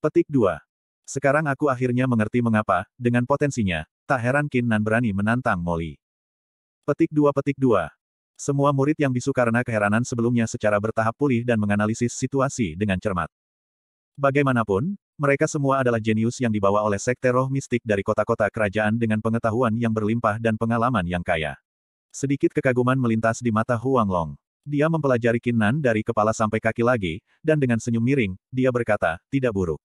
S1: Petik 2. Sekarang aku akhirnya mengerti mengapa, dengan potensinya, tak heran Qin Nan berani menantang Molly. Petik 2 Petik 2. Semua murid yang bisu karena keheranan sebelumnya secara bertahap pulih dan menganalisis situasi dengan cermat. Bagaimanapun, mereka semua adalah jenius yang dibawa oleh sekte roh mistik dari kota-kota kerajaan dengan pengetahuan yang berlimpah dan pengalaman yang kaya. Sedikit kekaguman melintas di mata Huang Long. Dia mempelajari Kinnan dari kepala sampai kaki lagi, dan dengan senyum miring, dia berkata, tidak buruk.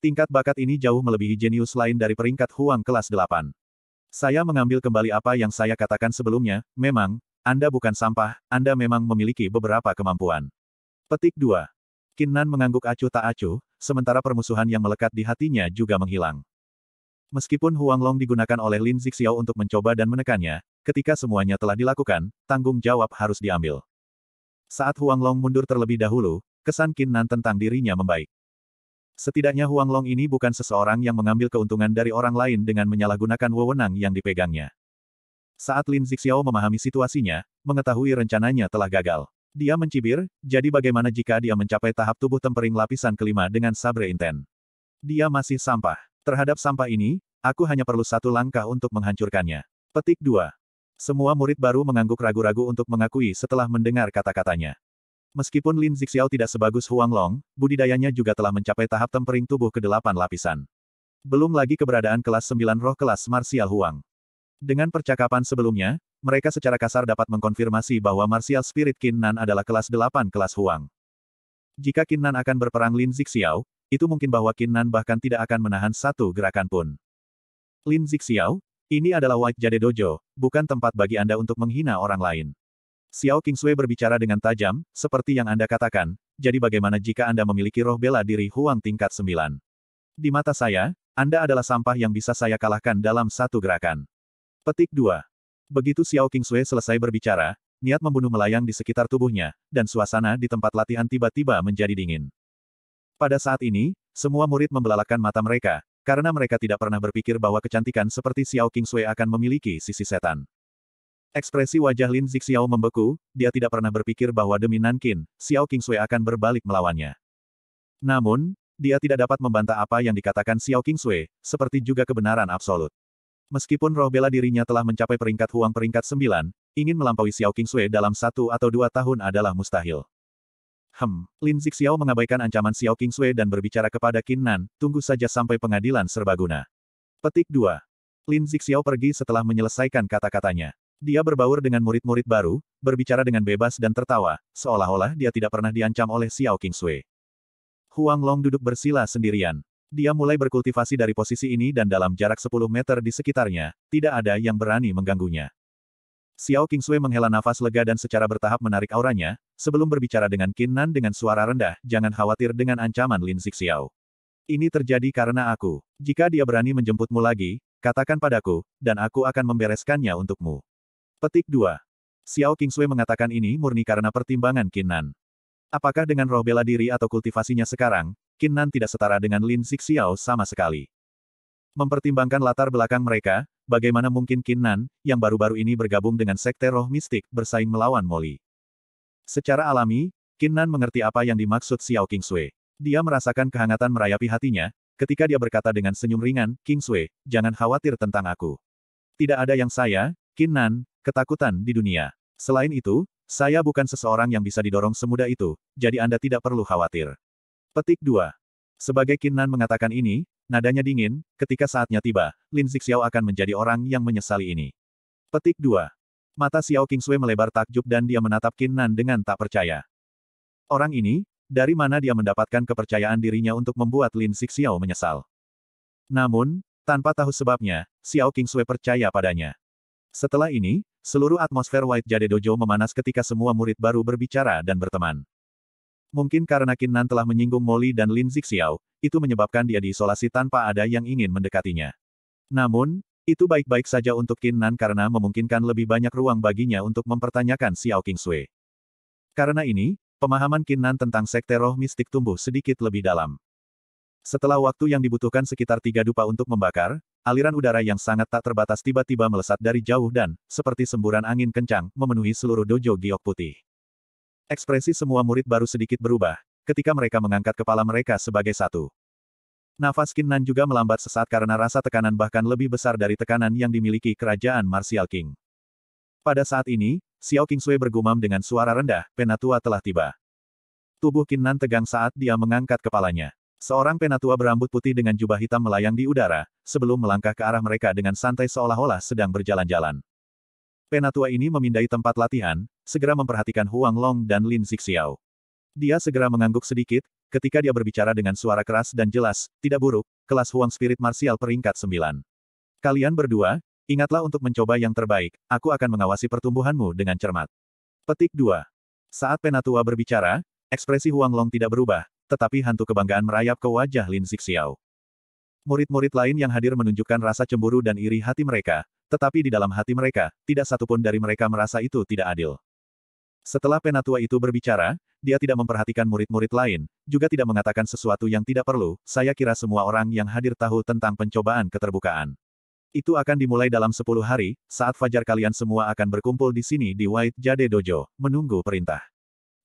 S1: Tingkat bakat ini jauh melebihi jenius lain dari peringkat Huang kelas 8. Saya mengambil kembali apa yang saya katakan sebelumnya, memang, Anda bukan sampah, Anda memang memiliki beberapa kemampuan. Petik 2. Kinnan mengangguk acuh tak acuh, sementara permusuhan yang melekat di hatinya juga menghilang. Meskipun Huang Long digunakan oleh Lin Zixiao untuk mencoba dan menekannya, ketika semuanya telah dilakukan, tanggung jawab harus diambil. Saat Huang Long mundur terlebih dahulu, kesan Kinnan tentang dirinya membaik. Setidaknya Huang Long ini bukan seseorang yang mengambil keuntungan dari orang lain dengan menyalahgunakan wewenang yang dipegangnya. Saat Lin Zixiao memahami situasinya, mengetahui rencananya telah gagal. Dia mencibir, jadi bagaimana jika dia mencapai tahap tubuh tempering lapisan kelima dengan sabre inten? Dia masih sampah. Terhadap sampah ini, aku hanya perlu satu langkah untuk menghancurkannya. Petik 2. Semua murid baru mengangguk ragu-ragu untuk mengakui setelah mendengar kata-katanya. Meskipun Lin Zixiao tidak sebagus Huang Long, budidayanya juga telah mencapai tahap tempering tubuh ke delapan lapisan. Belum lagi keberadaan kelas sembilan roh kelas Martial Huang. Dengan percakapan sebelumnya, mereka secara kasar dapat mengkonfirmasi bahwa Martial Spirit Nan adalah kelas delapan kelas Huang. Jika Nan akan berperang Lin Zixiao, itu mungkin bahwa Nan bahkan tidak akan menahan satu gerakan pun. Lin Zixiao, ini adalah White Jade Dojo, bukan tempat bagi Anda untuk menghina orang lain. Xiao Qingsui berbicara dengan tajam, seperti yang Anda katakan, jadi bagaimana jika Anda memiliki roh bela diri Huang tingkat 9? Di mata saya, Anda adalah sampah yang bisa saya kalahkan dalam satu gerakan. Petik 2. Begitu Xiao Qingsui selesai berbicara, niat membunuh melayang di sekitar tubuhnya, dan suasana di tempat latihan tiba-tiba menjadi dingin. Pada saat ini, semua murid membelalakan mata mereka, karena mereka tidak pernah berpikir bahwa kecantikan seperti Xiao Qingsui akan memiliki sisi setan. Ekspresi wajah Lin Zixiao membeku, dia tidak pernah berpikir bahwa demi Nankin, Xiao Qingsui akan berbalik melawannya. Namun, dia tidak dapat membantah apa yang dikatakan Xiao Qingsui, seperti juga kebenaran absolut. Meskipun roh bela dirinya telah mencapai peringkat huang peringkat sembilan, ingin melampaui Xiao Qingsui dalam satu atau dua tahun adalah mustahil. Hem, Lin Zixiao mengabaikan ancaman Xiao Qingsui dan berbicara kepada Qin Nan, tunggu saja sampai pengadilan serbaguna. Petik 2. Lin Zixiao pergi setelah menyelesaikan kata-katanya. Dia berbaur dengan murid-murid baru, berbicara dengan bebas dan tertawa, seolah-olah dia tidak pernah diancam oleh Xiao King Sui. Huang Long duduk bersila sendirian. Dia mulai berkultivasi dari posisi ini dan dalam jarak 10 meter di sekitarnya, tidak ada yang berani mengganggunya. Xiao King menghela nafas lega dan secara bertahap menarik auranya, sebelum berbicara dengan Qin Nan dengan suara rendah, jangan khawatir dengan ancaman Lin Xiao. Ini terjadi karena aku. Jika dia berani menjemputmu lagi, katakan padaku, dan aku akan membereskannya untukmu. Petik 2. Xiao Kingsui mengatakan ini murni karena pertimbangan Kinnan. Apakah dengan roh bela diri atau kultivasinya sekarang, Kinnan tidak setara dengan Lin Xixiao sama sekali. Mempertimbangkan latar belakang mereka, bagaimana mungkin Kinnan, yang baru-baru ini bergabung dengan sekte roh mistik, bersaing melawan Molly. Secara alami, Kinnan mengerti apa yang dimaksud Xiao Kingsui. Dia merasakan kehangatan merayapi hatinya, ketika dia berkata dengan senyum ringan, Kingsui, jangan khawatir tentang aku. Tidak ada yang saya, Kinnan, ketakutan di dunia. Selain itu, saya bukan seseorang yang bisa didorong semudah itu, jadi Anda tidak perlu khawatir. Petik 2. Sebagai Kinnan mengatakan ini, nadanya dingin, ketika saatnya tiba, Lin Zixiao akan menjadi orang yang menyesali ini. Petik 2. Mata Xiao Kingsue melebar takjub dan dia menatap Kinnan dengan tak percaya. Orang ini, dari mana dia mendapatkan kepercayaan dirinya untuk membuat Lin Zixiao menyesal. Namun, tanpa tahu sebabnya, Xiao Kingsue percaya padanya. Setelah ini, Seluruh atmosfer White Jade Dojo memanas ketika semua murid baru berbicara dan berteman. Mungkin karena Kinnan telah menyinggung Molly dan Lin Zixiao, itu menyebabkan dia diisolasi tanpa ada yang ingin mendekatinya. Namun, itu baik-baik saja untuk Kinnan karena memungkinkan lebih banyak ruang baginya untuk mempertanyakan Xiao Sui. Karena ini, pemahaman Kinnan tentang sekte roh mistik tumbuh sedikit lebih dalam. Setelah waktu yang dibutuhkan sekitar tiga dupa untuk membakar, aliran udara yang sangat tak terbatas tiba-tiba melesat dari jauh dan, seperti semburan angin kencang, memenuhi seluruh dojo giok putih. Ekspresi semua murid baru sedikit berubah, ketika mereka mengangkat kepala mereka sebagai satu. Nafas Kinnan juga melambat sesaat karena rasa tekanan bahkan lebih besar dari tekanan yang dimiliki kerajaan Martial King. Pada saat ini, Xiao King Sui bergumam dengan suara rendah, penatua telah tiba. Tubuh Kinnan tegang saat dia mengangkat kepalanya. Seorang penatua berambut putih dengan jubah hitam melayang di udara, sebelum melangkah ke arah mereka dengan santai seolah-olah sedang berjalan-jalan. Penatua ini memindai tempat latihan, segera memperhatikan Huang Long dan Lin Zixiao. Dia segera mengangguk sedikit, ketika dia berbicara dengan suara keras dan jelas, tidak buruk, kelas Huang Spirit Martial peringkat 9. Kalian berdua, ingatlah untuk mencoba yang terbaik, aku akan mengawasi pertumbuhanmu dengan cermat. Petik 2. Saat Penatua berbicara, ekspresi Huang Long tidak berubah, tetapi hantu kebanggaan merayap ke wajah Lin Zixiao. Murid-murid lain yang hadir menunjukkan rasa cemburu dan iri hati mereka, tetapi di dalam hati mereka, tidak satupun dari mereka merasa itu tidak adil. Setelah penatua itu berbicara, dia tidak memperhatikan murid-murid lain, juga tidak mengatakan sesuatu yang tidak perlu, saya kira semua orang yang hadir tahu tentang pencobaan keterbukaan. Itu akan dimulai dalam 10 hari, saat fajar kalian semua akan berkumpul di sini di White Jade Dojo, menunggu perintah.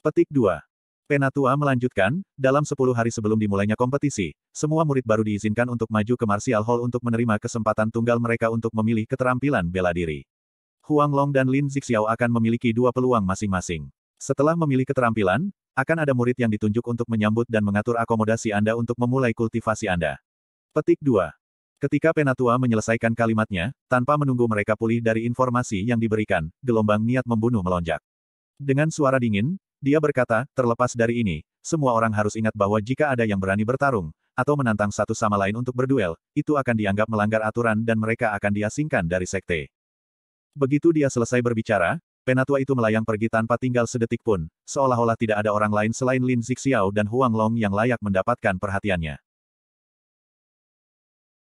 S1: Petik 2. Penatua melanjutkan, dalam 10 hari sebelum dimulainya kompetisi, semua murid baru diizinkan untuk maju ke Martial Hall untuk menerima kesempatan tunggal mereka untuk memilih keterampilan bela diri. Huang Long dan Lin Zixiao akan memiliki dua peluang masing-masing. Setelah memilih keterampilan, akan ada murid yang ditunjuk untuk menyambut dan mengatur akomodasi Anda untuk memulai kultivasi Anda. Petik 2. Ketika Penatua menyelesaikan kalimatnya, tanpa menunggu mereka pulih dari informasi yang diberikan, gelombang niat membunuh melonjak. Dengan suara dingin, dia berkata, terlepas dari ini, semua orang harus ingat bahwa jika ada yang berani bertarung, atau menantang satu sama lain untuk berduel, itu akan dianggap melanggar aturan dan mereka akan diasingkan dari sekte. Begitu dia selesai berbicara, penatua itu melayang pergi tanpa tinggal sedetik pun, seolah-olah tidak ada orang lain selain Lin Zixiao dan Huang Long yang layak mendapatkan perhatiannya.